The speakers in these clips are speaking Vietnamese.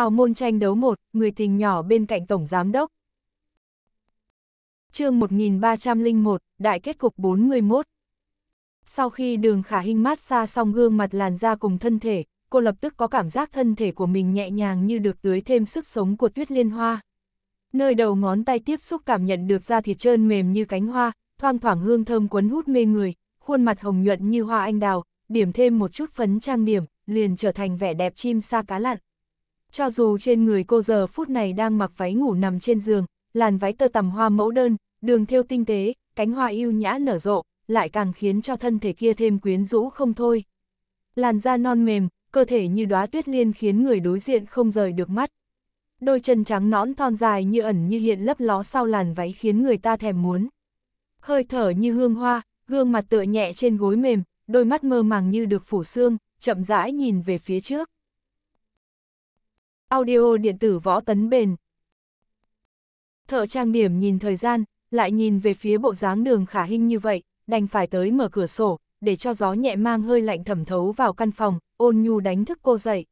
Hào môn tranh đấu một, người tình nhỏ bên cạnh Tổng Giám Đốc. chương 1301, Đại kết cục 411 Sau khi đường khả hình mát xa xong gương mặt làn da cùng thân thể, cô lập tức có cảm giác thân thể của mình nhẹ nhàng như được tưới thêm sức sống của tuyết liên hoa. Nơi đầu ngón tay tiếp xúc cảm nhận được da thịt trơn mềm như cánh hoa, thoang thoảng hương thơm cuốn hút mê người, khuôn mặt hồng nhuận như hoa anh đào, điểm thêm một chút phấn trang điểm, liền trở thành vẻ đẹp chim sa cá lặn cho dù trên người cô giờ phút này đang mặc váy ngủ nằm trên giường, làn váy tơ tằm hoa mẫu đơn, đường thêu tinh tế, cánh hoa yêu nhã nở rộ, lại càng khiến cho thân thể kia thêm quyến rũ không thôi. Làn da non mềm, cơ thể như đóa tuyết liên khiến người đối diện không rời được mắt. Đôi chân trắng nõn thon dài như ẩn như hiện lấp ló sau làn váy khiến người ta thèm muốn. Hơi thở như hương hoa, gương mặt tựa nhẹ trên gối mềm, đôi mắt mơ màng như được phủ xương, chậm rãi nhìn về phía trước. Audio điện tử võ tấn bền. Thợ trang điểm nhìn thời gian, lại nhìn về phía bộ dáng đường khả hình như vậy, đành phải tới mở cửa sổ, để cho gió nhẹ mang hơi lạnh thẩm thấu vào căn phòng, ôn nhu đánh thức cô dậy.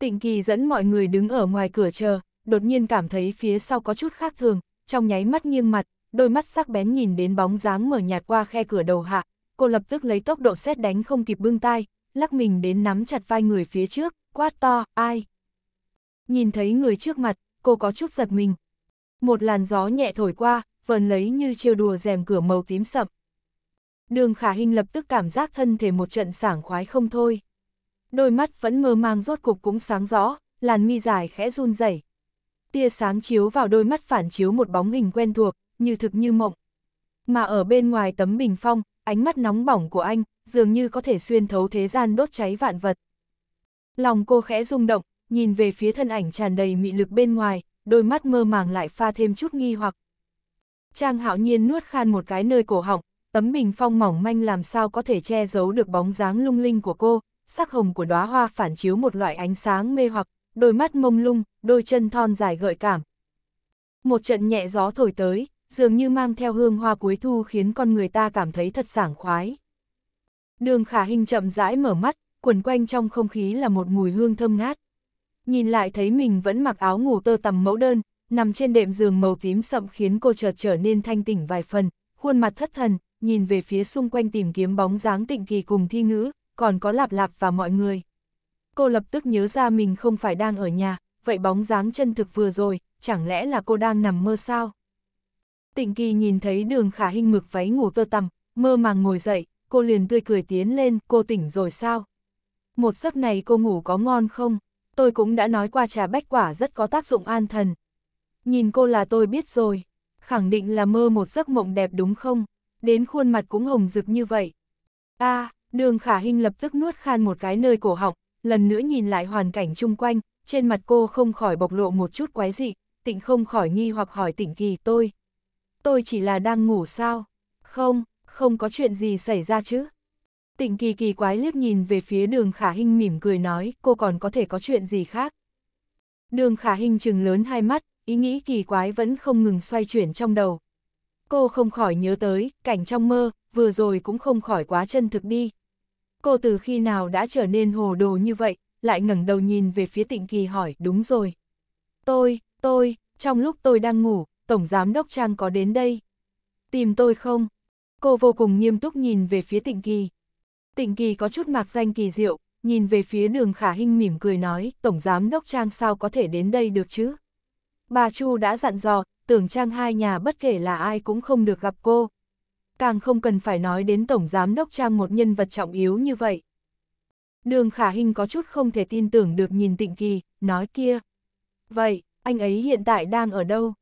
Tịnh kỳ dẫn mọi người đứng ở ngoài cửa chờ, đột nhiên cảm thấy phía sau có chút khác thường, trong nháy mắt nghiêng mặt, đôi mắt sắc bén nhìn đến bóng dáng mở nhạt qua khe cửa đầu hạ, cô lập tức lấy tốc độ xét đánh không kịp bưng tai, lắc mình đến nắm chặt vai người phía trước, quát to, ai nhìn thấy người trước mặt, cô có chút giật mình. Một làn gió nhẹ thổi qua, vần lấy như trêu đùa rèm cửa màu tím sậm. Đường khả hình lập tức cảm giác thân thể một trận sảng khoái không thôi. Đôi mắt vẫn mơ mang rốt cục cũng sáng rõ, làn mi dài khẽ run rẩy. Tia sáng chiếu vào đôi mắt phản chiếu một bóng hình quen thuộc, như thực như mộng. Mà ở bên ngoài tấm bình phong, ánh mắt nóng bỏng của anh, dường như có thể xuyên thấu thế gian đốt cháy vạn vật. Lòng cô khẽ rung động, nhìn về phía thân ảnh tràn đầy mị lực bên ngoài, đôi mắt mơ màng lại pha thêm chút nghi hoặc. Trang hạo nhiên nuốt khan một cái nơi cổ họng, tấm bình phong mỏng manh làm sao có thể che giấu được bóng dáng lung linh của cô, sắc hồng của đóa hoa phản chiếu một loại ánh sáng mê hoặc, đôi mắt mông lung, đôi chân thon dài gợi cảm. Một trận nhẹ gió thổi tới, dường như mang theo hương hoa cuối thu khiến con người ta cảm thấy thật sảng khoái. Đường khả hình chậm rãi mở mắt, quần quanh trong không khí là một mùi hương thơm ngát, nhìn lại thấy mình vẫn mặc áo ngủ tơ tằm mẫu đơn, nằm trên đệm giường màu tím sậm khiến cô chợt trở nên thanh tỉnh vài phần, khuôn mặt thất thần, nhìn về phía xung quanh tìm kiếm bóng dáng tịnh kỳ cùng thi ngữ, còn có lạp lạp và mọi người. Cô lập tức nhớ ra mình không phải đang ở nhà, vậy bóng dáng chân thực vừa rồi, chẳng lẽ là cô đang nằm mơ sao? Tịnh kỳ nhìn thấy đường khả hình mực váy ngủ tơ tằm, mơ màng ngồi dậy, cô liền tươi cười tiến lên, cô tỉnh rồi sao? Một giấc này cô ngủ có ngon không? tôi cũng đã nói qua trà bách quả rất có tác dụng an thần. Nhìn cô là tôi biết rồi, khẳng định là mơ một giấc mộng đẹp đúng không, đến khuôn mặt cũng hồng rực như vậy. a à, đường khả hình lập tức nuốt khan một cái nơi cổ họng, lần nữa nhìn lại hoàn cảnh chung quanh, trên mặt cô không khỏi bộc lộ một chút quái dị, tịnh không khỏi nghi hoặc hỏi tỉnh kỳ tôi. Tôi chỉ là đang ngủ sao? Không, không có chuyện gì xảy ra chứ. Tịnh kỳ kỳ quái liếc nhìn về phía đường khả hình mỉm cười nói, cô còn có thể có chuyện gì khác. Đường khả hình trừng lớn hai mắt, ý nghĩ kỳ quái vẫn không ngừng xoay chuyển trong đầu. Cô không khỏi nhớ tới, cảnh trong mơ, vừa rồi cũng không khỏi quá chân thực đi. Cô từ khi nào đã trở nên hồ đồ như vậy, lại ngẩng đầu nhìn về phía tịnh kỳ hỏi, đúng rồi. Tôi, tôi, trong lúc tôi đang ngủ, Tổng Giám Đốc Trang có đến đây. Tìm tôi không? Cô vô cùng nghiêm túc nhìn về phía tịnh kỳ, Tịnh kỳ có chút mạc danh kỳ diệu, nhìn về phía đường khả hinh mỉm cười nói, Tổng Giám Đốc Trang sao có thể đến đây được chứ? Bà Chu đã dặn dò, tưởng Trang hai nhà bất kể là ai cũng không được gặp cô. Càng không cần phải nói đến Tổng Giám Đốc Trang một nhân vật trọng yếu như vậy. Đường khả hinh có chút không thể tin tưởng được nhìn tịnh kỳ, nói kia. Vậy, anh ấy hiện tại đang ở đâu?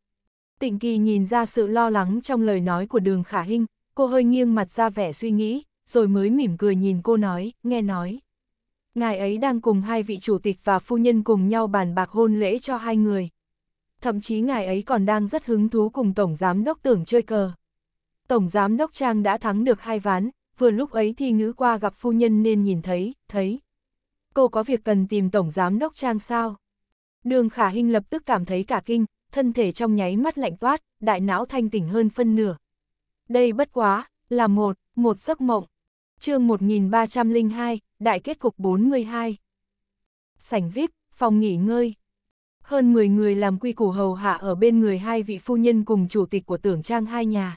Tịnh kỳ nhìn ra sự lo lắng trong lời nói của đường khả hinh, cô hơi nghiêng mặt ra vẻ suy nghĩ, rồi mới mỉm cười nhìn cô nói, nghe nói. Ngài ấy đang cùng hai vị chủ tịch và phu nhân cùng nhau bàn bạc hôn lễ cho hai người. Thậm chí ngài ấy còn đang rất hứng thú cùng Tổng Giám Đốc Tưởng chơi cờ. Tổng Giám Đốc Trang đã thắng được hai ván, vừa lúc ấy thì ngữ qua gặp phu nhân nên nhìn thấy, thấy. Cô có việc cần tìm Tổng Giám Đốc Trang sao? Đường Khả Hinh lập tức cảm thấy cả kinh, thân thể trong nháy mắt lạnh toát, đại não thanh tỉnh hơn phân nửa. Đây bất quá, là một, một giấc mộng, chương 1302, đại kết cục 42. Sảnh VIP, phòng nghỉ ngơi. Hơn 10 người làm quy củ hầu hạ ở bên người hai vị phu nhân cùng chủ tịch của tưởng trang hai nhà.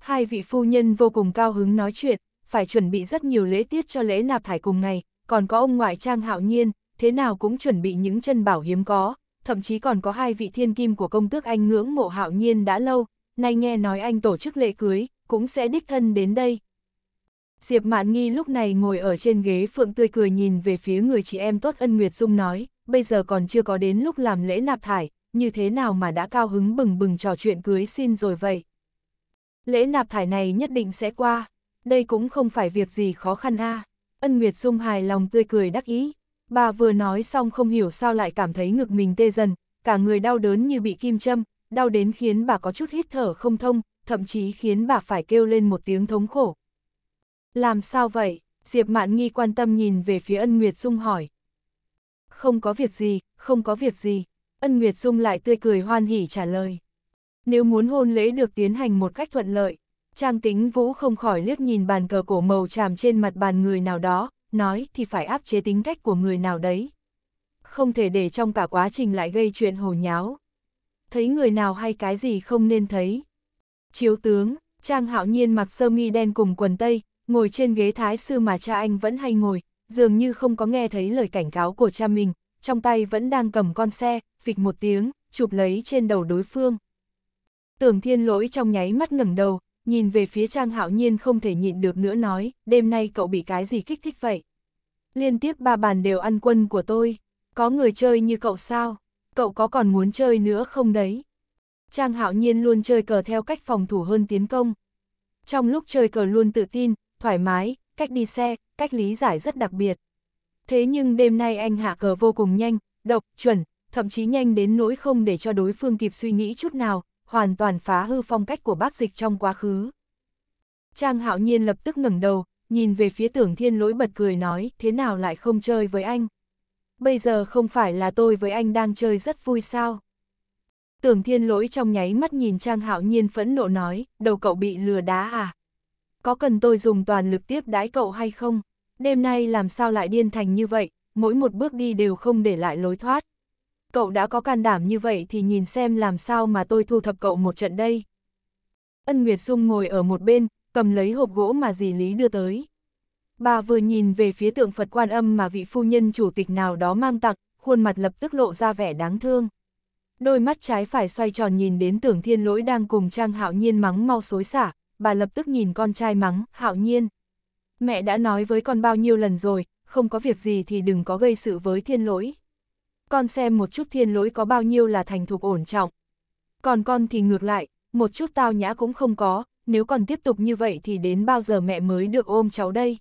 Hai vị phu nhân vô cùng cao hứng nói chuyện, phải chuẩn bị rất nhiều lễ tiết cho lễ nạp thải cùng ngày, còn có ông ngoại trang hạo nhiên, thế nào cũng chuẩn bị những chân bảo hiếm có, thậm chí còn có hai vị thiên kim của công tước anh ngưỡng mộ hạo nhiên đã lâu, nay nghe nói anh tổ chức lễ cưới, cũng sẽ đích thân đến đây, Diệp Mạn Nghi lúc này ngồi ở trên ghế phượng tươi cười nhìn về phía người chị em tốt ân Nguyệt Dung nói, bây giờ còn chưa có đến lúc làm lễ nạp thải, như thế nào mà đã cao hứng bừng bừng trò chuyện cưới xin rồi vậy. Lễ nạp thải này nhất định sẽ qua, đây cũng không phải việc gì khó khăn a. Ân Nguyệt Dung hài lòng tươi cười đắc ý, bà vừa nói xong không hiểu sao lại cảm thấy ngực mình tê dần, cả người đau đớn như bị kim châm, đau đến khiến bà có chút hít thở không thông, thậm chí khiến bà phải kêu lên một tiếng thống khổ. Làm sao vậy? Diệp Mạn Nghi quan tâm nhìn về phía Ân Nguyệt Dung hỏi. Không có việc gì, không có việc gì. Ân Nguyệt Dung lại tươi cười hoan hỉ trả lời. Nếu muốn hôn lễ được tiến hành một cách thuận lợi, Trang Tính Vũ không khỏi liếc nhìn bàn cờ cổ màu tràm trên mặt bàn người nào đó, nói thì phải áp chế tính cách của người nào đấy. Không thể để trong cả quá trình lại gây chuyện hồ nháo. Thấy người nào hay cái gì không nên thấy. Chiếu tướng, Trang Hạo Nhiên mặc sơ mi đen cùng quần tây, ngồi trên ghế thái sư mà cha anh vẫn hay ngồi, dường như không có nghe thấy lời cảnh cáo của cha mình, trong tay vẫn đang cầm con xe, phịch một tiếng, chụp lấy trên đầu đối phương. Tưởng thiên lỗi trong nháy mắt ngẩng đầu, nhìn về phía Trang Hạo Nhiên không thể nhịn được nữa nói, đêm nay cậu bị cái gì kích thích vậy? Liên tiếp ba bàn đều ăn quân của tôi, có người chơi như cậu sao? Cậu có còn muốn chơi nữa không đấy? Trang Hạo Nhiên luôn chơi cờ theo cách phòng thủ hơn tiến công. Trong lúc chơi cờ luôn tự tin, thoải mái, cách đi xe, cách lý giải rất đặc biệt. Thế nhưng đêm nay anh hạ cờ vô cùng nhanh, độc, chuẩn, thậm chí nhanh đến nỗi không để cho đối phương kịp suy nghĩ chút nào, hoàn toàn phá hư phong cách của bác dịch trong quá khứ. Trang hạo nhiên lập tức ngẩng đầu, nhìn về phía tưởng thiên lỗi bật cười nói, thế nào lại không chơi với anh? Bây giờ không phải là tôi với anh đang chơi rất vui sao? Tưởng thiên lỗi trong nháy mắt nhìn Trang hạo nhiên phẫn nộ nói, đầu cậu bị lừa đá à? có cần tôi dùng toàn lực tiếp đãi cậu hay không? Đêm nay làm sao lại điên thành như vậy, mỗi một bước đi đều không để lại lối thoát. Cậu đã có can đảm như vậy thì nhìn xem làm sao mà tôi thu thập cậu một trận đây. Ân Nguyệt Dung ngồi ở một bên, cầm lấy hộp gỗ mà dì Lý đưa tới. Bà vừa nhìn về phía tượng Phật quan âm mà vị phu nhân chủ tịch nào đó mang tặng, khuôn mặt lập tức lộ ra vẻ đáng thương. Đôi mắt trái phải xoay tròn nhìn đến tưởng thiên lỗi đang cùng Trang Hạo Nhiên mắng mau xối xả, bà lập tức nhìn con trai mắng, hạo nhiên. Mẹ đã nói với con bao nhiêu lần rồi, không có việc gì thì đừng có gây sự với thiên lỗi. Con xem một chút thiên lỗi có bao nhiêu là thành thục ổn trọng. Còn con thì ngược lại, một chút tao nhã cũng không có, nếu còn tiếp tục như vậy thì đến bao giờ mẹ mới được ôm cháu đây?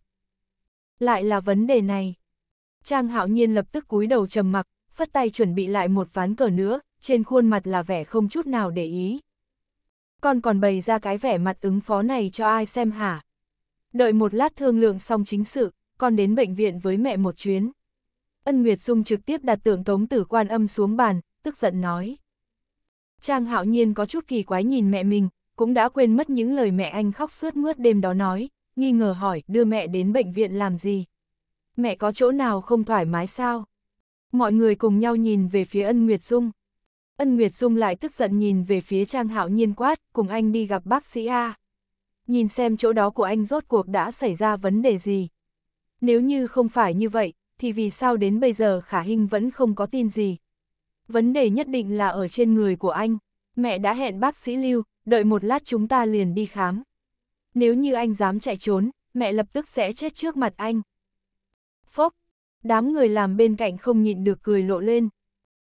Lại là vấn đề này. Trang hạo nhiên lập tức cúi đầu trầm mặc, phất tay chuẩn bị lại một ván cờ nữa, trên khuôn mặt là vẻ không chút nào để ý con còn bày ra cái vẻ mặt ứng phó này cho ai xem hả? Đợi một lát thương lượng xong chính sự, con đến bệnh viện với mẹ một chuyến. Ân Nguyệt Dung trực tiếp đặt tượng tống tử quan âm xuống bàn, tức giận nói. Trang hạo nhiên có chút kỳ quái nhìn mẹ mình, cũng đã quên mất những lời mẹ anh khóc suốt mướt đêm đó nói, nghi ngờ hỏi đưa mẹ đến bệnh viện làm gì. Mẹ có chỗ nào không thoải mái sao? Mọi người cùng nhau nhìn về phía ân Nguyệt Dung. Ân Nguyệt Dung lại tức giận nhìn về phía Trang Hạo Nhiên quát, cùng anh đi gặp bác sĩ A. Nhìn xem chỗ đó của anh rốt cuộc đã xảy ra vấn đề gì. Nếu như không phải như vậy, thì vì sao đến bây giờ Khả Hinh vẫn không có tin gì. Vấn đề nhất định là ở trên người của anh. Mẹ đã hẹn bác sĩ Lưu, đợi một lát chúng ta liền đi khám. Nếu như anh dám chạy trốn, mẹ lập tức sẽ chết trước mặt anh. Phốc, đám người làm bên cạnh không nhịn được cười lộ lên.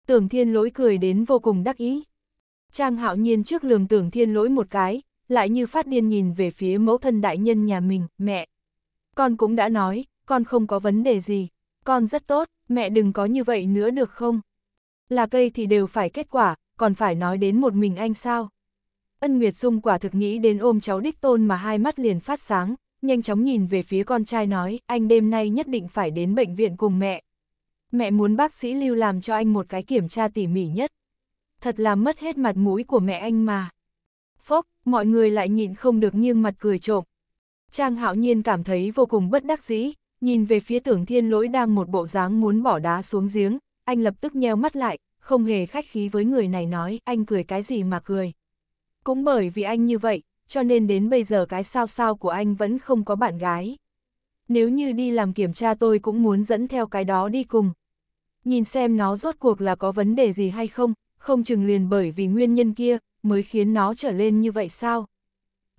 Tưởng thiên lỗi cười đến vô cùng đắc ý. Trang hạo nhiên trước lườm tưởng thiên lỗi một cái, lại như phát điên nhìn về phía mẫu thân đại nhân nhà mình, mẹ. Con cũng đã nói, con không có vấn đề gì, con rất tốt, mẹ đừng có như vậy nữa được không? Là cây thì đều phải kết quả, còn phải nói đến một mình anh sao? Ân Nguyệt Dung quả thực nghĩ đến ôm cháu đích tôn mà hai mắt liền phát sáng, nhanh chóng nhìn về phía con trai nói, anh đêm nay nhất định phải đến bệnh viện cùng mẹ mẹ muốn bác sĩ Lưu làm cho anh một cái kiểm tra tỉ mỉ nhất. Thật là mất hết mặt mũi của mẹ anh mà. Phốc, mọi người lại nhịn không được nghiêng mặt cười trộm. Trang hạo nhiên cảm thấy vô cùng bất đắc dĩ, nhìn về phía tưởng thiên lỗi đang một bộ dáng muốn bỏ đá xuống giếng, anh lập tức nheo mắt lại, không hề khách khí với người này nói anh cười cái gì mà cười. Cũng bởi vì anh như vậy, cho nên đến bây giờ cái sao sao của anh vẫn không có bạn gái. Nếu như đi làm kiểm tra tôi cũng muốn dẫn theo cái đó đi cùng nhìn xem nó rốt cuộc là có vấn đề gì hay không, không chừng liền bởi vì nguyên nhân kia, mới khiến nó trở lên như vậy sao.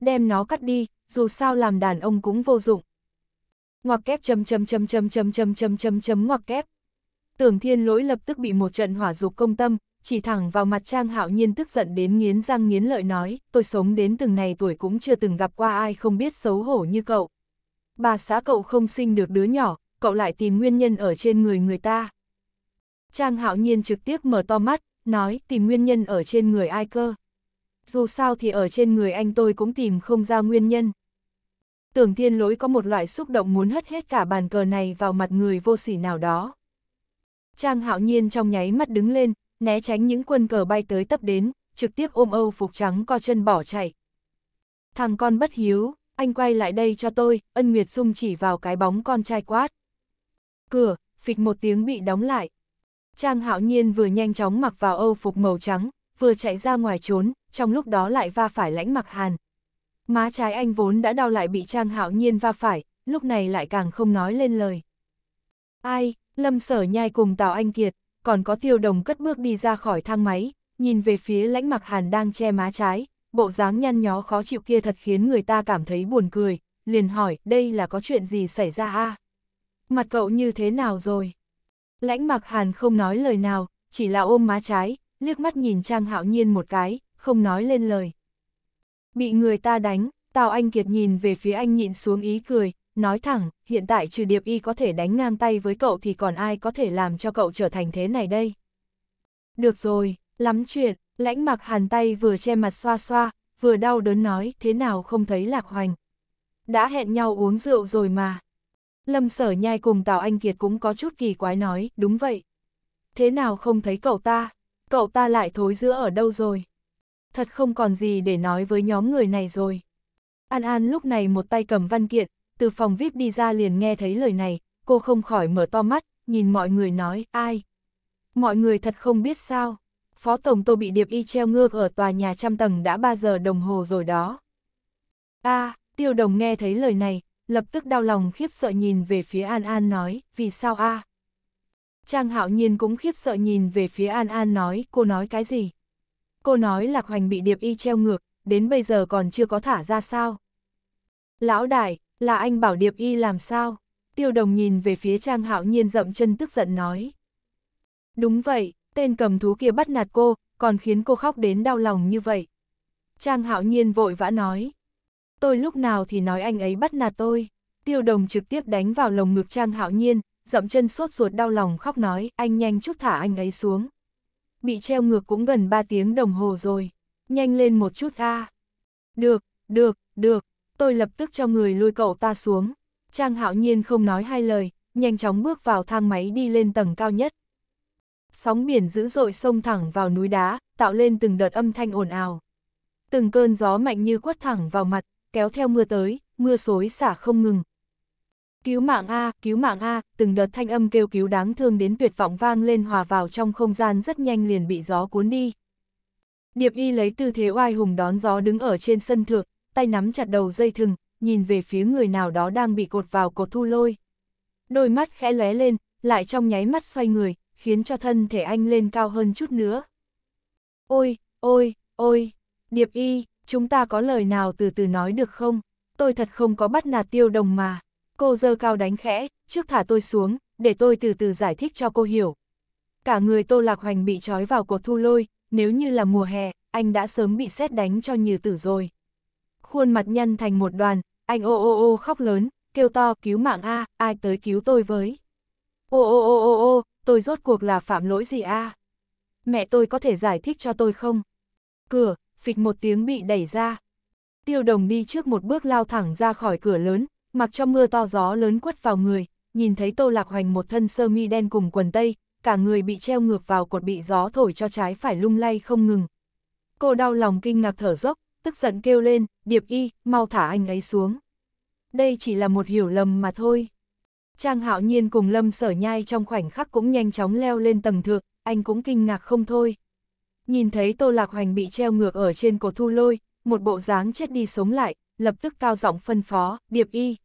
Đem nó cắt đi, dù sao làm đàn ông cũng vô dụng. Ngoặc kép chấm chấm chấm chấm chấm chấm chấm chấm chấm ngoặc kép. Tưởng thiên lỗi lập tức bị một trận hỏa dục công tâm, chỉ thẳng vào mặt Trang Hạo Nhiên tức giận đến nghiến răng nghiến lợi nói, tôi sống đến từng này tuổi cũng chưa từng gặp qua ai không biết xấu hổ như cậu. Bà xã cậu không sinh được đứa nhỏ, cậu lại tìm nguyên nhân ở trên người người ta. Trang hạo nhiên trực tiếp mở to mắt, nói tìm nguyên nhân ở trên người ai cơ. Dù sao thì ở trên người anh tôi cũng tìm không ra nguyên nhân. Tưởng thiên lỗi có một loại xúc động muốn hất hết cả bàn cờ này vào mặt người vô sỉ nào đó. Trang hạo nhiên trong nháy mắt đứng lên, né tránh những quân cờ bay tới tấp đến, trực tiếp ôm âu phục trắng co chân bỏ chạy. Thằng con bất hiếu, anh quay lại đây cho tôi, ân nguyệt dung chỉ vào cái bóng con trai quát. Cửa, phịch một tiếng bị đóng lại. Trang hạo nhiên vừa nhanh chóng mặc vào âu phục màu trắng, vừa chạy ra ngoài trốn, trong lúc đó lại va phải lãnh mặc hàn. Má trái anh vốn đã đau lại bị Trang hạo nhiên va phải, lúc này lại càng không nói lên lời. Ai, lâm sở nhai cùng Tào Anh Kiệt, còn có tiêu đồng cất bước đi ra khỏi thang máy, nhìn về phía lãnh mặc hàn đang che má trái, bộ dáng nhăn nhó khó chịu kia thật khiến người ta cảm thấy buồn cười, liền hỏi đây là có chuyện gì xảy ra a Mặt cậu như thế nào rồi? Lãnh mặc hàn không nói lời nào, chỉ là ôm má trái, liếc mắt nhìn Trang Hạo Nhiên một cái, không nói lên lời. Bị người ta đánh, Tào Anh Kiệt nhìn về phía anh nhịn xuống ý cười, nói thẳng, hiện tại trừ Điệp Y có thể đánh ngang tay với cậu thì còn ai có thể làm cho cậu trở thành thế này đây. Được rồi, lắm chuyện, lãnh mặc hàn tay vừa che mặt xoa xoa, vừa đau đớn nói thế nào không thấy lạc hoành. Đã hẹn nhau uống rượu rồi mà. Lâm sở nhai cùng Tào Anh Kiệt cũng có chút kỳ quái nói, đúng vậy. Thế nào không thấy cậu ta? Cậu ta lại thối giữa ở đâu rồi? Thật không còn gì để nói với nhóm người này rồi. An An lúc này một tay cầm văn kiện, từ phòng VIP đi ra liền nghe thấy lời này, cô không khỏi mở to mắt, nhìn mọi người nói, ai? Mọi người thật không biết sao. Phó Tổng Tô bị Điệp Y treo ngược ở tòa nhà trăm tầng đã 3 giờ đồng hồ rồi đó. a Tiêu Đồng nghe thấy lời này, lập tức đau lòng khiếp sợ nhìn về phía An An nói, vì sao a? À? Trang hạo nhiên cũng khiếp sợ nhìn về phía An An nói, cô nói cái gì? Cô nói Lạc Hoành bị Điệp Y treo ngược, đến bây giờ còn chưa có thả ra sao? Lão đại, là anh bảo Điệp Y làm sao? Tiêu đồng nhìn về phía Trang hạo nhiên rậm chân tức giận nói. Đúng vậy, tên cầm thú kia bắt nạt cô, còn khiến cô khóc đến đau lòng như vậy. Trang hạo nhiên vội vã nói tôi lúc nào thì nói anh ấy bắt nạt tôi. Tiêu đồng trực tiếp đánh vào lồng ngực Trang Hạo Nhiên, dậm chân sốt ruột đau lòng khóc nói, anh nhanh chút thả anh ấy xuống. Bị treo ngược cũng gần 3 tiếng đồng hồ rồi, nhanh lên một chút a. Được, được, được, tôi lập tức cho người lôi cậu ta xuống. Trang Hạo Nhiên không nói hai lời, nhanh chóng bước vào thang máy đi lên tầng cao nhất. Sóng biển dữ dội xông thẳng vào núi đá, tạo lên từng đợt âm thanh ồn ào. Từng cơn gió mạnh như quất thẳng vào mặt, kéo theo mưa tới, mưa xối xả không ngừng. Cứu mạng A, cứu mạng A, từng đợt thanh âm kêu cứu đáng thương đến tuyệt vọng vang lên hòa vào trong không gian rất nhanh liền bị gió cuốn đi. Điệp y lấy tư thế oai hùng đón gió đứng ở trên sân thượng, tay nắm chặt đầu dây thừng, nhìn về phía người nào đó đang bị cột vào cột thu lôi. Đôi mắt khẽ lóe lên, lại trong nháy mắt xoay người, khiến cho thân thể anh lên cao hơn chút nữa. Ôi, ôi, ôi, điệp y, chúng ta có lời nào từ từ nói được không? Tôi thật không có bắt nạt tiêu đồng mà. Cô dơ cao đánh khẽ, trước thả tôi xuống, để tôi từ từ giải thích cho cô hiểu. Cả người Tô Lạc Hoành bị trói vào cột thu lôi, nếu như là mùa hè, anh đã sớm bị xét đánh cho như tử rồi. Khuôn mặt nhân thành một đoàn, anh ô ô ô khóc lớn, kêu to cứu mạng a, ai tới cứu tôi với. Ô ô ô ô ô, tôi rốt cuộc là phạm lỗi gì a? Mẹ tôi có thể giải thích cho tôi không? Cửa, phịch một tiếng bị đẩy ra. Tiêu đồng đi trước một bước lao thẳng ra khỏi cửa lớn, mặc cho mưa to gió lớn quất vào người, nhìn thấy tô lạc hoành một thân sơ mi đen cùng quần tây, cả người bị treo ngược vào cột bị gió thổi cho trái phải lung lay không ngừng. Cô đau lòng kinh ngạc thở dốc, tức giận kêu lên, điệp y, mau thả anh ấy xuống. Đây chỉ là một hiểu lầm mà thôi. Trang hạo nhiên cùng lâm sở nhai trong khoảnh khắc cũng nhanh chóng leo lên tầng thượng, anh cũng kinh ngạc không thôi. Nhìn thấy Tô Lạc Hoành bị treo ngược ở trên cổ thu lôi, một bộ dáng chết đi sống lại, lập tức cao giọng phân phó, điệp y.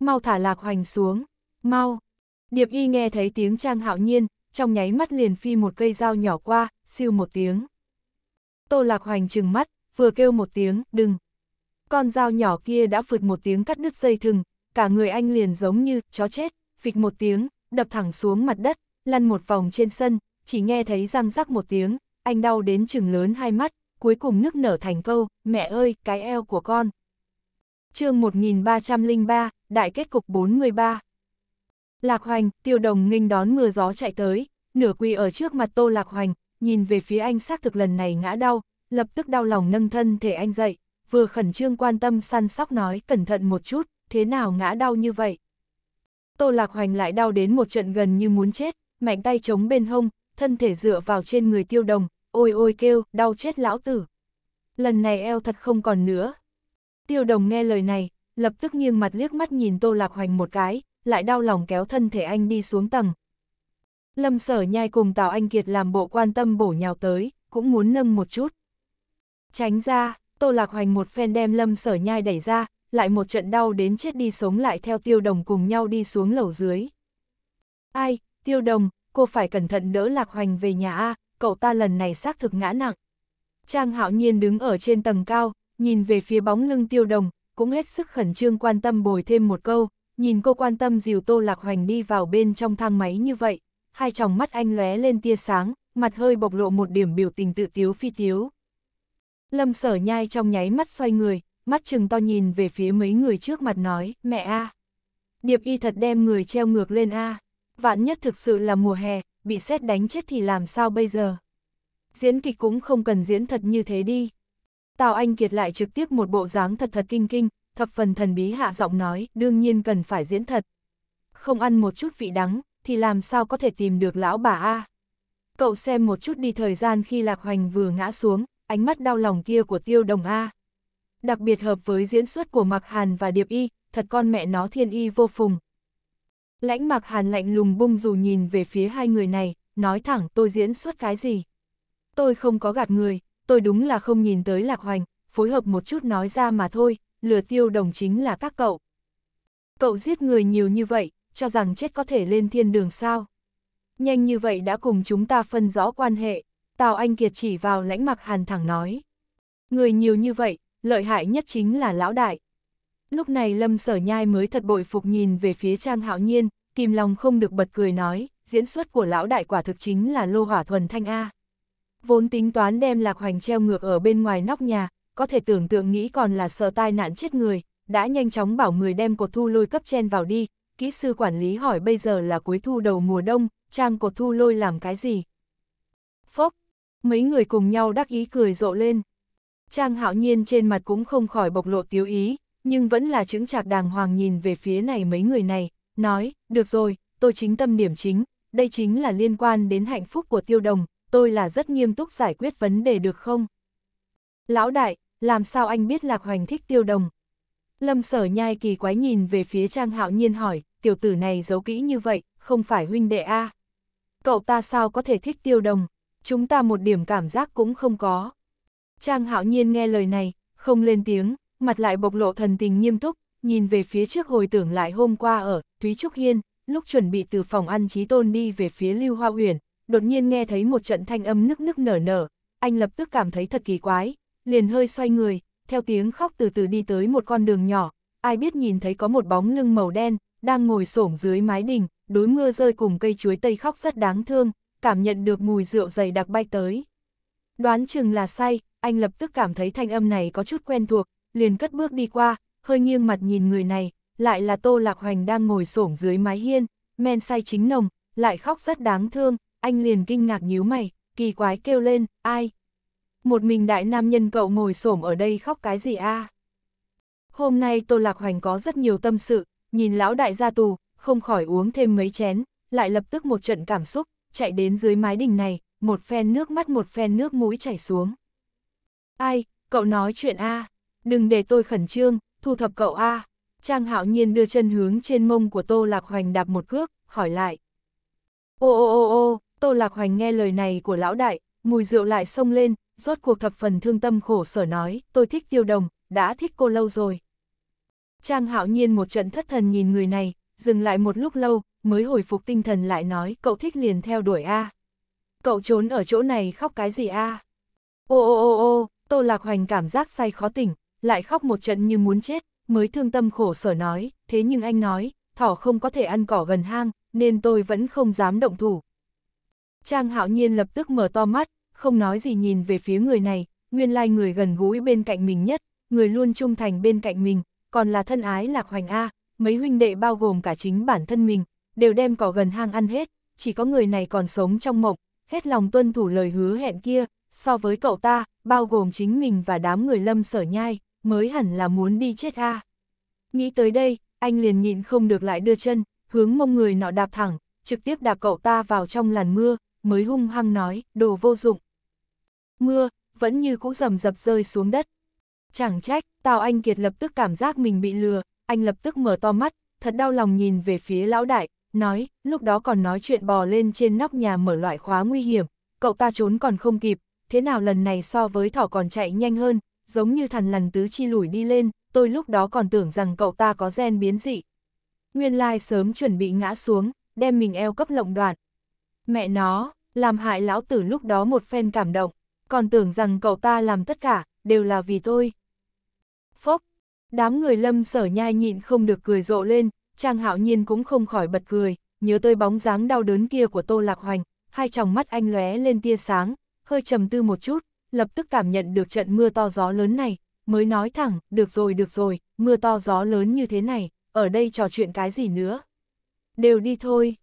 Mau thả Lạc Hoành xuống, mau. Điệp y nghe thấy tiếng trang hạo nhiên, trong nháy mắt liền phi một cây dao nhỏ qua, siêu một tiếng. Tô Lạc Hoành trừng mắt, vừa kêu một tiếng, đừng. Con dao nhỏ kia đã phượt một tiếng cắt đứt dây thừng, cả người anh liền giống như chó chết, phịch một tiếng, đập thẳng xuống mặt đất, lăn một vòng trên sân, chỉ nghe thấy răng rắc một tiếng, anh đau đến chừng lớn hai mắt, cuối cùng nức nở thành câu, mẹ ơi, cái eo của con. chương 1303, Đại kết cục 43 Lạc Hoành, tiêu đồng nghênh đón mưa gió chạy tới, nửa quỳ ở trước mặt Tô Lạc Hoành, nhìn về phía anh xác thực lần này ngã đau, lập tức đau lòng nâng thân thể anh dậy, vừa khẩn trương quan tâm săn sóc nói cẩn thận một chút, thế nào ngã đau như vậy. Tô Lạc Hoành lại đau đến một trận gần như muốn chết, mạnh tay chống bên hông, thân thể dựa vào trên người tiêu đồng, ôi ôi kêu, đau chết lão tử. Lần này eo thật không còn nữa. Tiêu đồng nghe lời này, lập tức nghiêng mặt liếc mắt nhìn Tô Lạc Hoành một cái, lại đau lòng kéo thân thể anh đi xuống tầng. Lâm sở nhai cùng Tào Anh Kiệt làm bộ quan tâm bổ nhào tới, cũng muốn nâng một chút. Tránh ra, Tô Lạc Hoành một phen đem lâm sở nhai đẩy ra, lại một trận đau đến chết đi sống lại theo tiêu đồng cùng nhau đi xuống lầu dưới. Ai, tiêu đồng, cô phải cẩn thận đỡ Lạc Hoành về nhà A, cậu ta lần này xác thực ngã nặng. Trang hạo nhiên đứng ở trên tầng cao, nhìn về phía bóng lưng tiêu đồng, cũng hết sức khẩn trương quan tâm bồi thêm một câu, nhìn cô quan tâm dìu tô lạc hoành đi vào bên trong thang máy như vậy, hai tròng mắt anh lóe lên tia sáng, mặt hơi bộc lộ một điểm biểu tình tự tiếu phi tiếu. Lâm sở nhai trong nháy mắt xoay người, mắt chừng to nhìn về phía mấy người trước mặt nói, mẹ a Điệp y thật đem người treo ngược lên a Vạn nhất thực sự là mùa hè, bị xét đánh chết thì làm sao bây giờ? Diễn kịch cũng không cần diễn thật như thế đi. Tào Anh Kiệt lại trực tiếp một bộ dáng thật thật kinh kinh, thập phần thần bí hạ giọng nói, đương nhiên cần phải diễn thật. Không ăn một chút vị đắng, thì làm sao có thể tìm được lão bà A. Cậu xem một chút đi thời gian khi Lạc Hoành vừa ngã xuống, ánh mắt đau lòng kia của Tiêu Đồng A. Đặc biệt hợp với diễn xuất của Mạc Hàn và Điệp Y, thật con mẹ nó thiên y vô phùng, Lãnh mặc hàn lạnh lùng bung dù nhìn về phía hai người này, nói thẳng tôi diễn suốt cái gì. Tôi không có gạt người, tôi đúng là không nhìn tới lạc hoành, phối hợp một chút nói ra mà thôi, lừa tiêu đồng chính là các cậu. Cậu giết người nhiều như vậy, cho rằng chết có thể lên thiên đường sao. Nhanh như vậy đã cùng chúng ta phân rõ quan hệ, Tào Anh Kiệt chỉ vào lãnh mặc hàn thẳng nói. Người nhiều như vậy, lợi hại nhất chính là lão đại, Lúc này Lâm Sở Nhai mới thật bội phục nhìn về phía Trang Hạo Nhiên, kìm lòng không được bật cười nói, diễn xuất của lão đại quả thực chính là lô hỏa thuần thanh A. Vốn tính toán đem lạc hoành treo ngược ở bên ngoài nóc nhà, có thể tưởng tượng nghĩ còn là sợ tai nạn chết người, đã nhanh chóng bảo người đem cột thu lôi cấp chen vào đi, kỹ sư quản lý hỏi bây giờ là cuối thu đầu mùa đông, trang cột thu lôi làm cái gì? Phốc, mấy người cùng nhau đắc ý cười rộ lên. Trang hạo nhiên trên mặt cũng không khỏi bộc lộ tiếu ý, nhưng vẫn là chứng trạc đàng hoàng nhìn về phía này mấy người này, nói, được rồi, tôi chính tâm điểm chính, đây chính là liên quan đến hạnh phúc của tiêu đồng, tôi là rất nghiêm túc giải quyết vấn đề được không? Lão đại, làm sao anh biết Lạc Hoành thích tiêu đồng? Lâm sở nhai kỳ quái nhìn về phía Trang Hạo Nhiên hỏi, tiểu tử này giấu kỹ như vậy, không phải huynh đệ A. Cậu ta sao có thể thích tiêu đồng? Chúng ta một điểm cảm giác cũng không có. Trang Hạo Nhiên nghe lời này, không lên tiếng, mặt lại bộc lộ thần tình nghiêm túc, nhìn về phía trước hồi tưởng lại hôm qua ở Thúy Trúc Hiên, lúc chuẩn bị từ phòng ăn trí tôn đi về phía Lưu Hoa Uyển, đột nhiên nghe thấy một trận thanh âm nức nức nở nở, anh lập tức cảm thấy thật kỳ quái, liền hơi xoay người, theo tiếng khóc từ từ đi tới một con đường nhỏ, ai biết nhìn thấy có một bóng lưng màu đen, đang ngồi xổm dưới mái đình, đối mưa rơi cùng cây chuối tây khóc rất đáng thương, cảm nhận được mùi rượu dày đặc bay tới. Đoán chừng là say, anh lập tức cảm thấy thanh âm này có chút quen thuộc, liền cất bước đi qua, hơi nghiêng mặt nhìn người này, lại là Tô Lạc Hoành đang ngồi xổm dưới mái hiên, men say chính nồng, lại khóc rất đáng thương, anh liền kinh ngạc nhíu mày, kỳ quái kêu lên, ai? Một mình đại nam nhân cậu ngồi xổm ở đây khóc cái gì a? Hôm nay Tô Lạc Hoành có rất nhiều tâm sự, nhìn lão đại gia tù, không khỏi uống thêm mấy chén, lại lập tức một trận cảm xúc, chạy đến dưới mái đình này, một phen nước mắt một phen nước mũi chảy xuống. Ai, cậu nói chuyện a? À? đừng để tôi khẩn trương, thu thập cậu A. Trang hạo nhiên đưa chân hướng trên mông của Tô Lạc Hoành đạp một cước, hỏi lại. Ô ô ô ô, Tô Lạc Hoành nghe lời này của lão đại, mùi rượu lại xông lên, rốt cuộc thập phần thương tâm khổ sở nói, tôi thích tiêu đồng, đã thích cô lâu rồi. Trang hạo nhiên một trận thất thần nhìn người này, dừng lại một lúc lâu, mới hồi phục tinh thần lại nói, cậu thích liền theo đuổi A. Cậu trốn ở chỗ này khóc cái gì A? Ô ô ô ô, Tô Lạc Hoành cảm giác say khó tỉnh, lại khóc một trận như muốn chết, mới thương tâm khổ sở nói, thế nhưng anh nói, thỏ không có thể ăn cỏ gần hang, nên tôi vẫn không dám động thủ. Trang hạo nhiên lập tức mở to mắt, không nói gì nhìn về phía người này, nguyên lai like người gần gũi bên cạnh mình nhất, người luôn trung thành bên cạnh mình, còn là thân ái lạc hoành A, mấy huynh đệ bao gồm cả chính bản thân mình, đều đem cỏ gần hang ăn hết, chỉ có người này còn sống trong mộng, hết lòng tuân thủ lời hứa hẹn kia, so với cậu ta, bao gồm chính mình và đám người lâm sở nhai, mới hẳn là muốn đi chết a. À? Nghĩ tới đây, anh liền nhịn không được lại đưa chân, hướng mông người nọ đạp thẳng, trực tiếp đạp cậu ta vào trong làn mưa, mới hung hăng nói, đồ vô dụng. Mưa, vẫn như cũ rầm rập rơi xuống đất. Chẳng trách, Tào Anh Kiệt lập tức cảm giác mình bị lừa, anh lập tức mở to mắt, thật đau lòng nhìn về phía lão đại, nói, lúc đó còn nói chuyện bò lên trên nóc nhà mở loại khóa nguy hiểm, cậu ta trốn còn không kịp, thế nào lần này so với thỏ còn chạy nhanh hơn, giống như thằn lằn tứ chi lùi đi lên, tôi lúc đó còn tưởng rằng cậu ta có gen biến dị. Nguyên lai sớm chuẩn bị ngã xuống, đem mình eo cấp lộng đoạn. Mẹ nó, làm hại lão tử lúc đó một phen cảm động, còn tưởng rằng cậu ta làm tất cả, đều là vì tôi. Phốc, đám người lâm sở nhai nhịn không được cười rộ lên, Trang Hạo Nhiên cũng không khỏi bật cười, nhớ tới bóng dáng đau đớn kia của Tô Lạc Hoành, hai tròng mắt anh lóe lên tia sáng, hơi trầm tư một chút, lập tức cảm nhận được trận mưa to gió lớn này, mới nói thẳng, được rồi được rồi, mưa to gió lớn như thế này, ở đây trò chuyện cái gì nữa. Đều đi thôi.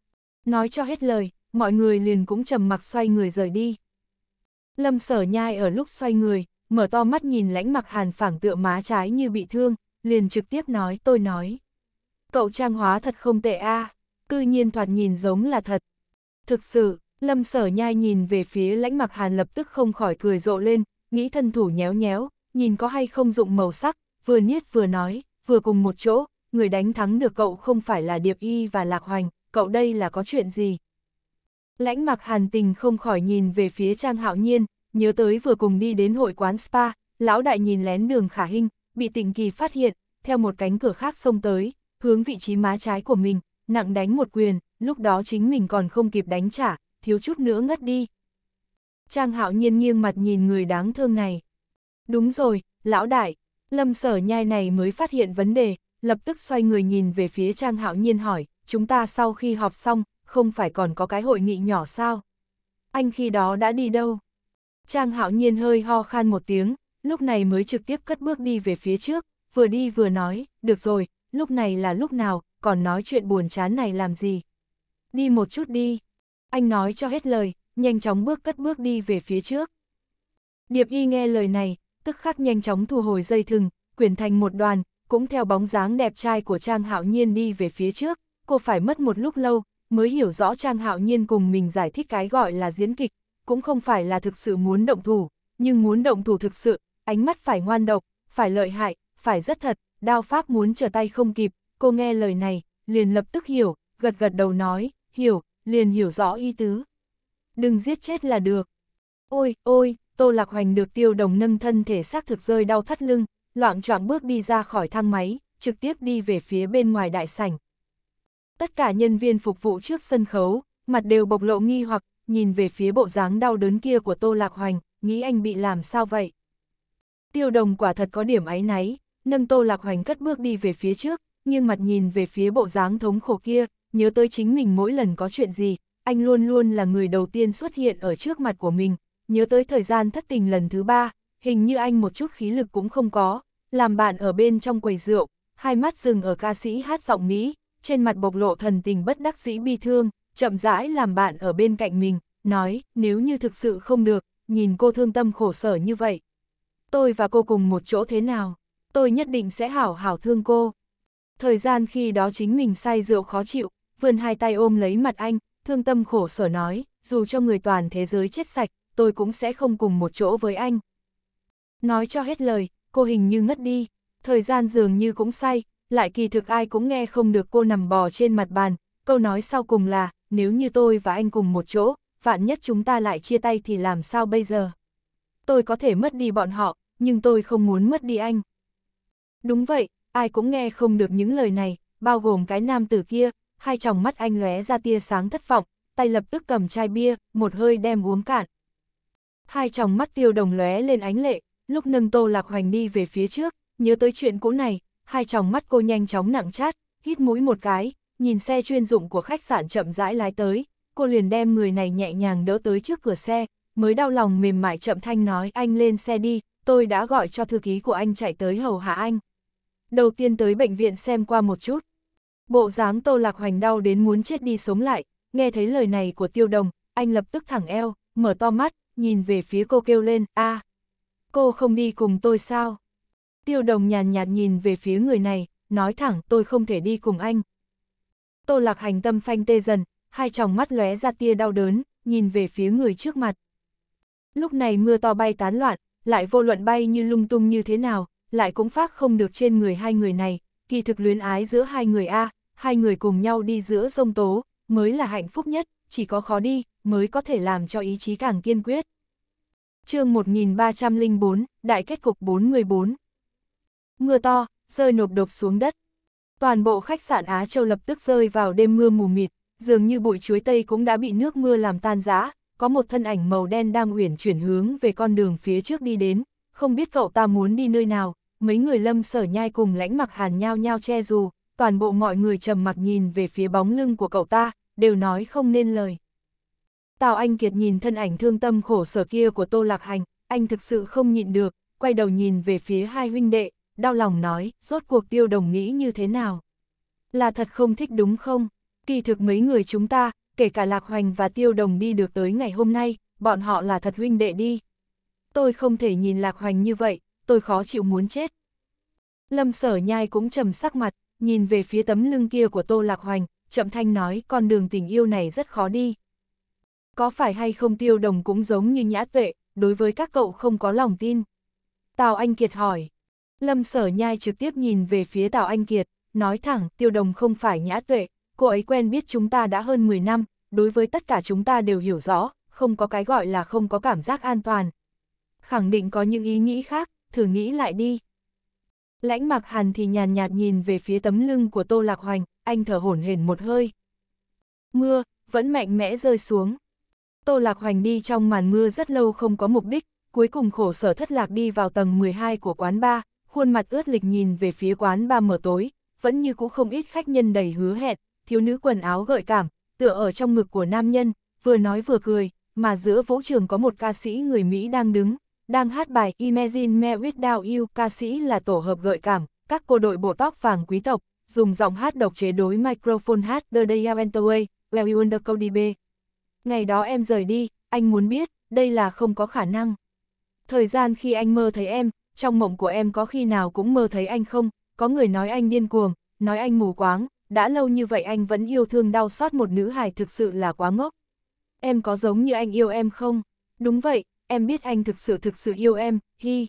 Nói cho hết lời, mọi người liền cũng trầm mặc xoay người rời đi. Lâm sở nhai ở lúc xoay người, mở to mắt nhìn lãnh mặc hàn phẳng tựa má trái như bị thương, liền trực tiếp nói tôi nói. Cậu trang hóa thật không tệ a à, cư nhiên thoạt nhìn giống là thật. Thực sự, Lâm sở nhai nhìn về phía lãnh mặc hàn lập tức không khỏi cười rộ lên, nghĩ thân thủ nhéo nhéo, nhìn có hay không dụng màu sắc, vừa niết vừa nói, vừa cùng một chỗ, người đánh thắng được cậu không phải là Điệp Y và Lạc Hoành, cậu đây là có chuyện gì? Lãnh mặc hàn tình không khỏi nhìn về phía Trang Hạo Nhiên, nhớ tới vừa cùng đi đến hội quán spa, lão đại nhìn lén đường khả hình, bị tịnh kỳ phát hiện, theo một cánh cửa khác xông tới, hướng vị trí má trái của mình, nặng đánh một quyền, lúc đó chính mình còn không kịp đánh trả, thiếu chút nữa ngất đi. Trang hạo nhiên nghiêng mặt nhìn người đáng thương này. Đúng rồi, lão đại, lâm sở nhai này mới phát hiện vấn đề, lập tức xoay người nhìn về phía Trang hạo nhiên hỏi, chúng ta sau khi họp xong, không phải còn có cái hội nghị nhỏ sao? Anh khi đó đã đi đâu? Trang hạo nhiên hơi ho khan một tiếng, lúc này mới trực tiếp cất bước đi về phía trước, vừa đi vừa nói, được rồi, lúc này là lúc nào, còn nói chuyện buồn chán này làm gì? Đi một chút đi anh nói cho hết lời, nhanh chóng bước cất bước đi về phía trước. Điệp y nghe lời này, tức khắc nhanh chóng thu hồi dây thừng, quyển thành một đoàn, cũng theo bóng dáng đẹp trai của Trang Hạo Nhiên đi về phía trước, cô phải mất một lúc lâu, mới hiểu rõ Trang Hạo Nhiên cùng mình giải thích cái gọi là diễn kịch, cũng không phải là thực sự muốn động thủ, nhưng muốn động thủ thực sự, ánh mắt phải ngoan độc, phải lợi hại, phải rất thật, đao pháp muốn trở tay không kịp, cô nghe lời này, liền lập tức hiểu, gật gật đầu nói, hiểu, liền hiểu rõ y tứ. Đừng giết chết là được. Ôi, ôi, Tô Lạc Hoành được tiêu đồng nâng thân thể xác thực rơi đau thắt lưng, loạn trọng bước đi ra khỏi thang máy, trực tiếp đi về phía bên ngoài đại sảnh. Tất cả nhân viên phục vụ trước sân khấu, mặt đều bộc lộ nghi hoặc, nhìn về phía bộ dáng đau đớn kia của Tô Lạc Hoành, nghĩ anh bị làm sao vậy. Tiêu đồng quả thật có điểm áy náy, nâng Tô Lạc Hoành cất bước đi về phía trước, nhưng mặt nhìn về phía bộ dáng thống khổ kia, nhớ tới chính mình mỗi lần có chuyện gì, anh luôn luôn là người đầu tiên xuất hiện ở trước mặt của mình, nhớ tới thời gian thất tình lần thứ ba, hình như anh một chút khí lực cũng không có, làm bạn ở bên trong quầy rượu, hai mắt dừng ở ca sĩ hát giọng Mỹ, trên mặt bộc lộ thần tình bất đắc dĩ bi thương, chậm rãi làm bạn ở bên cạnh mình, nói, nếu như thực sự không được, nhìn cô thương tâm khổ sở như vậy. Tôi và cô cùng một chỗ thế nào, tôi nhất định sẽ hảo hảo thương cô. Thời gian khi đó chính mình say rượu khó chịu, vươn hai tay ôm lấy mặt anh, thương tâm khổ sở nói, dù cho người toàn thế giới chết sạch, tôi cũng sẽ không cùng một chỗ với anh. Nói cho hết lời, cô hình như ngất đi, thời gian dường như cũng say, lại kỳ thực ai cũng nghe không được cô nằm bò trên mặt bàn, câu nói sau cùng là, nếu như tôi và anh cùng một chỗ, vạn nhất chúng ta lại chia tay thì làm sao bây giờ? Tôi có thể mất đi bọn họ, nhưng tôi không muốn mất đi anh. Đúng vậy, ai cũng nghe không được những lời này, bao gồm cái nam tử kia, hai tròng mắt anh lóe ra tia sáng thất vọng, tay lập tức cầm chai bia, một hơi đem uống cạn. Hai tròng mắt tiêu đồng lóe lên ánh lệ, lúc nâng tô lạc hoành đi về phía trước, nhớ tới chuyện cũ này, hai tròng mắt cô nhanh chóng nặng chát, hít mũi một cái, nhìn xe chuyên dụng của khách sạn chậm rãi lái tới, cô liền đem người này nhẹ nhàng đỡ tới trước cửa xe, mới đau lòng mềm mại chậm thanh nói anh lên xe đi, tôi đã gọi cho thư ký của anh chạy tới hầu hạ anh. Đầu tiên tới bệnh viện xem qua một chút, Bộ dáng Tô Lạc Hoành đau đến muốn chết đi sống lại, nghe thấy lời này của tiêu đồng, anh lập tức thẳng eo, mở to mắt, nhìn về phía cô kêu lên, a cô không đi cùng tôi sao? Tiêu đồng nhàn nhạt, nhạt nhìn về phía người này, nói thẳng tôi không thể đi cùng anh. Tô Lạc Hành tâm phanh tê dần, hai tròng mắt lóe ra tia đau đớn, nhìn về phía người trước mặt. Lúc này mưa to bay tán loạn, lại vô luận bay như lung tung như thế nào, lại cũng phát không được trên người hai người này, kỳ thực luyến ái giữa hai người A, hai người cùng nhau đi giữa sông tố, mới là hạnh phúc nhất, chỉ có khó đi, mới có thể làm cho ý chí càng kiên quyết. chương 1304, Đại kết cục 414 Mưa to, rơi nộp đột xuống đất. Toàn bộ khách sạn Á Châu lập tức rơi vào đêm mưa mù mịt, dường như bụi chuối tây cũng đã bị nước mưa làm tan rã, có một thân ảnh màu đen đang uyển chuyển hướng về con đường phía trước đi đến, không biết cậu ta muốn đi nơi nào, mấy người lâm sở nhai cùng lãnh mặc hàn nhau nhau che dù, toàn bộ mọi người trầm mặc nhìn về phía bóng lưng của cậu ta, đều nói không nên lời. Tào Anh Kiệt nhìn thân ảnh thương tâm khổ sở kia của Tô Lạc Hành, anh thực sự không nhịn được, quay đầu nhìn về phía hai huynh đệ, đau lòng nói, rốt cuộc tiêu đồng nghĩ như thế nào. Là thật không thích đúng không? Kỳ thực mấy người chúng ta, kể cả Lạc Hoành và tiêu đồng đi được tới ngày hôm nay, bọn họ là thật huynh đệ đi. Tôi không thể nhìn Lạc Hoành như vậy, tôi khó chịu muốn chết. Lâm sở nhai cũng trầm sắc mặt, nhìn về phía tấm lưng kia của Tô Lạc Hoành, chậm thanh nói con đường tình yêu này rất khó đi. Có phải hay không tiêu đồng cũng giống như nhã tuệ, đối với các cậu không có lòng tin. Tào Anh Kiệt hỏi. Lâm sở nhai trực tiếp nhìn về phía Tào Anh Kiệt, nói thẳng tiêu đồng không phải nhã tuệ, cô ấy quen biết chúng ta đã hơn 10 năm, đối với tất cả chúng ta đều hiểu rõ, không có cái gọi là không có cảm giác an toàn. Khẳng định có những ý nghĩ khác, thử nghĩ lại đi. Lãnh mặc hàn thì nhàn nhạt nhìn về phía tấm lưng của Tô Lạc Hoành, anh thở hổn hển một hơi. Mưa, vẫn mạnh mẽ rơi xuống. Tô Lạc Hoành đi trong màn mưa rất lâu không có mục đích, cuối cùng khổ sở thất lạc đi vào tầng 12 của quán ba, khuôn mặt ướt lịch nhìn về phía quán ba mở tối, vẫn như cũ không ít khách nhân đầy hứa hẹn, thiếu nữ quần áo gợi cảm, tựa ở trong ngực của nam nhân, vừa nói vừa cười, mà giữa vũ trường có một ca sĩ người Mỹ đang đứng, đang hát bài Imagine Me Without You, ca sĩ là tổ hợp gợi cảm, các cô đội bộ tóc vàng quý tộc, dùng giọng hát độc chế đối microphone hát The Day I Went Away, Well You Under Cody B. Ngày đó em rời đi, anh muốn biết, đây là không có khả năng. Thời gian khi anh mơ thấy em, trong mộng của em có khi nào cũng mơ thấy anh không, có người nói anh điên cuồng, nói anh mù quáng, đã lâu như vậy anh vẫn yêu thương đau xót một nữ hài thực sự là quá ngốc. Em có giống như anh yêu em không? Đúng vậy, em biết anh thực sự thực sự yêu em, hi.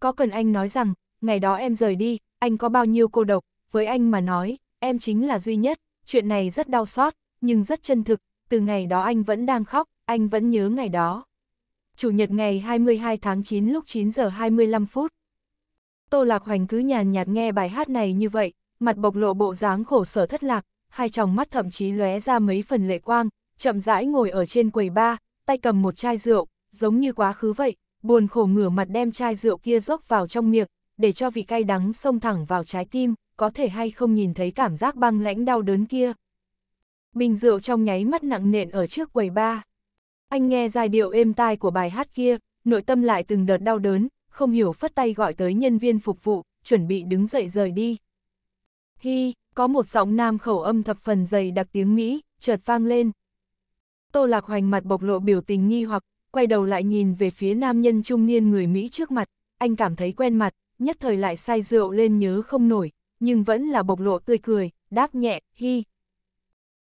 Có cần anh nói rằng, ngày đó em rời đi, anh có bao nhiêu cô độc, với anh mà nói, em chính là duy nhất, chuyện này rất đau xót, nhưng rất chân thực, từ ngày đó anh vẫn đang khóc, anh vẫn nhớ ngày đó. Chủ nhật ngày 22 tháng 9 lúc 9 giờ 25 phút. Tô Lạc Hoành cứ nhàn nhạt nghe bài hát này như vậy, mặt bộc lộ bộ dáng khổ sở thất lạc, hai tròng mắt thậm chí lóe ra mấy phần lệ quang, chậm rãi ngồi ở trên quầy ba, tay cầm một chai rượu, giống như quá khứ vậy, buồn khổ ngửa mặt đem chai rượu kia dốc vào trong miệng, để cho vị cay đắng xông thẳng vào trái tim, có thể hay không nhìn thấy cảm giác băng lãnh đau đớn kia. Bình rượu trong nháy mắt nặng nện ở trước quầy ba. Anh nghe giai điệu êm tai của bài hát kia, nội tâm lại từng đợt đau đớn, không hiểu phất tay gọi tới nhân viên phục vụ, chuẩn bị đứng dậy rời đi. Hi, có một giọng nam khẩu âm thập phần dày đặc tiếng Mỹ, chợt vang lên. Tô Lạc Hoành mặt bộc lộ biểu tình nghi hoặc quay đầu lại nhìn về phía nam nhân trung niên người Mỹ trước mặt, anh cảm thấy quen mặt, nhất thời lại say rượu lên nhớ không nổi, nhưng vẫn là bộc lộ tươi cười, đáp nhẹ, hi.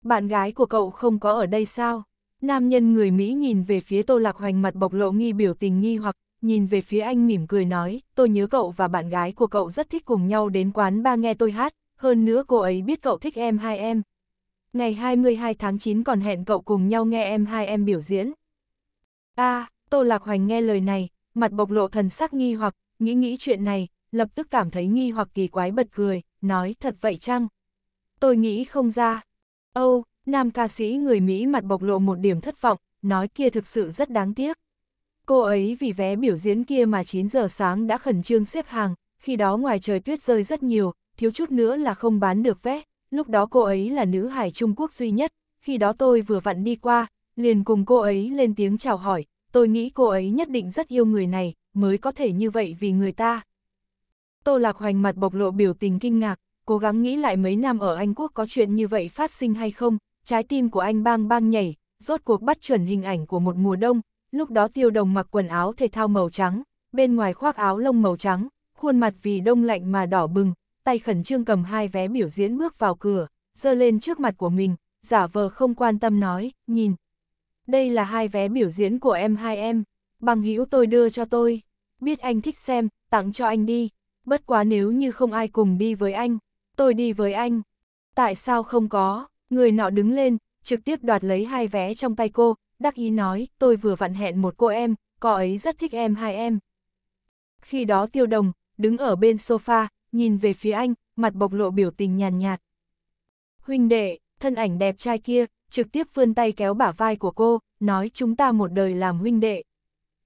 Bạn gái của cậu không có ở đây sao? Nam nhân người Mỹ nhìn về phía Tô Lạc Hoành mặt bộc lộ nghi biểu tình nghi hoặc, nhìn về phía anh mỉm cười nói, tôi nhớ cậu và bạn gái của cậu rất thích cùng nhau đến quán ba nghe tôi hát, hơn nữa cô ấy biết cậu thích em hai em. Ngày 22 tháng 9 còn hẹn cậu cùng nhau nghe em hai em biểu diễn a à, Tô Lạc Hoành nghe lời này, mặt bộc lộ thần sắc nghi hoặc, nghĩ nghĩ chuyện này, lập tức cảm thấy nghi hoặc kỳ quái bật cười, nói thật vậy chăng? Tôi nghĩ không ra. Âu, oh, nam ca sĩ người Mỹ mặt bộc lộ một điểm thất vọng, nói kia thực sự rất đáng tiếc. Cô ấy vì vé biểu diễn kia mà 9 giờ sáng đã khẩn trương xếp hàng, khi đó ngoài trời tuyết rơi rất nhiều, thiếu chút nữa là không bán được vé. Lúc đó cô ấy là nữ hải Trung Quốc duy nhất, khi đó tôi vừa vặn đi qua, liền cùng cô ấy lên tiếng chào hỏi, tôi nghĩ cô ấy nhất định rất yêu người này, mới có thể như vậy vì người ta. Tô Lạc Hoành mặt bộc lộ biểu tình kinh ngạc, cố gắng nghĩ lại mấy năm ở Anh Quốc có chuyện như vậy phát sinh hay không, trái tim của anh bang bang nhảy, rốt cuộc bắt chuẩn hình ảnh của một mùa đông, lúc đó tiêu đồng mặc quần áo thể thao màu trắng, bên ngoài khoác áo lông màu trắng, khuôn mặt vì đông lạnh mà đỏ bừng, tay khẩn trương cầm hai vé biểu diễn bước vào cửa, dơ lên trước mặt của mình, giả vờ không quan tâm nói, nhìn, đây là hai vé biểu diễn của em hai em, bằng hữu tôi đưa cho tôi. Biết anh thích xem, tặng cho anh đi. Bất quá nếu như không ai cùng đi với anh, tôi đi với anh. Tại sao không có? Người nọ đứng lên, trực tiếp đoạt lấy hai vé trong tay cô, đắc ý nói, tôi vừa vặn hẹn một cô em, cô ấy rất thích em hai em. Khi đó tiêu đồng, đứng ở bên sofa, nhìn về phía anh, mặt bộc lộ biểu tình nhàn nhạt, nhạt. Huynh đệ, thân ảnh đẹp trai kia, trực tiếp vươn tay kéo bả vai của cô, nói chúng ta một đời làm huynh đệ.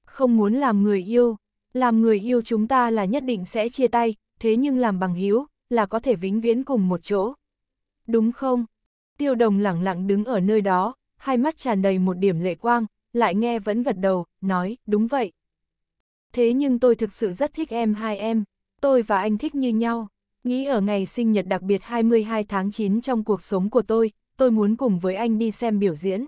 Không muốn làm người yêu, làm người yêu chúng ta là nhất định sẽ chia tay, thế nhưng làm bằng hiếu, là có thể vĩnh viễn cùng một chỗ. Đúng không? Tiêu đồng lẳng lặng đứng ở nơi đó, hai mắt tràn đầy một điểm lệ quang, lại nghe vẫn gật đầu, nói, đúng vậy. Thế nhưng tôi thực sự rất thích em hai em, tôi và anh thích như nhau. Nghĩ ở ngày sinh nhật đặc biệt 22 tháng 9 trong cuộc sống của tôi, tôi muốn cùng với anh đi xem biểu diễn.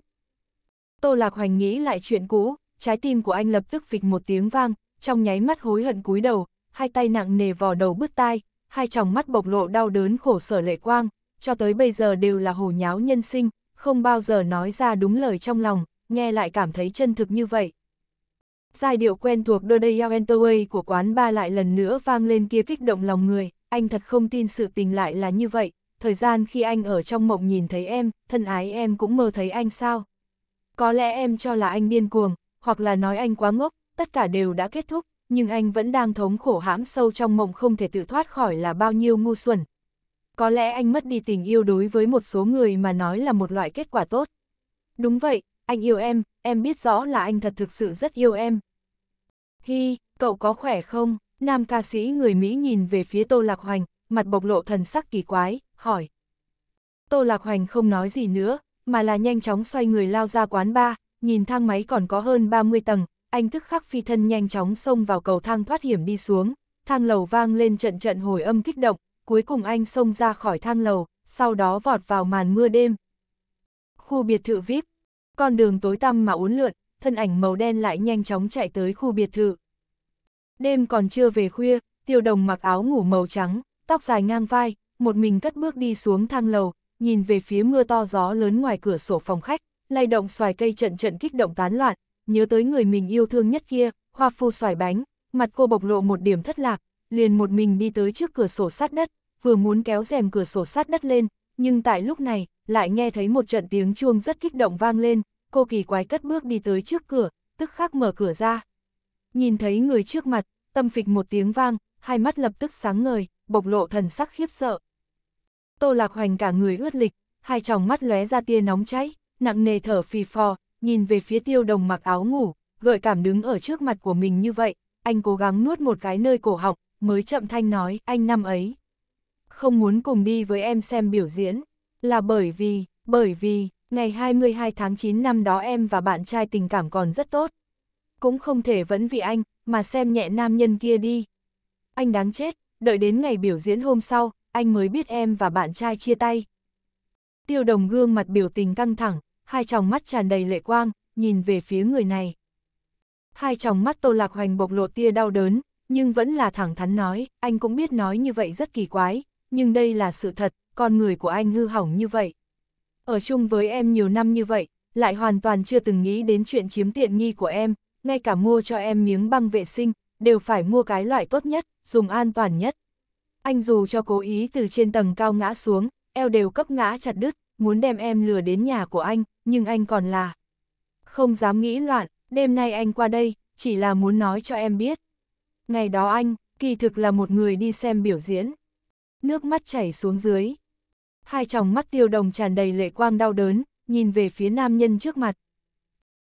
Tô Lạc Hoành nghĩ lại chuyện cũ, trái tim của anh lập tức vịch một tiếng vang, trong nháy mắt hối hận cúi đầu, hai tay nặng nề vò đầu bứt tai, hai tròng mắt bộc lộ đau đớn khổ sở lệ quang, cho tới bây giờ đều là hồ nháo nhân sinh, không bao giờ nói ra đúng lời trong lòng, nghe lại cảm thấy chân thực như vậy. Giai điệu quen thuộc The Day Out and Away của quán ba lại lần nữa vang lên kia kích động lòng người, anh thật không tin sự tình lại là như vậy, thời gian khi anh ở trong mộng nhìn thấy em, thân ái em cũng mơ thấy anh sao. Có lẽ em cho là anh điên cuồng, hoặc là nói anh quá ngốc, tất cả đều đã kết thúc, nhưng anh vẫn đang thống khổ hãm sâu trong mộng không thể tự thoát khỏi là bao nhiêu ngu xuẩn. Có lẽ anh mất đi tình yêu đối với một số người mà nói là một loại kết quả tốt. Đúng vậy, anh yêu em, em biết rõ là anh thật thực sự rất yêu em. Hi, cậu có khỏe không? Nam ca sĩ người Mỹ nhìn về phía Tô Lạc Hoành, mặt bộc lộ thần sắc kỳ quái hỏi. Tô Lạc Hoành không nói gì nữa, mà là nhanh chóng xoay người lao ra quán ba, nhìn thang máy còn có hơn 30 tầng, anh tức khắc phi thân nhanh chóng xông vào cầu thang thoát hiểm đi xuống, thang lầu vang lên trận trận hồi âm kích động, cuối cùng anh xông ra khỏi thang lầu, sau đó vọt vào màn mưa đêm. Khu biệt thự VIP, con đường tối tăm mà uốn lượn, thân ảnh màu đen lại nhanh chóng chạy tới khu biệt thự. Đêm còn chưa về khuya, tiêu đồng mặc áo ngủ màu trắng, tóc dài ngang vai, một mình cất bước đi xuống thang lầu, nhìn về phía mưa to gió lớn ngoài cửa sổ phòng khách, lay động xoài cây trận trận kích động tán loạn, nhớ tới người mình yêu thương nhất kia, hoa phu xoài bánh, mặt cô bộc lộ một điểm thất lạc, liền một mình đi tới trước cửa sổ sát đất, vừa muốn kéo rèm cửa sổ sát đất lên, nhưng tại lúc này, lại nghe thấy một trận tiếng chuông rất kích động vang lên, cô kỳ quái cất bước đi tới trước cửa, tức khắc mở cửa ra. Nhìn thấy người trước mặt, tâm phịch một tiếng vang, hai mắt lập tức sáng ngời, bộc lộ thần sắc khiếp sợ. Tô Lạc Hoành cả người ướt lịch, hai tròng mắt lóe ra tia nóng cháy, nặng nề thở phì phò, nhìn về phía tiêu đồng mặc áo ngủ, gợi cảm đứng ở trước mặt của mình như vậy, anh cố gắng nuốt một cái nơi cổ họng, mới chậm thanh nói, anh năm ấy. Không muốn cùng đi với em xem biểu diễn, là bởi vì, bởi vì, ngày 22 tháng 9 năm đó em và bạn trai tình cảm còn rất tốt. Cũng không thể vẫn vì anh, mà xem nhẹ nam nhân kia đi. Anh đáng chết, đợi đến ngày biểu diễn hôm sau, anh mới biết em và bạn trai chia tay. Tiêu đồng gương mặt biểu tình căng thẳng, hai tròng mắt tràn đầy lệ quang, nhìn về phía người này. Hai tròng mắt tô lạc hoành bộc lộ tia đau đớn, nhưng vẫn là thẳng thắn nói, anh cũng biết nói như vậy rất kỳ quái, nhưng đây là sự thật, con người của anh hư hỏng như vậy. Ở chung với em nhiều năm như vậy, lại hoàn toàn chưa từng nghĩ đến chuyện chiếm tiện nghi của em, ngay cả mua cho em miếng băng vệ sinh, đều phải mua cái loại tốt nhất, dùng an toàn nhất. Anh dù cho cố ý từ trên tầng cao ngã xuống, eo đều cấp ngã chặt đứt, muốn đem em lừa đến nhà của anh, nhưng anh còn là không dám nghĩ loạn, đêm nay anh qua đây, chỉ là muốn nói cho em biết. Ngày đó anh, kỳ thực là một người đi xem biểu diễn. Nước mắt chảy xuống dưới. Hai tròng mắt tiêu đồng tràn đầy lệ quang đau đớn, nhìn về phía nam nhân trước mặt.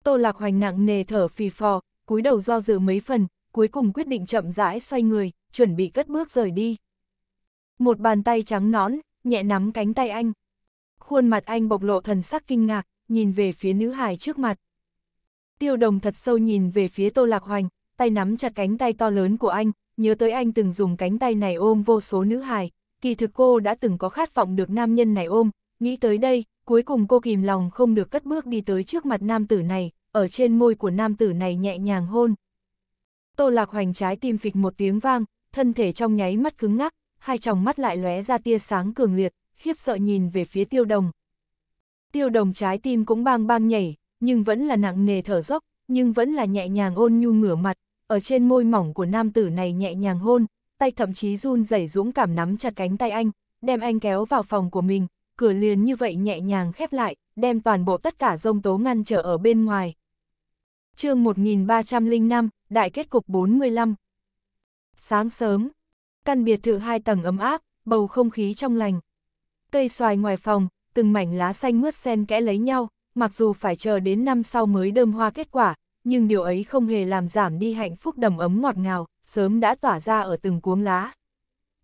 Tô Lạc Hoành nặng nề thở phì phò, cúi đầu do dự mấy phần, cuối cùng quyết định chậm rãi xoay người, chuẩn bị cất bước rời đi. Một bàn tay trắng nõn, nhẹ nắm cánh tay anh. Khuôn mặt anh bộc lộ thần sắc kinh ngạc, nhìn về phía nữ hài trước mặt. Tiêu đồng thật sâu nhìn về phía Tô Lạc Hoành, tay nắm chặt cánh tay to lớn của anh, nhớ tới anh từng dùng cánh tay này ôm vô số nữ hài. Kỳ thực cô đã từng có khát vọng được nam nhân này ôm, nghĩ tới đây, cuối cùng cô kìm lòng không được cất bước đi tới trước mặt nam tử này, ở trên môi của nam tử này nhẹ nhàng hôn. Tô Lạc Hoành trái tim phịch một tiếng vang, thân thể trong nháy mắt cứng ngắc, hai tròng mắt lại lóe ra tia sáng cường liệt, khiếp sợ nhìn về phía tiêu đồng. Tiêu đồng trái tim cũng bang bang nhảy, nhưng vẫn là nặng nề thở dốc, nhưng vẫn là nhẹ nhàng ôn nhu ngửa mặt, ở trên môi mỏng của nam tử này nhẹ nhàng hôn, tay thậm chí run rẩy dũng cảm nắm chặt cánh tay anh, đem anh kéo vào phòng của mình, cửa liền như vậy nhẹ nhàng khép lại, đem toàn bộ tất cả rông tố ngăn trở ở bên ngoài. chương 1305, Đại kết cục 45 Sáng sớm, căn biệt thự hai tầng ấm áp, bầu không khí trong lành. Cây xoài ngoài phòng, từng mảnh lá xanh mướt sen kẽ lấy nhau, mặc dù phải chờ đến năm sau mới đơm hoa kết quả, nhưng điều ấy không hề làm giảm đi hạnh phúc đầm ấm ngọt ngào, sớm đã tỏa ra ở từng cuống lá.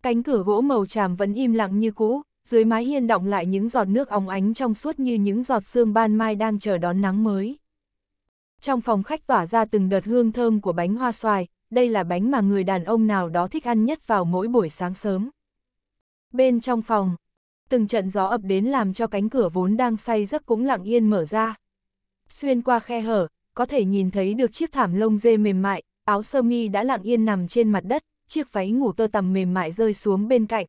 Cánh cửa gỗ màu tràm vẫn im lặng như cũ, dưới mái hiên động lại những giọt nước óng ánh trong suốt như những giọt sương ban mai đang chờ đón nắng mới. Trong phòng khách tỏa ra từng đợt hương thơm của bánh hoa xoài, đây là bánh mà người đàn ông nào đó thích ăn nhất vào mỗi buổi sáng sớm. Bên trong phòng, từng trận gió ập đến làm cho cánh cửa vốn đang say giấc cũng lặng yên mở ra. Xuyên qua khe hở, có thể nhìn thấy được chiếc thảm lông dê mềm mại, áo sơ mi đã lặng yên nằm trên mặt đất, chiếc váy ngủ tơ tằm mềm mại rơi xuống bên cạnh.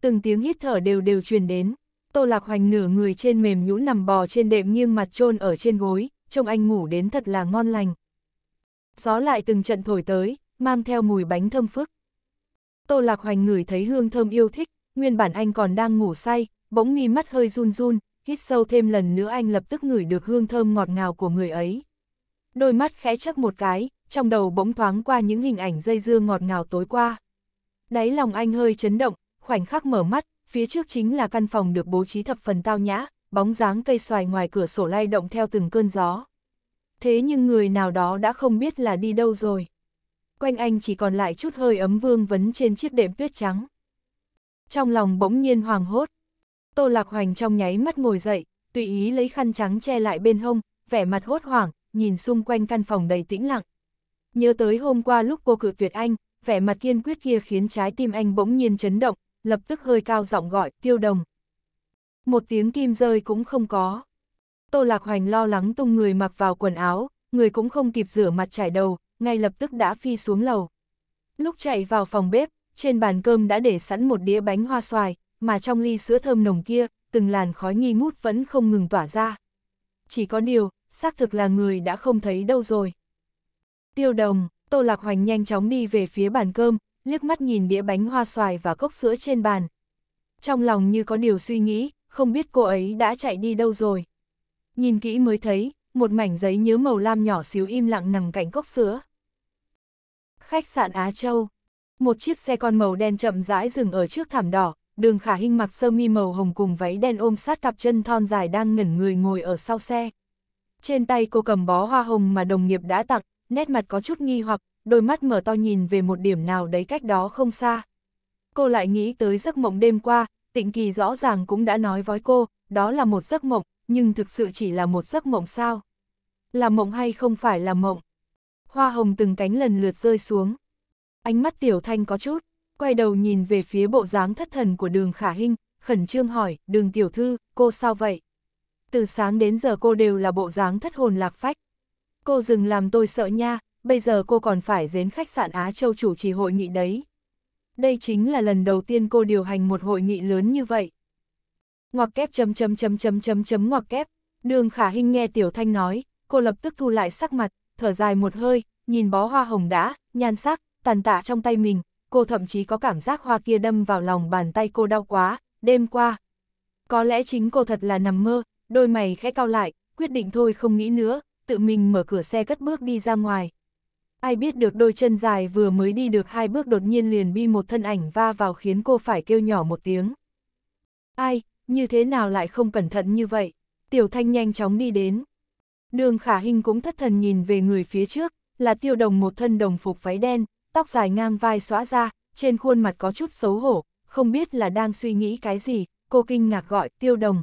Từng tiếng hít thở đều đều truyền đến, Tô Lạc Hoành nửa người trên mềm nhũ nằm bò trên đệm nghiêng mặt chôn ở trên gối, trông anh ngủ đến thật là ngon lành gió lại từng trận thổi tới, mang theo mùi bánh thơm phức. Tô Lạc Hoành ngửi thấy hương thơm yêu thích, nguyên bản anh còn đang ngủ say, bỗng mi mắt hơi run run, hít sâu thêm lần nữa anh lập tức ngửi được hương thơm ngọt ngào của người ấy. Đôi mắt khẽ chấp một cái, trong đầu bỗng thoáng qua những hình ảnh dây dưa ngọt ngào tối qua. Đáy lòng anh hơi chấn động, khoảnh khắc mở mắt, phía trước chính là căn phòng được bố trí thập phần tao nhã, bóng dáng cây xoài ngoài cửa sổ lay động theo từng cơn gió thế nhưng người nào đó đã không biết là đi đâu rồi. Quanh anh chỉ còn lại chút hơi ấm vương vấn trên chiếc đệm tuyết trắng. Trong lòng bỗng nhiên hoàng hốt, Tô Lạc Hoành trong nháy mắt ngồi dậy, tùy ý lấy khăn trắng che lại bên hông, vẻ mặt hốt hoảng, nhìn xung quanh căn phòng đầy tĩnh lặng. Nhớ tới hôm qua lúc cô cự tuyệt anh, vẻ mặt kiên quyết kia khiến trái tim anh bỗng nhiên chấn động, lập tức hơi cao giọng gọi, tiêu đồng. Một tiếng kim rơi cũng không có. Tô Lạc Hoành lo lắng tung người mặc vào quần áo, người cũng không kịp rửa mặt chải đầu, ngay lập tức đã phi xuống lầu. Lúc chạy vào phòng bếp, trên bàn cơm đã để sẵn một đĩa bánh hoa xoài, mà trong ly sữa thơm nồng kia, từng làn khói nghi ngút vẫn không ngừng tỏa ra. Chỉ có điều, xác thực là người đã không thấy đâu rồi. Tiêu đồng, Tô Lạc Hoành nhanh chóng đi về phía bàn cơm, liếc mắt nhìn đĩa bánh hoa xoài và cốc sữa trên bàn. Trong lòng như có điều suy nghĩ, không biết cô ấy đã chạy đi đâu rồi nhìn kỹ mới thấy, một mảnh giấy nhớ màu lam nhỏ xíu im lặng nằm cạnh cốc sữa. Khách sạn Á Châu Một chiếc xe con màu đen chậm rãi dừng ở trước thảm đỏ, đường khả hinh mặc sơ mi màu hồng cùng váy đen ôm sát cặp chân thon dài đang ngẩn người ngồi ở sau xe. Trên tay cô cầm bó hoa hồng mà đồng nghiệp đã tặng, nét mặt có chút nghi hoặc, đôi mắt mở to nhìn về một điểm nào đấy cách đó không xa. Cô lại nghĩ tới giấc mộng đêm qua, tịnh kỳ rõ ràng cũng đã nói với cô, đó là một giấc mộng, nhưng thực sự chỉ là một giấc mộng sao? Là mộng hay không phải là mộng? Hoa hồng từng cánh lần lượt rơi xuống. Ánh mắt tiểu thanh có chút, quay đầu nhìn về phía bộ dáng thất thần của đường khả hinh, khẩn trương hỏi, đường tiểu thư, cô sao vậy? Từ sáng đến giờ cô đều là bộ dáng thất hồn lạc phách. Cô dừng làm tôi sợ nha, bây giờ cô còn phải đến khách sạn Á Châu chủ trì hội nghị đấy. Đây chính là lần đầu tiên cô điều hành một hội nghị lớn như vậy ngoặc kép chấm chấm chấm chấm chấm chấm ngoặc kép. Đường khả hình nghe Tiểu Thanh nói, cô lập tức thu lại sắc mặt, thở dài một hơi, nhìn bó hoa hồng đã, nhan sắc, tàn tạ trong tay mình, cô thậm chí có cảm giác hoa kia đâm vào lòng bàn tay cô đau quá, đêm qua. Có lẽ chính cô thật là nằm mơ, đôi mày khẽ cao lại, quyết định thôi không nghĩ nữa, tự mình mở cửa xe cất bước đi ra ngoài. Ai biết được đôi chân dài vừa mới đi được hai bước đột nhiên liền bi một thân ảnh va vào khiến cô phải kêu nhỏ một tiếng. Ai, như thế nào lại không cẩn thận như vậy? Tiểu Thanh nhanh chóng đi đến. Đường Khả Hinh cũng thất thần nhìn về người phía trước, là tiêu đồng một thân đồng phục váy đen, tóc dài ngang vai xóa ra, trên khuôn mặt có chút xấu hổ, không biết là đang suy nghĩ cái gì, cô kinh ngạc gọi tiêu đồng.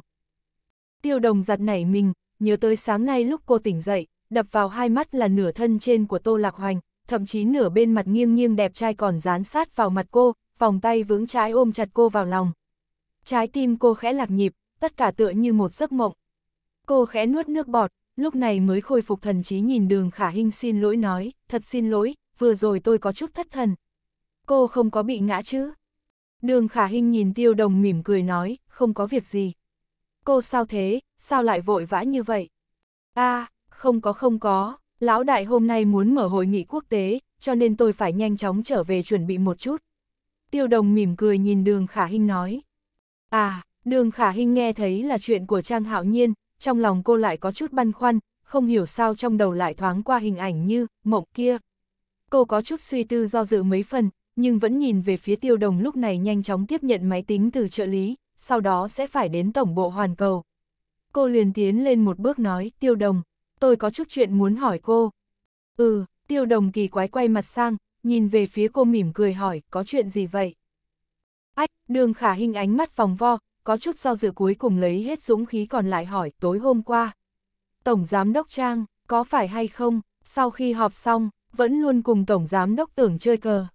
Tiêu đồng giật nảy mình, nhớ tới sáng nay lúc cô tỉnh dậy, đập vào hai mắt là nửa thân trên của Tô Lạc Hoành, thậm chí nửa bên mặt nghiêng nghiêng đẹp trai còn dán sát vào mặt cô, vòng tay vững trái ôm chặt cô vào lòng. Trái tim cô khẽ lạc nhịp, tất cả tựa như một giấc mộng. Cô khẽ nuốt nước bọt, lúc này mới khôi phục thần trí nhìn đường khả hình xin lỗi nói, thật xin lỗi, vừa rồi tôi có chút thất thần. Cô không có bị ngã chứ? Đường khả hình nhìn tiêu đồng mỉm cười nói, không có việc gì. Cô sao thế, sao lại vội vã như vậy? a không có không có, lão đại hôm nay muốn mở hội nghị quốc tế, cho nên tôi phải nhanh chóng trở về chuẩn bị một chút. Tiêu đồng mỉm cười nhìn đường khả hình nói. À, đường khả hình nghe thấy là chuyện của Trang Hạo Nhiên, trong lòng cô lại có chút băn khoăn, không hiểu sao trong đầu lại thoáng qua hình ảnh như, mộng kia. Cô có chút suy tư do dự mấy phần, nhưng vẫn nhìn về phía tiêu đồng lúc này nhanh chóng tiếp nhận máy tính từ trợ lý, sau đó sẽ phải đến tổng bộ hoàn cầu. Cô liền tiến lên một bước nói, tiêu đồng, tôi có chút chuyện muốn hỏi cô. Ừ, tiêu đồng kỳ quái quay mặt sang, nhìn về phía cô mỉm cười hỏi, có chuyện gì vậy? Ách, đường khả hình ánh mắt vòng vo, có chút do dự cuối cùng lấy hết dũng khí còn lại hỏi tối hôm qua. Tổng Giám Đốc Trang, có phải hay không, sau khi họp xong, vẫn luôn cùng Tổng Giám Đốc Tưởng chơi cờ.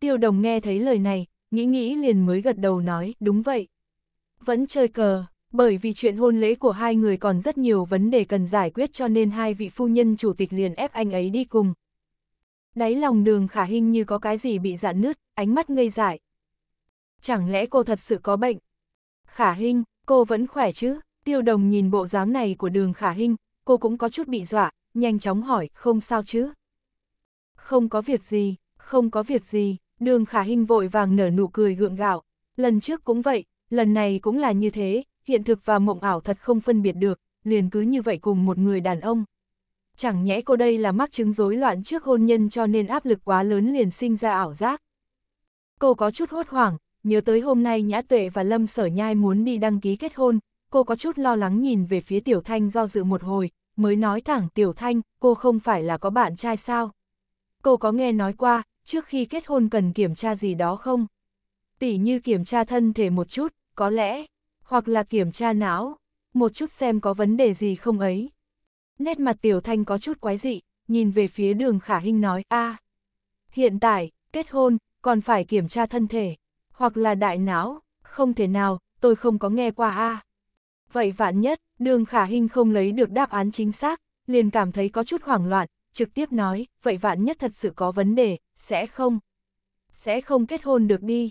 Tiêu đồng nghe thấy lời này, nghĩ nghĩ liền mới gật đầu nói, đúng vậy. Vẫn chơi cờ, bởi vì chuyện hôn lễ của hai người còn rất nhiều vấn đề cần giải quyết cho nên hai vị phu nhân chủ tịch liền ép anh ấy đi cùng. Đáy lòng đường khả hình như có cái gì bị dạn nứt, ánh mắt ngây dại, chẳng lẽ cô thật sự có bệnh? Khả Hinh, cô vẫn khỏe chứ? Tiêu đồng nhìn bộ dáng này của đường Khả Hinh, cô cũng có chút bị dọa, nhanh chóng hỏi, không sao chứ? Không có việc gì, không có việc gì, đường Khả Hinh vội vàng nở nụ cười gượng gạo. Lần trước cũng vậy, lần này cũng là như thế, hiện thực và mộng ảo thật không phân biệt được, liền cứ như vậy cùng một người đàn ông. Chẳng nhẽ cô đây là mắc chứng rối loạn trước hôn nhân cho nên áp lực quá lớn liền sinh ra ảo giác. Cô có chút hốt hoảng, nhớ tới hôm nay Nhã Tuệ và Lâm Sở Nhai muốn đi đăng ký kết hôn, cô có chút lo lắng nhìn về phía Tiểu Thanh do dự một hồi, mới nói thẳng Tiểu Thanh, cô không phải là có bạn trai sao? Cô có nghe nói qua, trước khi kết hôn cần kiểm tra gì đó không? tỷ như kiểm tra thân thể một chút, có lẽ, hoặc là kiểm tra não, một chút xem có vấn đề gì không ấy. Nét mặt Tiểu Thanh có chút quái dị, nhìn về phía đường khả hinh nói, a hiện tại, kết hôn, còn phải kiểm tra thân thể hoặc là đại não, không thể nào, tôi không có nghe qua a. À. Vậy vạn nhất, đường khả hình không lấy được đáp án chính xác, liền cảm thấy có chút hoảng loạn, trực tiếp nói, vậy vạn nhất thật sự có vấn đề, sẽ không, sẽ không kết hôn được đi.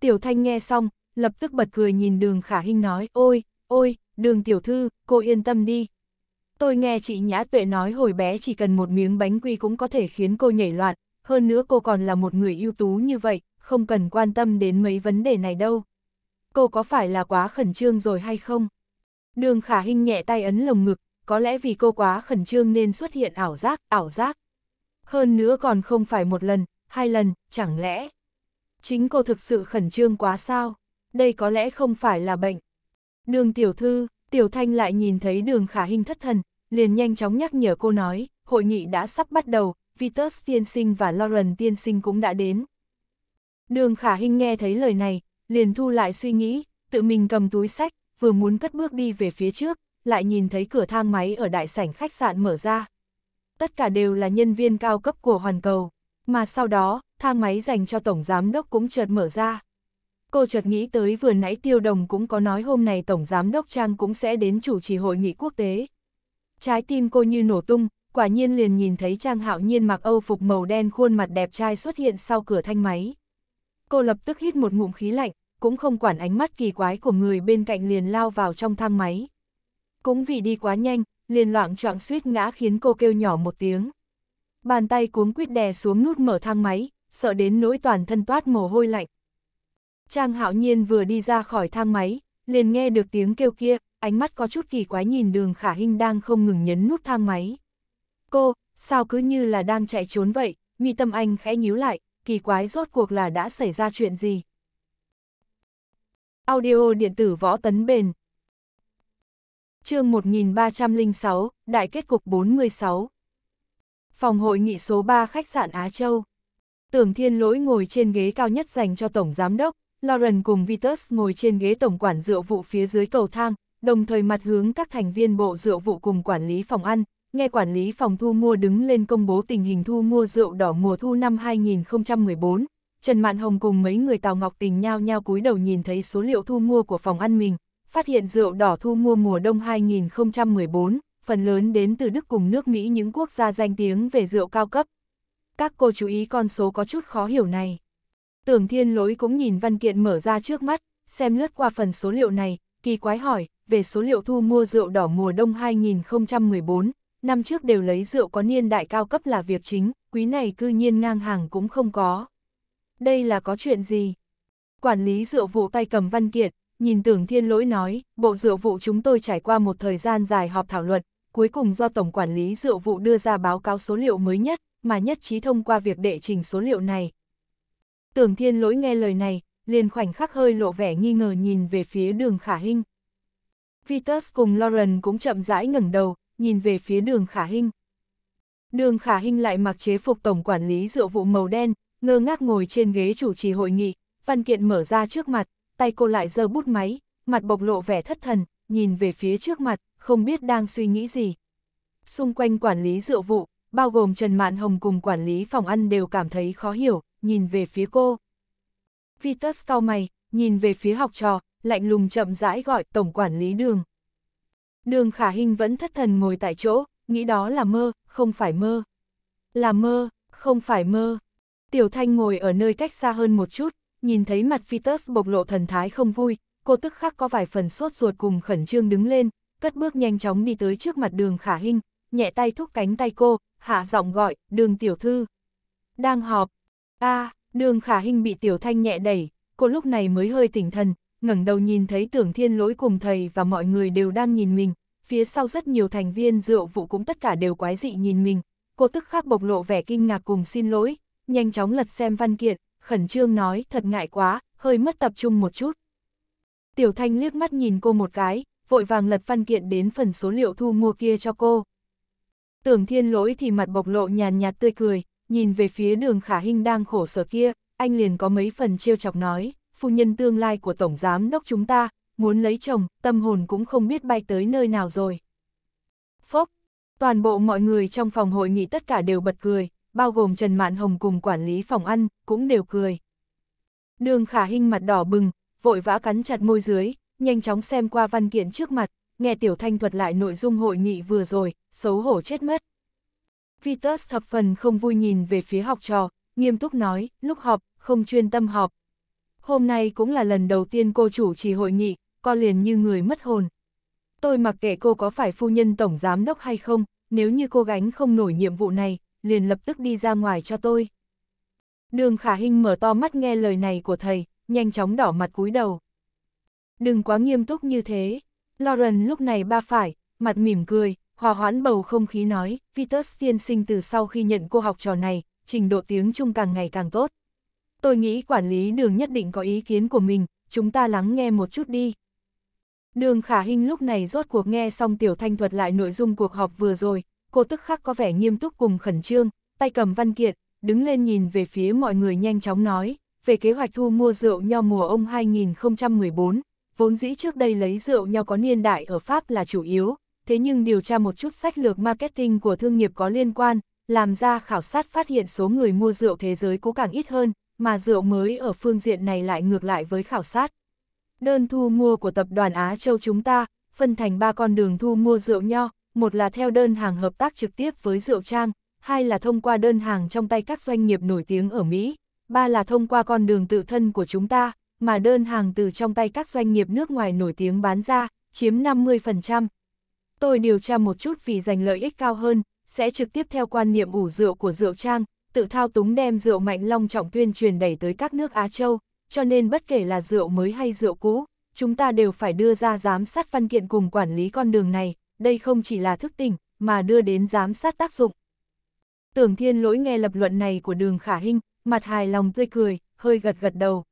Tiểu thanh nghe xong, lập tức bật cười nhìn đường khả hình nói, ôi, ôi, đường tiểu thư, cô yên tâm đi. Tôi nghe chị Nhã Tuệ nói hồi bé chỉ cần một miếng bánh quy cũng có thể khiến cô nhảy loạn, hơn nữa cô còn là một người ưu tú như vậy, không cần quan tâm đến mấy vấn đề này đâu. Cô có phải là quá khẩn trương rồi hay không? Đường khả hình nhẹ tay ấn lồng ngực, có lẽ vì cô quá khẩn trương nên xuất hiện ảo giác, ảo giác. Hơn nữa còn không phải một lần, hai lần, chẳng lẽ. Chính cô thực sự khẩn trương quá sao? Đây có lẽ không phải là bệnh. Đường tiểu thư, tiểu thanh lại nhìn thấy đường khả hình thất thần, liền nhanh chóng nhắc nhở cô nói, hội nghị đã sắp bắt đầu, Vitus tiên sinh và Lauren tiên sinh cũng đã đến, Đường khả hình nghe thấy lời này, liền thu lại suy nghĩ, tự mình cầm túi sách, vừa muốn cất bước đi về phía trước, lại nhìn thấy cửa thang máy ở đại sảnh khách sạn mở ra. Tất cả đều là nhân viên cao cấp của Hoàn Cầu, mà sau đó, thang máy dành cho Tổng Giám Đốc cũng chợt mở ra. Cô chợt nghĩ tới vừa nãy Tiêu Đồng cũng có nói hôm nay Tổng Giám Đốc Trang cũng sẽ đến chủ trì hội nghị quốc tế. Trái tim cô như nổ tung, quả nhiên liền nhìn thấy Trang Hạo Nhiên mặc âu phục màu đen khuôn mặt đẹp trai xuất hiện sau cửa thanh máy cô lập tức hít một ngụm khí lạnh, cũng không quản ánh mắt kỳ quái của người bên cạnh liền lao vào trong thang máy. Cũng vì đi quá nhanh, liền loạn trọng suýt ngã khiến cô kêu nhỏ một tiếng. Bàn tay cuống quýt đè xuống nút mở thang máy, sợ đến nỗi toàn thân toát mồ hôi lạnh. Trang hạo nhiên vừa đi ra khỏi thang máy, liền nghe được tiếng kêu kia, ánh mắt có chút kỳ quái nhìn đường khả hinh đang không ngừng nhấn nút thang máy. Cô, sao cứ như là đang chạy trốn vậy, mi tâm anh khẽ nhíu lại, kỳ quái rốt cuộc là đã xảy ra chuyện gì. Audio điện tử võ tấn bền chương 1306, đại kết cục 46 Phòng hội nghị số 3 khách sạn Á Châu Tưởng Thiên Lỗi ngồi trên ghế cao nhất dành cho Tổng Giám đốc, Lauren cùng Vitus ngồi trên ghế Tổng Quản Dựa vụ phía dưới cầu thang, đồng thời mặt hướng các thành viên bộ dựa vụ cùng quản lý phòng ăn, nghe quản lý phòng thu mua đứng lên công bố tình hình thu mua rượu đỏ mùa thu năm 2014, Trần Mạn Hồng cùng mấy người Tào Ngọc Tình nhao nhao cúi đầu nhìn thấy số liệu thu mua của phòng ăn mình, phát hiện rượu đỏ thu mua mùa đông 2014, phần lớn đến từ Đức cùng nước Mỹ những quốc gia danh tiếng về rượu cao cấp. Các cô chú ý con số có chút khó hiểu này. Tưởng Thiên Lỗi cũng nhìn văn kiện mở ra trước mắt, xem lướt qua phần số liệu này, kỳ quái hỏi, về số liệu thu mua rượu đỏ mùa đông 2014, năm trước đều lấy rượu có niên đại cao cấp là việc chính, quý này cư nhiên ngang hàng cũng không có. Đây là có chuyện gì? Quản lý rượu vụ tay cầm văn kiện, nhìn tưởng thiên lỗi nói, bộ rượu vụ chúng tôi trải qua một thời gian dài họp thảo luận, cuối cùng do Tổng Quản lý rượu vụ đưa ra báo cáo số liệu mới nhất, mà nhất trí thông qua việc đệ trình số liệu này. Tưởng thiên lỗi nghe lời này, liền khoảnh khắc hơi lộ vẻ nghi ngờ nhìn về phía đường khả hinh. Vitus cùng Lauren cũng chậm rãi ngẩng đầu, nhìn về phía đường khả hinh. Đường khả hinh lại mặc chế phục tổng quản lý rượu vụ màu đen, ngơ ngác ngồi trên ghế chủ trì hội nghị, văn kiện mở ra trước mặt, tay cô lại giơ bút máy, mặt bộc lộ vẻ thất thần, nhìn về phía trước mặt, không biết đang suy nghĩ gì. Xung quanh quản lý rượu vụ, bao gồm Trần Mạn Hồng cùng quản lý phòng ăn đều cảm thấy khó hiểu, nhìn về phía cô. Vitus cao mày, nhìn về phía học trò, lạnh lùng chậm rãi gọi tổng quản lý đường. Đường khả hình vẫn thất thần ngồi tại chỗ, nghĩ đó là mơ, không phải mơ. Là mơ, không phải mơ. Tiểu thanh ngồi ở nơi cách xa hơn một chút, nhìn thấy mặt Vitus bộc lộ thần thái không vui, cô tức khắc có vài phần sốt ruột cùng khẩn trương đứng lên, cất bước nhanh chóng đi tới trước mặt đường khả hình, nhẹ tay thúc cánh tay cô, hạ giọng gọi, đường tiểu thư. Đang họp. a đường khả hình bị tiểu thanh nhẹ đẩy, cô lúc này mới hơi tỉnh thần, ngẩng đầu nhìn thấy tưởng thiên lỗi cùng thầy và mọi người đều đang nhìn mình, phía sau rất nhiều thành viên rượu vụ cũng tất cả đều quái dị nhìn mình, cô tức khắc bộc lộ vẻ kinh ngạc cùng xin lỗi, nhanh chóng lật xem văn kiện, khẩn trương nói thật ngại quá, hơi mất tập trung một chút. Tiểu thanh liếc mắt nhìn cô một cái, vội vàng lật văn kiện đến phần số liệu thu mua kia cho cô. Tưởng thiên lỗi thì mặt bộc lộ nhàn nhạt tươi cười, nhìn về phía đường khả hình đang khổ sở kia, anh liền có mấy phần trêu chọc nói phu nhân tương lai của Tổng Giám Đốc chúng ta, muốn lấy chồng, tâm hồn cũng không biết bay tới nơi nào rồi. Phốc, toàn bộ mọi người trong phòng hội nghị tất cả đều bật cười, bao gồm Trần Mạn Hồng cùng quản lý phòng ăn, cũng đều cười. Đường khả hình mặt đỏ bừng, vội vã cắn chặt môi dưới, nhanh chóng xem qua văn kiện trước mặt, nghe Tiểu Thanh thuật lại nội dung hội nghị vừa rồi, xấu hổ chết mất. Vitus thập phần không vui nhìn về phía học trò, nghiêm túc nói, lúc họp, không chuyên tâm họp, hôm nay cũng là lần đầu tiên cô chủ trì hội nghị, con liền như người mất hồn. Tôi mặc kệ cô có phải phu nhân tổng giám đốc hay không, nếu như cô gánh không nổi nhiệm vụ này, liền lập tức đi ra ngoài cho tôi. Đường Khả Hinh mở to mắt nghe lời này của thầy, nhanh chóng đỏ mặt cúi đầu. Đừng quá nghiêm túc như thế. Lauren lúc này ba phải, mặt mỉm cười, hòa hoãn bầu không khí nói, Vitus tiên sinh từ sau khi nhận cô học trò này, trình độ tiếng Trung càng ngày càng tốt tôi nghĩ quản lý đường nhất định có ý kiến của mình, chúng ta lắng nghe một chút đi. Đường khả hình lúc này rốt cuộc nghe xong tiểu thanh thuật lại nội dung cuộc họp vừa rồi, cô tức khắc có vẻ nghiêm túc cùng khẩn trương, tay cầm văn kiện, đứng lên nhìn về phía mọi người nhanh chóng nói, về kế hoạch thu mua rượu nho mùa ông 2014, vốn dĩ trước đây lấy rượu nho có niên đại ở Pháp là chủ yếu, thế nhưng điều tra một chút sách lược marketing của thương nghiệp có liên quan, làm ra khảo sát phát hiện số người mua rượu thế giới cũng càng ít hơn, mà rượu mới ở phương diện này lại ngược lại với khảo sát. Đơn thu mua của tập đoàn Á Châu chúng ta, phân thành ba con đường thu mua rượu nho, một là theo đơn hàng hợp tác trực tiếp với rượu trang, hai là thông qua đơn hàng trong tay các doanh nghiệp nổi tiếng ở Mỹ, ba là thông qua con đường tự thân của chúng ta, mà đơn hàng từ trong tay các doanh nghiệp nước ngoài nổi tiếng bán ra, chiếm 50%. Tôi điều tra một chút vì giành lợi ích cao hơn, sẽ trực tiếp theo quan niệm ủ rượu của rượu trang, tự thao túng đem rượu mạnh long trọng tuyên truyền đẩy tới các nước Á Châu, cho nên bất kể là rượu mới hay rượu cũ, chúng ta đều phải đưa ra giám sát văn kiện cùng quản lý con đường này, đây không chỉ là thức tỉnh, mà đưa đến giám sát tác dụng. Tưởng thiên lỗi nghe lập luận này của đường khả hinh, mặt hài lòng tươi cười, hơi gật gật đầu.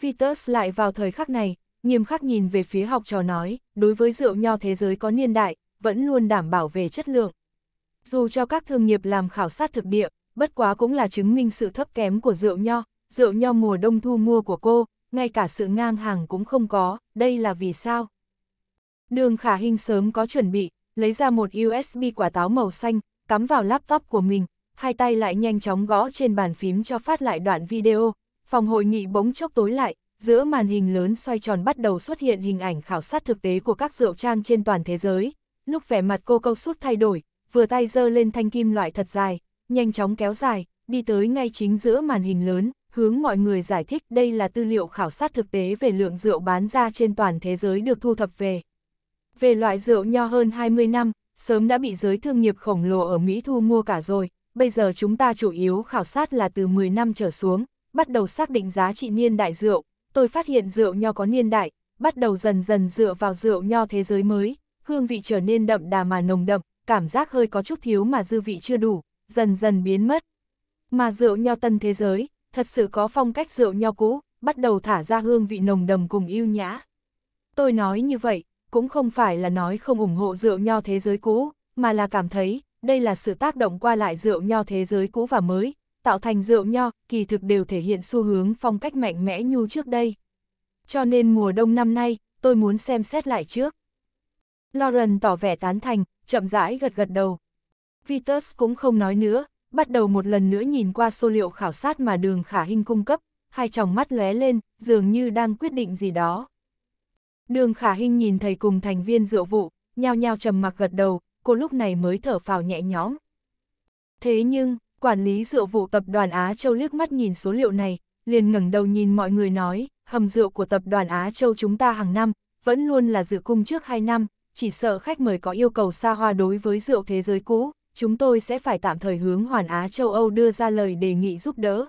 Vitus lại vào thời khắc này, nghiêm khắc nhìn về phía học trò nói, đối với rượu nho thế giới có niên đại, vẫn luôn đảm bảo về chất lượng. Dù cho các thương nghiệp làm khảo sát thực địa, bất quá cũng là chứng minh sự thấp kém của rượu nho, rượu nho mùa đông thu mua của cô, ngay cả sự ngang hàng cũng không có, đây là vì sao? Đường khả hình sớm có chuẩn bị, lấy ra một USB quả táo màu xanh, cắm vào laptop của mình, hai tay lại nhanh chóng gõ trên bàn phím cho phát lại đoạn video, phòng hội nghị bỗng chốc tối lại, giữa màn hình lớn xoay tròn bắt đầu xuất hiện hình ảnh khảo sát thực tế của các rượu trang trên toàn thế giới. Lúc vẻ mặt cô câu suốt thay đổi, vừa tay dơ lên thanh kim loại thật dài, nhanh chóng kéo dài, đi tới ngay chính giữa màn hình lớn, hướng mọi người giải thích đây là tư liệu khảo sát thực tế về lượng rượu bán ra trên toàn thế giới được thu thập về. Về loại rượu nho hơn 20 năm, sớm đã bị giới thương nghiệp khổng lồ ở Mỹ thu mua cả rồi, bây giờ chúng ta chủ yếu khảo sát là từ 10 năm trở xuống, bắt đầu xác định giá trị niên đại rượu, tôi phát hiện rượu nho có niên đại, bắt đầu dần dần dựa vào rượu nho thế giới mới, hương vị trở nên đậm đà mà nồng đậm, cảm giác hơi có chút thiếu mà dư vị chưa đủ, dần dần biến mất. Mà rượu nho tân thế giới, thật sự có phong cách rượu nho cũ, bắt đầu thả ra hương vị nồng đầm cùng yêu nhã. Tôi nói như vậy, cũng không phải là nói không ủng hộ rượu nho thế giới cũ, mà là cảm thấy, đây là sự tác động qua lại rượu nho thế giới cũ và mới, tạo thành rượu nho, kỳ thực đều thể hiện xu hướng phong cách mạnh mẽ nhu trước đây. Cho nên mùa đông năm nay, tôi muốn xem xét lại trước. Lauren tỏ vẻ tán thành, chậm rãi gật gật đầu. Vitus cũng không nói nữa, bắt đầu một lần nữa nhìn qua số liệu khảo sát mà đường khả hình cung cấp, hai tròng mắt lóe lên, dường như đang quyết định gì đó. Đường khả hình nhìn thầy cùng thành viên rượu vụ, nhao nhao trầm mặc gật đầu, cô lúc này mới thở phào nhẹ nhõm. Thế nhưng, quản lý rượu vụ tập đoàn Á Châu liếc mắt nhìn số liệu này, liền ngẩng đầu nhìn mọi người nói, hầm rượu của tập đoàn Á Châu chúng ta hàng năm, vẫn luôn là dự cung trước 2 năm, chỉ sợ khách mời có yêu cầu xa hoa đối với rượu thế giới cũ, chúng tôi sẽ phải tạm thời hướng Hoàn Á châu Âu đưa ra lời đề nghị giúp đỡ.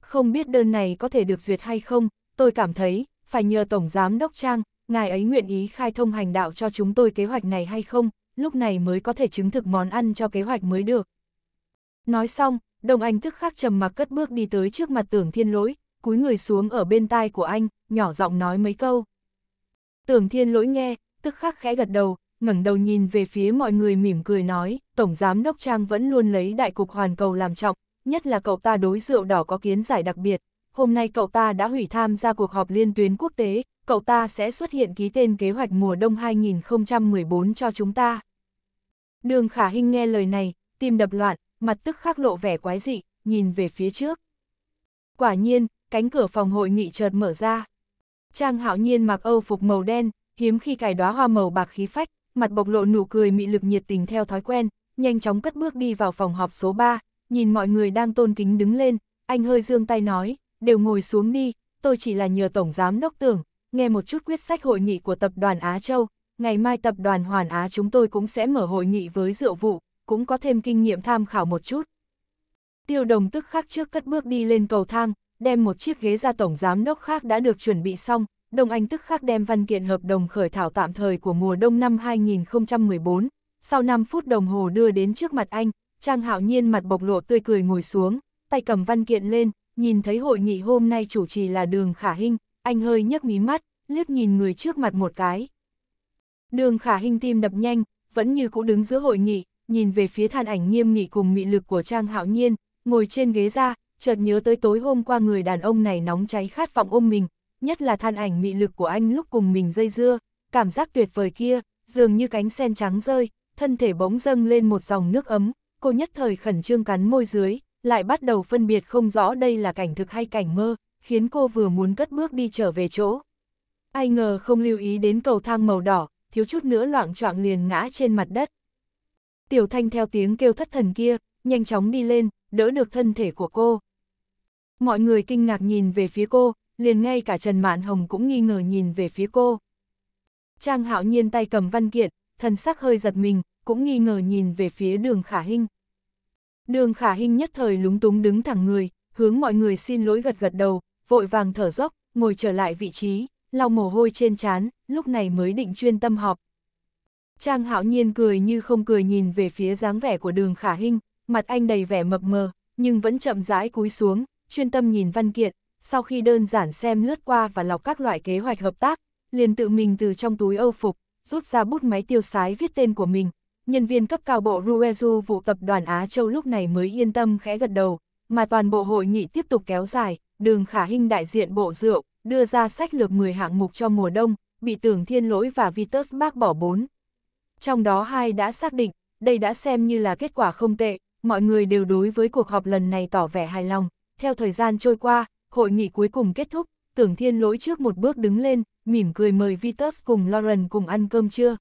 Không biết đơn này có thể được duyệt hay không, tôi cảm thấy, phải nhờ Tổng Giám Đốc Trang, ngài ấy nguyện ý khai thông hành đạo cho chúng tôi kế hoạch này hay không, lúc này mới có thể chứng thực món ăn cho kế hoạch mới được. Nói xong, Đồng Anh thức khắc trầm mặc cất bước đi tới trước mặt tưởng thiên lỗi, cúi người xuống ở bên tai của anh, nhỏ giọng nói mấy câu. Tưởng thiên lỗi nghe, tức khắc khẽ gật đầu, ngẩng đầu nhìn về phía mọi người mỉm cười nói, Tổng Giám Đốc Trang vẫn luôn lấy đại cục hoàn cầu làm trọng, nhất là cậu ta đối rượu đỏ có kiến giải đặc biệt. Hôm nay cậu ta đã hủy tham gia cuộc họp liên tuyến quốc tế, cậu ta sẽ xuất hiện ký tên kế hoạch mùa đông 2014 cho chúng ta. Đường Khả Hinh nghe lời này, tim đập loạn, mặt tức khắc lộ vẻ quái dị, nhìn về phía trước. Quả nhiên, cánh cửa phòng hội nghị chợt mở ra. Trang hạo nhiên mặc âu phục màu đen, hiếm khi cài đóa hoa màu bạc khí phách, mặt bộc lộ nụ cười mị lực nhiệt tình theo thói quen, nhanh chóng cất bước đi vào phòng họp số 3, nhìn mọi người đang tôn kính đứng lên, anh hơi dương tay nói, đều ngồi xuống đi, tôi chỉ là nhờ Tổng Giám Đốc Tưởng, nghe một chút quyết sách hội nghị của Tập đoàn Á Châu, ngày mai Tập đoàn Hoàn Á chúng tôi cũng sẽ mở hội nghị với rượu vụ, cũng có thêm kinh nghiệm tham khảo một chút. Tiêu đồng tức khắc trước cất bước đi lên cầu thang, đem một chiếc ghế ra Tổng Giám Đốc khác đã được chuẩn bị xong, Đông Anh tức khắc đem văn kiện hợp đồng khởi thảo tạm thời của mùa đông năm 2014, sau 5 phút đồng hồ đưa đến trước mặt anh, Trang Hạo Nhiên mặt bộc lộ tươi cười ngồi xuống, tay cầm văn kiện lên, nhìn thấy hội nghị hôm nay chủ trì là Đường Khả Hinh, anh hơi nhấc mí mắt, liếc nhìn người trước mặt một cái. Đường Khả Hinh tim đập nhanh, vẫn như cũ đứng giữa hội nghị, nhìn về phía than ảnh nghiêm nghị cùng mị lực của Trang Hạo Nhiên, ngồi trên ghế ra, chợt nhớ tới tối hôm qua người đàn ông này nóng cháy khát vọng ôm mình, nhất là than ảnh mị lực của anh lúc cùng mình dây dưa, cảm giác tuyệt vời kia, dường như cánh sen trắng rơi, thân thể bỗng dâng lên một dòng nước ấm, cô nhất thời khẩn trương cắn môi dưới, lại bắt đầu phân biệt không rõ đây là cảnh thực hay cảnh mơ, khiến cô vừa muốn cất bước đi trở về chỗ. Ai ngờ không lưu ý đến cầu thang màu đỏ, thiếu chút nữa loạn trọng liền ngã trên mặt đất. Tiểu Thanh theo tiếng kêu thất thần kia, nhanh chóng đi lên, đỡ được thân thể của cô. Mọi người kinh ngạc nhìn về phía cô, liền ngay cả Trần Mạn Hồng cũng nghi ngờ nhìn về phía cô. Trang hạo nhiên tay cầm văn kiện, thần sắc hơi giật mình, cũng nghi ngờ nhìn về phía đường khả hinh. Đường khả hinh nhất thời lúng túng đứng thẳng người, hướng mọi người xin lỗi gật gật đầu, vội vàng thở dốc, ngồi trở lại vị trí, lau mồ hôi trên trán, lúc này mới định chuyên tâm họp. Trang hạo nhiên cười như không cười nhìn về phía dáng vẻ của đường khả hinh, mặt anh đầy vẻ mập mờ, nhưng vẫn chậm rãi cúi xuống, chuyên tâm nhìn văn kiện, sau khi đơn giản xem lướt qua và lọc các loại kế hoạch hợp tác, liền tự mình từ trong túi âu phục, rút ra bút máy tiêu sái viết tên của mình. Nhân viên cấp cao bộ Ruezu vụ tập đoàn Á Châu lúc này mới yên tâm khẽ gật đầu, mà toàn bộ hội nghị tiếp tục kéo dài, đường khả hình đại diện bộ rượu, đưa ra sách lược 10 hạng mục cho mùa đông, bị tưởng thiên lỗi và Vitus bác bỏ 4. Trong đó hai đã xác định, đây đã xem như là kết quả không tệ, mọi người đều đối với cuộc họp lần này tỏ vẻ hài lòng. Theo thời gian trôi qua, hội nghị cuối cùng kết thúc, tưởng thiên lỗi trước một bước đứng lên, mỉm cười mời Vitus cùng Lauren cùng ăn cơm trưa.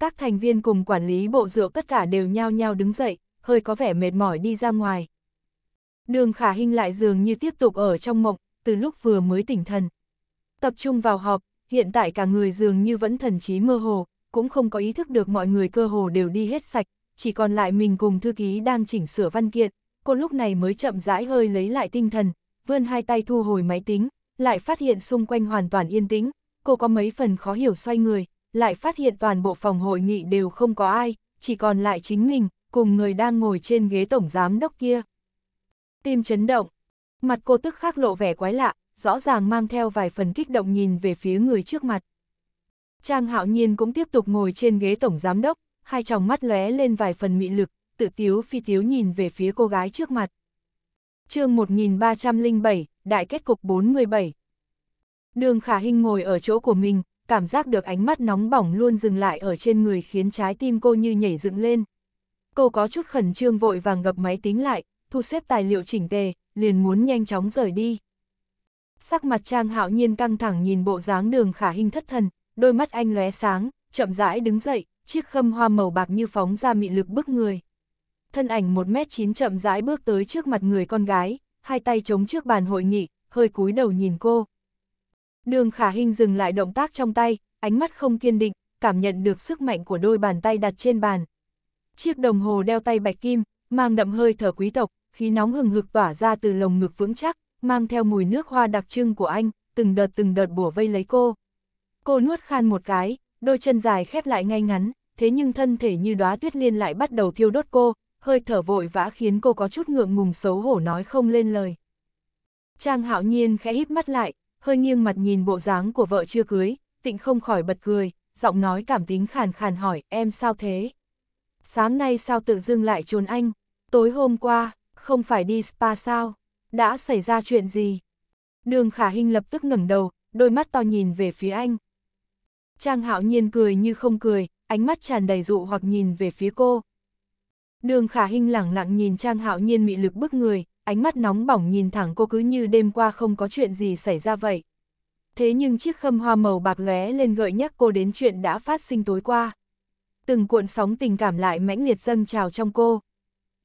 Các thành viên cùng quản lý bộ rượu tất cả đều nhao nhao đứng dậy, hơi có vẻ mệt mỏi đi ra ngoài. Đường khả hình lại dường như tiếp tục ở trong mộng, từ lúc vừa mới tỉnh thần. Tập trung vào họp, hiện tại cả người dường như vẫn thần trí mơ hồ, cũng không có ý thức được mọi người cơ hồ đều đi hết sạch, chỉ còn lại mình cùng thư ký đang chỉnh sửa văn kiện, cô lúc này mới chậm rãi hơi lấy lại tinh thần, vươn hai tay thu hồi máy tính, lại phát hiện xung quanh hoàn toàn yên tĩnh, cô có mấy phần khó hiểu xoay người, lại phát hiện toàn bộ phòng hội nghị đều không có ai, chỉ còn lại chính mình, cùng người đang ngồi trên ghế tổng giám đốc kia. Tim chấn động, mặt cô tức khắc lộ vẻ quái lạ, rõ ràng mang theo vài phần kích động nhìn về phía người trước mặt. Trang hạo nhiên cũng tiếp tục ngồi trên ghế tổng giám đốc, hai tròng mắt lóe lên vài phần mị lực, tự tiếu phi tiếu nhìn về phía cô gái trước mặt chương 1307, Đại kết cục 47. Đường Khả hình ngồi ở chỗ của mình, cảm giác được ánh mắt nóng bỏng luôn dừng lại ở trên người khiến trái tim cô như nhảy dựng lên. Cô có chút khẩn trương vội vàng gập máy tính lại, thu xếp tài liệu chỉnh tề, liền muốn nhanh chóng rời đi. Sắc mặt Trang Hạo Nhiên căng thẳng nhìn bộ dáng đường khả hình thất thần, đôi mắt anh lóe sáng, chậm rãi đứng dậy, chiếc khâm hoa màu bạc như phóng ra mị lực bức người thân ảnh 1m9 chậm rãi bước tới trước mặt người con gái, hai tay chống trước bàn hội nghị, hơi cúi đầu nhìn cô. Đường khả hình dừng lại động tác trong tay, ánh mắt không kiên định, cảm nhận được sức mạnh của đôi bàn tay đặt trên bàn. Chiếc đồng hồ đeo tay bạch kim, mang đậm hơi thở quý tộc, khí nóng hừng hực tỏa ra từ lồng ngực vững chắc, mang theo mùi nước hoa đặc trưng của anh, từng đợt từng đợt bủa vây lấy cô. Cô nuốt khan một cái, đôi chân dài khép lại ngay ngắn, thế nhưng thân thể như đóa tuyết liên lại bắt đầu thiêu đốt cô, hơi thở vội vã khiến cô có chút ngượng ngùng xấu hổ nói không lên lời. Trang hạo nhiên khẽ híp mắt lại, hơi nghiêng mặt nhìn bộ dáng của vợ chưa cưới, tịnh không khỏi bật cười, giọng nói cảm tính khàn khàn hỏi, em sao thế? Sáng nay sao tự dưng lại trốn anh? Tối hôm qua, không phải đi spa sao? Đã xảy ra chuyện gì? Đường khả hình lập tức ngẩng đầu, đôi mắt to nhìn về phía anh. Trang hạo nhiên cười như không cười, ánh mắt tràn đầy dụ hoặc nhìn về phía cô, Đường khả hình lẳng lặng nhìn Trang Hạo Nhiên mị lực bức người, ánh mắt nóng bỏng nhìn thẳng cô cứ như đêm qua không có chuyện gì xảy ra vậy. Thế nhưng chiếc khâm hoa màu bạc lóe lên gợi nhắc cô đến chuyện đã phát sinh tối qua. Từng cuộn sóng tình cảm lại mãnh liệt dâng trào trong cô.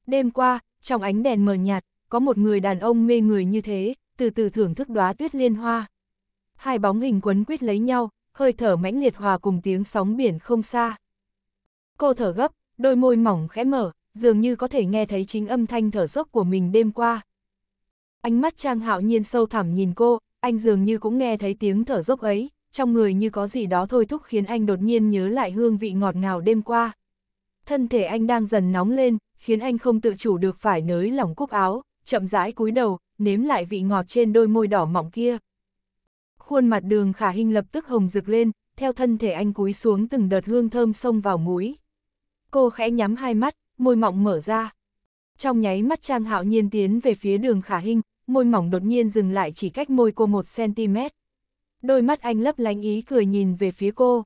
Đêm qua, trong ánh đèn mờ nhạt, có một người đàn ông mê người như thế, từ từ thưởng thức đóa tuyết liên hoa. Hai bóng hình quấn quýt lấy nhau, hơi thở mãnh liệt hòa cùng tiếng sóng biển không xa. Cô thở gấp, đôi môi mỏng khẽ mở, dường như có thể nghe thấy chính âm thanh thở dốc của mình đêm qua. Ánh mắt Trang Hạo Nhiên sâu thẳm nhìn cô, anh dường như cũng nghe thấy tiếng thở dốc ấy, trong người như có gì đó thôi thúc khiến anh đột nhiên nhớ lại hương vị ngọt ngào đêm qua. Thân thể anh đang dần nóng lên, khiến anh không tự chủ được phải nới lỏng cúc áo, chậm rãi cúi đầu, nếm lại vị ngọt trên đôi môi đỏ mọng kia. Khuôn mặt đường khả hình lập tức hồng rực lên, theo thân thể anh cúi xuống từng đợt hương thơm xông vào mũi. Cô khẽ nhắm hai mắt, môi mỏng mở ra. Trong nháy mắt Trang Hạo Nhiên tiến về phía đường khả hình, môi mỏng đột nhiên dừng lại chỉ cách môi cô một cm Đôi mắt anh lấp lánh ý cười nhìn về phía cô.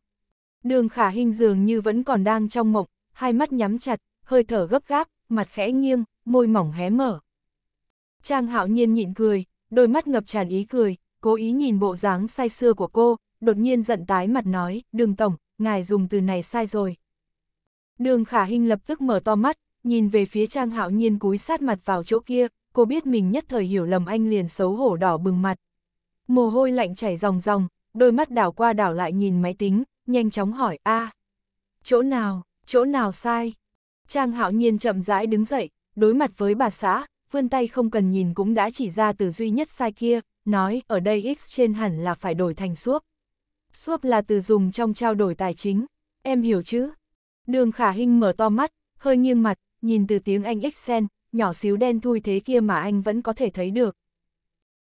Đường khả hình dường như vẫn còn đang trong mộng, hai mắt nhắm chặt, hơi thở gấp gáp, mặt khẽ nghiêng, môi mỏng hé mở. Trang hạo nhiên nhịn cười, đôi mắt ngập tràn ý cười, cố ý nhìn bộ dáng say xưa của cô, đột nhiên giận tái mặt nói, đường tổng, ngài dùng từ này sai rồi. Đường khả hình lập tức mở to mắt, nhìn về phía Trang Hạo Nhiên cúi sát mặt vào chỗ kia, cô biết mình nhất thời hiểu lầm anh liền xấu hổ đỏ bừng mặt. Mồ hôi lạnh chảy ròng ròng, đôi mắt đảo qua đảo lại nhìn máy tính, nhanh chóng hỏi a chỗ nào, chỗ nào sai? Trang Hạo Nhiên chậm rãi đứng dậy, đối mặt với bà xã, vươn tay không cần nhìn cũng đã chỉ ra từ duy nhất sai kia, nói ở đây x trên hẳn là phải đổi thành suốt. Suốt là từ dùng trong trao đổi tài chính, em hiểu chứ? Đường khả hình mở to mắt, hơi nghiêng mặt, nhìn từ tiếng anh xen, nhỏ xíu đen thui thế kia mà anh vẫn có thể thấy được.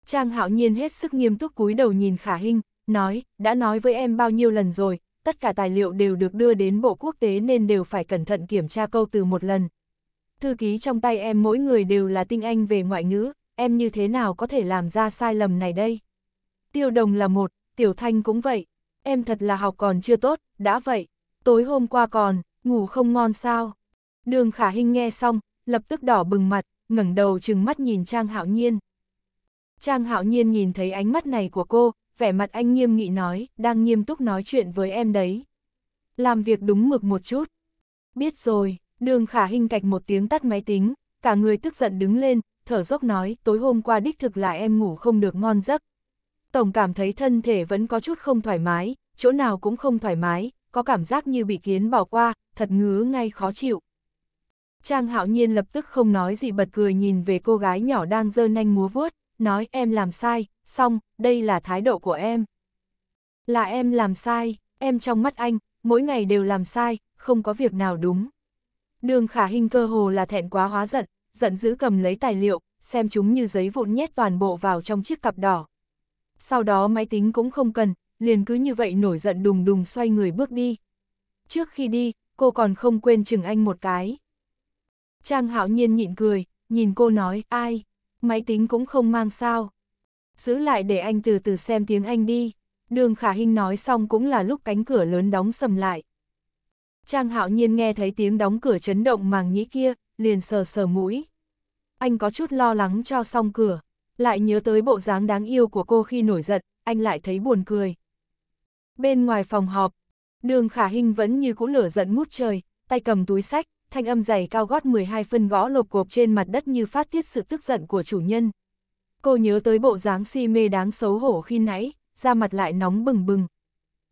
Trang hạo nhiên hết sức nghiêm túc cúi đầu nhìn khả hình, nói, đã nói với em bao nhiêu lần rồi, tất cả tài liệu đều được đưa đến bộ quốc tế nên đều phải cẩn thận kiểm tra câu từ một lần. Thư ký trong tay em mỗi người đều là tinh anh về ngoại ngữ, em như thế nào có thể làm ra sai lầm này đây? Tiêu đồng là một, tiểu thanh cũng vậy, em thật là học còn chưa tốt, đã vậy, tối hôm qua còn, ngủ không ngon sao. Đường khả hình nghe xong, lập tức đỏ bừng mặt, ngẩng đầu chừng mắt nhìn Trang Hạo Nhiên. Trang Hạo Nhiên nhìn thấy ánh mắt này của cô, vẻ mặt anh nghiêm nghị nói, đang nghiêm túc nói chuyện với em đấy. Làm việc đúng mực một chút. Biết rồi, đường khả hình cạch một tiếng tắt máy tính, cả người tức giận đứng lên, thở dốc nói, tối hôm qua đích thực là em ngủ không được ngon giấc. Tổng cảm thấy thân thể vẫn có chút không thoải mái, chỗ nào cũng không thoải mái, có cảm giác như bị kiến bỏ qua, thật ngứa ngay khó chịu. Trang hạo nhiên lập tức không nói gì bật cười nhìn về cô gái nhỏ đang dơ nanh múa vuốt, nói em làm sai, xong, đây là thái độ của em. Là em làm sai, em trong mắt anh, mỗi ngày đều làm sai, không có việc nào đúng. Đường khả hình cơ hồ là thẹn quá hóa giận, giận dữ cầm lấy tài liệu, xem chúng như giấy vụn nhét toàn bộ vào trong chiếc cặp đỏ. Sau đó máy tính cũng không cần, liền cứ như vậy nổi giận đùng đùng xoay người bước đi. Trước khi đi, cô còn không quên chừng anh một cái. Trang hạo nhiên nhịn cười, nhìn cô nói, ai, máy tính cũng không mang sao. Giữ lại để anh từ từ xem tiếng Anh đi. Đường khả Hinh nói xong cũng là lúc cánh cửa lớn đóng sầm lại. Trang hạo nhiên nghe thấy tiếng đóng cửa chấn động màng nhĩ kia, liền sờ sờ mũi. Anh có chút lo lắng cho xong cửa, lại nhớ tới bộ dáng đáng yêu của cô khi nổi giận, anh lại thấy buồn cười. Bên ngoài phòng họp, đường khả hình vẫn như cũ lửa giận mút trời, tay cầm túi sách, thanh âm giày cao gót 12 phân gõ lộp cộp trên mặt đất như phát tiết sự tức giận của chủ nhân. Cô nhớ tới bộ dáng si mê đáng xấu hổ khi nãy, da mặt lại nóng bừng bừng.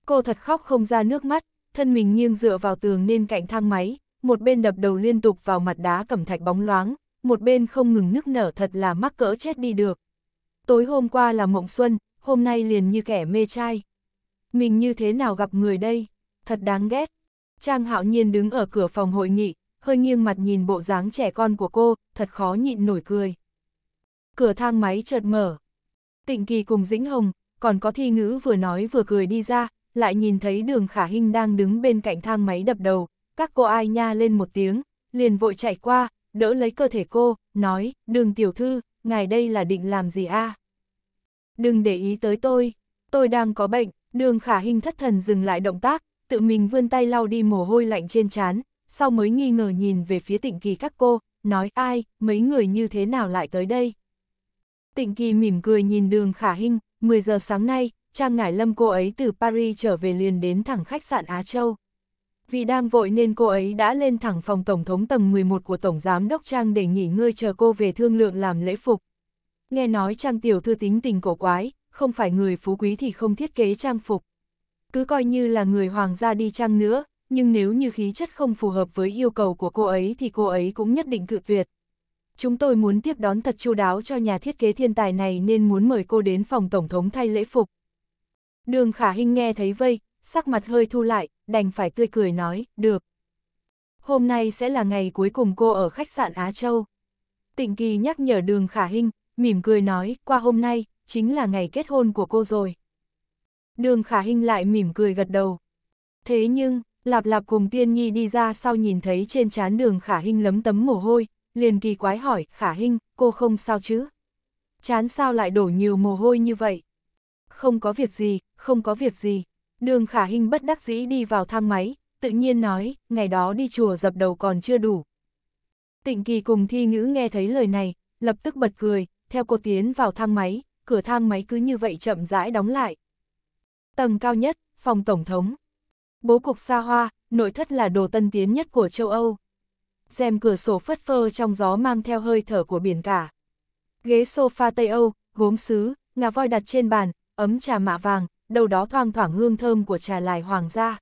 Cô thật khóc không ra nước mắt, thân mình nghiêng dựa vào tường nên cạnh thang máy, một bên đập đầu liên tục vào mặt đá cẩm thạch bóng loáng, một bên không ngừng nức nở thật là mắc cỡ chết đi được. Tối hôm qua là mộng xuân, hôm nay liền như kẻ mê trai. Mình như thế nào gặp người đây? Thật đáng ghét. Trang hạo nhiên đứng ở cửa phòng hội nghị, hơi nghiêng mặt nhìn bộ dáng trẻ con của cô, thật khó nhịn nổi cười. Cửa thang máy chợt mở. Tịnh kỳ cùng Dĩnh Hồng, còn có thi ngữ vừa nói vừa cười đi ra, lại nhìn thấy đường khả hinh đang đứng bên cạnh thang máy đập đầu, các cô ai nha lên một tiếng, liền vội chạy qua, đỡ lấy cơ thể cô, nói, đường tiểu thư, ngài đây là định làm gì a Đừng để ý tới tôi, tôi đang có bệnh, Đường khả hình thất thần dừng lại động tác, tự mình vươn tay lau đi mồ hôi lạnh trên trán, sau mới nghi ngờ nhìn về phía tịnh kỳ các cô, nói ai, mấy người như thế nào lại tới đây. Tịnh kỳ mỉm cười nhìn đường khả hình, 10 giờ sáng nay, Trang Ngải Lâm cô ấy từ Paris trở về liền đến thẳng khách sạn Á Châu. Vì đang vội nên cô ấy đã lên thẳng phòng Tổng thống tầng 11 của Tổng Giám Đốc Trang để nghỉ ngơi chờ cô về thương lượng làm lễ phục. Nghe nói Trang Tiểu Thư tính tình cổ quái, không phải người phú quý thì không thiết kế trang phục. Cứ coi như là người hoàng gia đi chăng nữa, nhưng nếu như khí chất không phù hợp với yêu cầu của cô ấy thì cô ấy cũng nhất định cự tuyệt. Chúng tôi muốn tiếp đón thật chu đáo cho nhà thiết kế thiên tài này nên muốn mời cô đến phòng tổng thống thay lễ phục. Đường khả Hinh nghe thấy vây, sắc mặt hơi thu lại, đành phải tươi cười nói, được. Hôm nay sẽ là ngày cuối cùng cô ở khách sạn Á Châu. Tịnh Kỳ nhắc nhở đường khả Hinh, mỉm cười nói, qua hôm nay, chính là ngày kết hôn của cô rồi. Đường khả Hinh lại mỉm cười gật đầu. Thế nhưng, lạp lạp cùng tiên nhi đi ra sau nhìn thấy trên trán đường khả Hinh lấm tấm mồ hôi, liền kỳ quái hỏi, khả Hinh, cô không sao chứ? Chán sao lại đổ nhiều mồ hôi như vậy? Không có việc gì, không có việc gì. Đường khả Hinh bất đắc dĩ đi vào thang máy, tự nhiên nói, ngày đó đi chùa dập đầu còn chưa đủ. Tịnh kỳ cùng thi ngữ nghe thấy lời này, lập tức bật cười, theo cô tiến vào thang máy, cửa thang máy cứ như vậy chậm rãi đóng lại. Tầng cao nhất, phòng Tổng thống. Bố cục xa hoa, nội thất là đồ tân tiến nhất của châu Âu. rèm cửa sổ phất phơ trong gió mang theo hơi thở của biển cả. Ghế sofa Tây Âu, gốm sứ, ngà voi đặt trên bàn, ấm trà mạ vàng, đầu đó thoang thoảng hương thơm của trà lài hoàng gia.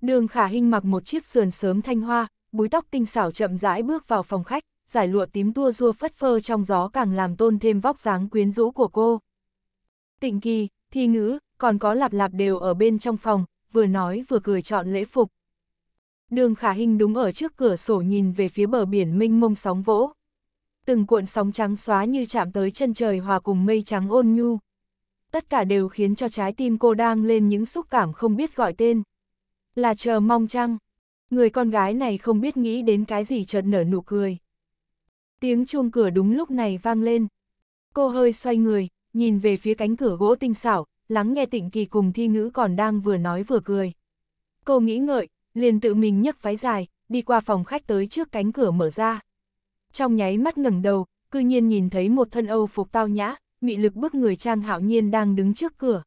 Đường khả hình mặc một chiếc sườn sớm thanh hoa, búi tóc tinh xảo chậm rãi bước vào phòng khách giải lụa tím tua rua phất phơ trong gió càng làm tôn thêm vóc dáng quyến rũ của cô. Tịnh kỳ, thi ngữ, còn có lạp lạp đều ở bên trong phòng, vừa nói vừa cười chọn lễ phục. Đường khả hình đúng ở trước cửa sổ nhìn về phía bờ biển mênh mông sóng vỗ. Từng cuộn sóng trắng xóa như chạm tới chân trời hòa cùng mây trắng ôn nhu. Tất cả đều khiến cho trái tim cô đang lên những xúc cảm không biết gọi tên. Là chờ mong chăng? Người con gái này không biết nghĩ đến cái gì chợt nở nụ cười tiếng chuông cửa đúng lúc này vang lên. Cô hơi xoay người, nhìn về phía cánh cửa gỗ tinh xảo, lắng nghe tịnh kỳ cùng thi ngữ còn đang vừa nói vừa cười. Cô nghĩ ngợi, liền tự mình nhấc váy dài, đi qua phòng khách tới trước cánh cửa mở ra. Trong nháy mắt ngẩng đầu, cư nhiên nhìn thấy một thân âu phục tao nhã, mị lực bước người trang hạo nhiên đang đứng trước cửa.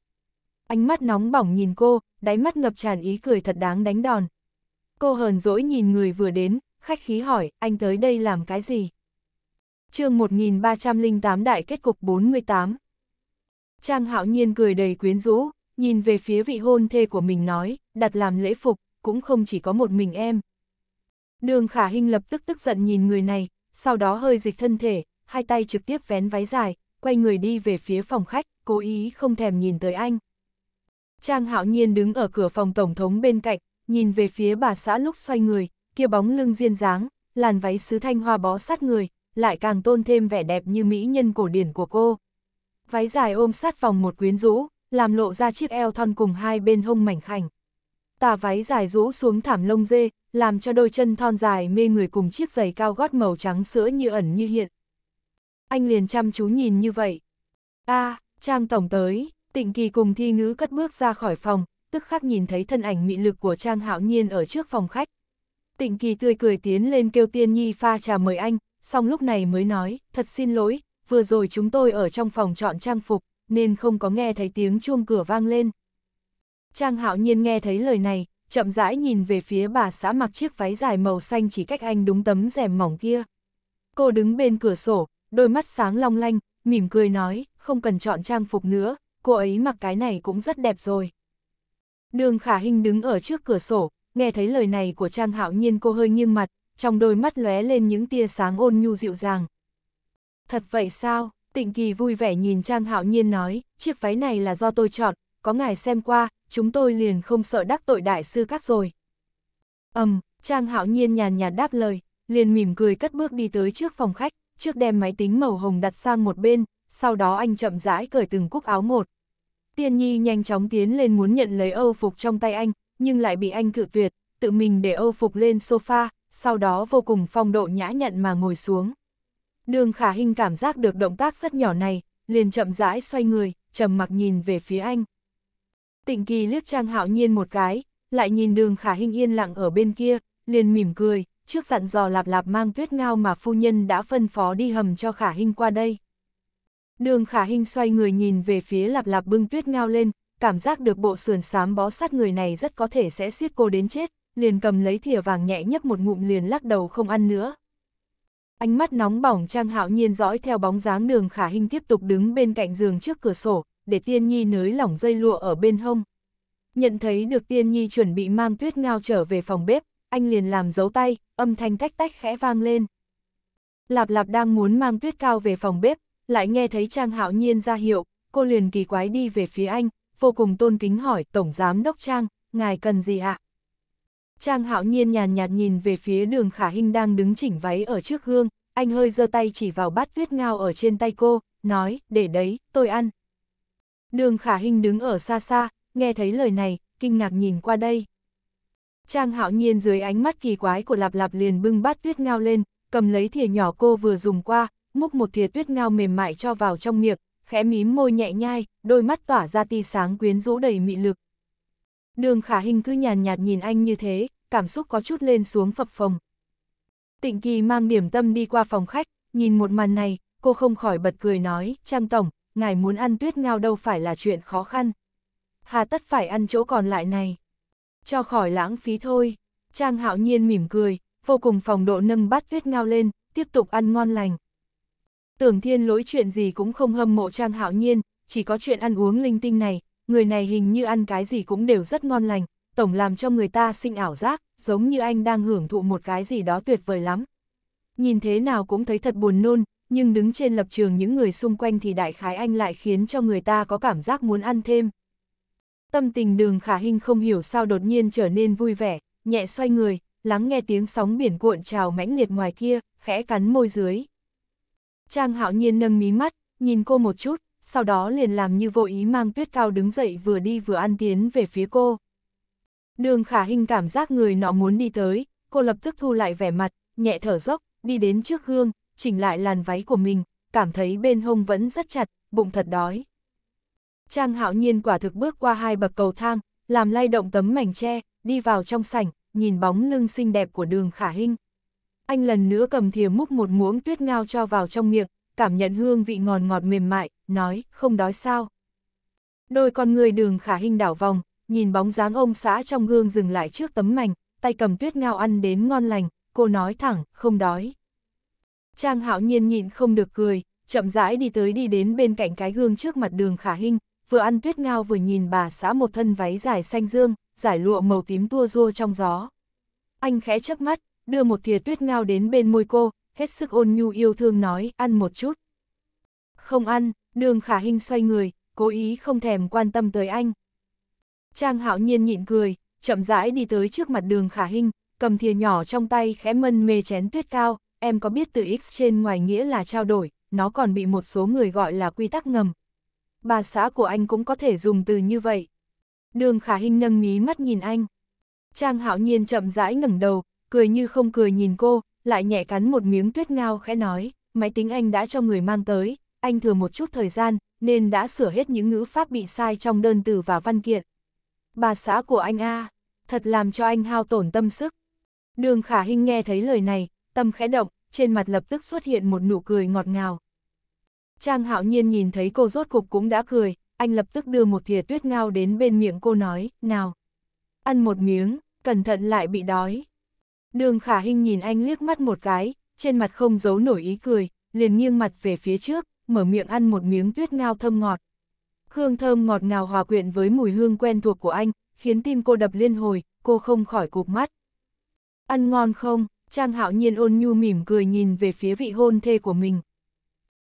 Ánh mắt nóng bỏng nhìn cô, đáy mắt ngập tràn ý cười thật đáng đánh đòn. Cô hờn dỗi nhìn người vừa đến, khách khí hỏi, anh tới đây làm cái gì? chương 1308 đại kết cục 48. Trang hạo nhiên cười đầy quyến rũ, nhìn về phía vị hôn thê của mình nói, đặt làm lễ phục, cũng không chỉ có một mình em. Đường khả hình lập tức tức giận nhìn người này, sau đó hơi dịch thân thể, hai tay trực tiếp vén váy dài, quay người đi về phía phòng khách, cố ý không thèm nhìn tới anh. Trang hạo nhiên đứng ở cửa phòng tổng thống bên cạnh, nhìn về phía bà xã lúc xoay người, kia bóng lưng diên dáng, làn váy sứ thanh hoa bó sát người, lại càng tôn thêm vẻ đẹp như mỹ nhân cổ điển của cô. Váy dài ôm sát vòng một quyến rũ, làm lộ ra chiếc eo thon cùng hai bên hông mảnh khảnh. Tà váy dài rũ xuống thảm lông dê, làm cho đôi chân thon dài mê người cùng chiếc giày cao gót màu trắng sữa như ẩn như hiện. Anh liền chăm chú nhìn như vậy. a Trang Tổng tới, tịnh kỳ cùng thi ngữ cất bước ra khỏi phòng, tức khắc nhìn thấy thân ảnh mị lực của Trang Hạo Nhiên ở trước phòng khách. Tịnh kỳ tươi cười tiến lên kêu Tiên Nhi pha trà mời anh, xong lúc này mới nói, thật xin lỗi, vừa rồi chúng tôi ở trong phòng chọn trang phục, nên không có nghe thấy tiếng chuông cửa vang lên. Trang hạo nhiên nghe thấy lời này, chậm rãi nhìn về phía bà xã mặc chiếc váy dài màu xanh chỉ cách anh đúng tấm rèm mỏng kia. Cô đứng bên cửa sổ, đôi mắt sáng long lanh, mỉm cười nói, không cần chọn trang phục nữa, cô ấy mặc cái này cũng rất đẹp rồi. Đường Khả Hinh đứng ở trước cửa sổ, nghe thấy lời này của Trang Hạo Nhiên cô hơi nghiêng mặt, trong đôi mắt lóe lên những tia sáng ôn nhu dịu dàng. Thật vậy sao? Tịnh Kỳ vui vẻ nhìn Trang Hạo Nhiên nói, chiếc váy này là do tôi chọn, có ngài xem qua, chúng tôi liền không sợ đắc tội đại sư các rồi. Ầm, um, Trang Hạo Nhiên nhàn nhạt đáp lời, liền mỉm cười cất bước đi tới trước phòng khách, trước đem máy tính màu hồng đặt sang một bên, sau đó anh chậm rãi cởi từng cúc áo một. Tiên Nhi nhanh chóng tiến lên muốn nhận lấy Âu phục trong tay anh, nhưng lại bị anh cự tuyệt, tự mình để Âu phục lên sofa, sau đó vô cùng phong độ nhã nhận mà ngồi xuống. Đường khả hình cảm giác được động tác rất nhỏ này, liền chậm rãi xoay người, trầm mặc nhìn về phía anh. Tịnh kỳ liếc trang hạo nhiên một cái, lại nhìn đường khả hình yên lặng ở bên kia, liền mỉm cười, trước dặn dò lạp lạp mang tuyết ngao mà phu nhân đã phân phó đi hầm cho khả hình qua đây. Đường khả hình xoay người nhìn về phía lạp lạp bưng tuyết ngao lên, cảm giác được bộ sườn xám bó sát người này rất có thể sẽ siết cô đến chết, liền cầm lấy thìa vàng nhẹ nhấp một ngụm liền lắc đầu không ăn nữa. Ánh mắt nóng bỏng Trang Hạo Nhiên dõi theo bóng dáng đường khả hình tiếp tục đứng bên cạnh giường trước cửa sổ, để Tiên Nhi nới lỏng dây lụa ở bên hông. Nhận thấy được Tiên Nhi chuẩn bị mang tuyết ngao trở về phòng bếp, anh liền làm dấu tay, âm thanh tách tách khẽ vang lên. Lạp lạp đang muốn mang tuyết cao về phòng bếp, lại nghe thấy Trang Hạo Nhiên ra hiệu, cô liền kỳ quái đi về phía anh, vô cùng tôn kính hỏi Tổng Giám Đốc Trang, ngài cần gì ạ? À? Trang hạo nhiên nhàn nhạt nhìn về phía đường khả Hinh đang đứng chỉnh váy ở trước gương, anh hơi giơ tay chỉ vào bát tuyết ngao ở trên tay cô, nói, để đấy, tôi ăn. Đường khả Hinh đứng ở xa xa, nghe thấy lời này, kinh ngạc nhìn qua đây. Trang hạo nhiên dưới ánh mắt kỳ quái của lạp lạp liền bưng bát tuyết ngao lên, cầm lấy thìa nhỏ cô vừa dùng qua, múc một thìa tuyết ngao mềm mại cho vào trong miệng, khẽ mím môi nhẹ nhai, đôi mắt tỏa ra tia sáng quyến rũ đầy mị lực, Đường khả hình cứ nhàn nhạt nhìn anh như thế, cảm xúc có chút lên xuống phập phồng. Tịnh kỳ mang điểm tâm đi qua phòng khách, nhìn một màn này, cô không khỏi bật cười nói, Trang Tổng, ngài muốn ăn tuyết ngao đâu phải là chuyện khó khăn. Hà tất phải ăn chỗ còn lại này. Cho khỏi lãng phí thôi. Trang hạo nhiên mỉm cười, vô cùng phòng độ nâng bát tuyết ngao lên, tiếp tục ăn ngon lành. Tưởng thiên lỗi chuyện gì cũng không hâm mộ Trang hạo nhiên, chỉ có chuyện ăn uống linh tinh này, người này hình như ăn cái gì cũng đều rất ngon lành, tổng làm cho người ta sinh ảo giác, giống như anh đang hưởng thụ một cái gì đó tuyệt vời lắm. Nhìn thế nào cũng thấy thật buồn nôn, nhưng đứng trên lập trường những người xung quanh thì đại khái anh lại khiến cho người ta có cảm giác muốn ăn thêm. Tâm tình đường khả hình không hiểu sao đột nhiên trở nên vui vẻ, nhẹ xoay người, lắng nghe tiếng sóng biển cuộn trào mãnh liệt ngoài kia, khẽ cắn môi dưới. Trang hạo nhiên nâng mí mắt, nhìn cô một chút, sau đó liền làm như vô ý mang tuyết cao đứng dậy vừa đi vừa ăn tiến về phía cô. Đường khả hình cảm giác người nọ muốn đi tới, cô lập tức thu lại vẻ mặt, nhẹ thở dốc, đi đến trước gương, chỉnh lại làn váy của mình, cảm thấy bên hông vẫn rất chặt, bụng thật đói. Trang hạo nhiên quả thực bước qua hai bậc cầu thang, làm lay động tấm mảnh tre, đi vào trong sảnh, nhìn bóng lưng xinh đẹp của đường khả hình. Anh lần nữa cầm thìa múc một muỗng tuyết ngao cho vào trong miệng, cảm nhận hương vị ngọt ngọt mềm mại, nói, không đói sao. Đôi con người đường khả hình đảo vòng, nhìn bóng dáng ông xã trong gương dừng lại trước tấm mảnh, tay cầm tuyết ngao ăn đến ngon lành, cô nói thẳng, không đói. Trang hạo nhiên nhịn không được cười, chậm rãi đi tới đi đến bên cạnh cái gương trước mặt đường khả hình, vừa ăn tuyết ngao vừa nhìn bà xã một thân váy dài xanh dương, giải lụa màu tím tua rua trong gió. Anh khẽ chớp mắt, đưa một thìa tuyết ngao đến bên môi cô, hết sức ôn nhu yêu thương nói, ăn một chút. Không ăn, đường khả hình xoay người, cố ý không thèm quan tâm tới anh. Trang hạo nhiên nhịn cười, chậm rãi đi tới trước mặt đường khả hình, cầm thìa nhỏ trong tay khẽ mân mê chén tuyết cao, em có biết từ X trên ngoài nghĩa là trao đổi, nó còn bị một số người gọi là quy tắc ngầm. Bà xã của anh cũng có thể dùng từ như vậy. Đường khả hình nâng mí mắt nhìn anh. Trang hạo nhiên chậm rãi ngẩng đầu, cười như không cười nhìn cô, lại nhẹ cắn một miếng tuyết ngao khẽ nói, máy tính anh đã cho người mang tới, anh thừa một chút thời gian, nên đã sửa hết những ngữ pháp bị sai trong đơn từ và văn kiện. Bà xã của anh A, thật làm cho anh hao tổn tâm sức. Đường khả hình nghe thấy lời này, tâm khẽ động, trên mặt lập tức xuất hiện một nụ cười ngọt ngào. Trang hạo nhiên nhìn thấy cô rốt cục cũng đã cười, anh lập tức đưa một thìa tuyết ngao đến bên miệng cô nói, nào. Ăn một miếng, cẩn thận lại bị đói. Đường khả hình nhìn anh liếc mắt một cái, trên mặt không giấu nổi ý cười, liền nghiêng mặt về phía trước, mở miệng ăn một miếng tuyết ngao thơm ngọt. Hương thơm ngọt ngào hòa quyện với mùi hương quen thuộc của anh, khiến tim cô đập liên hồi, cô không khỏi cụp mắt. Ăn ngon không? Trang hạo nhiên ôn nhu mỉm cười nhìn về phía vị hôn thê của mình.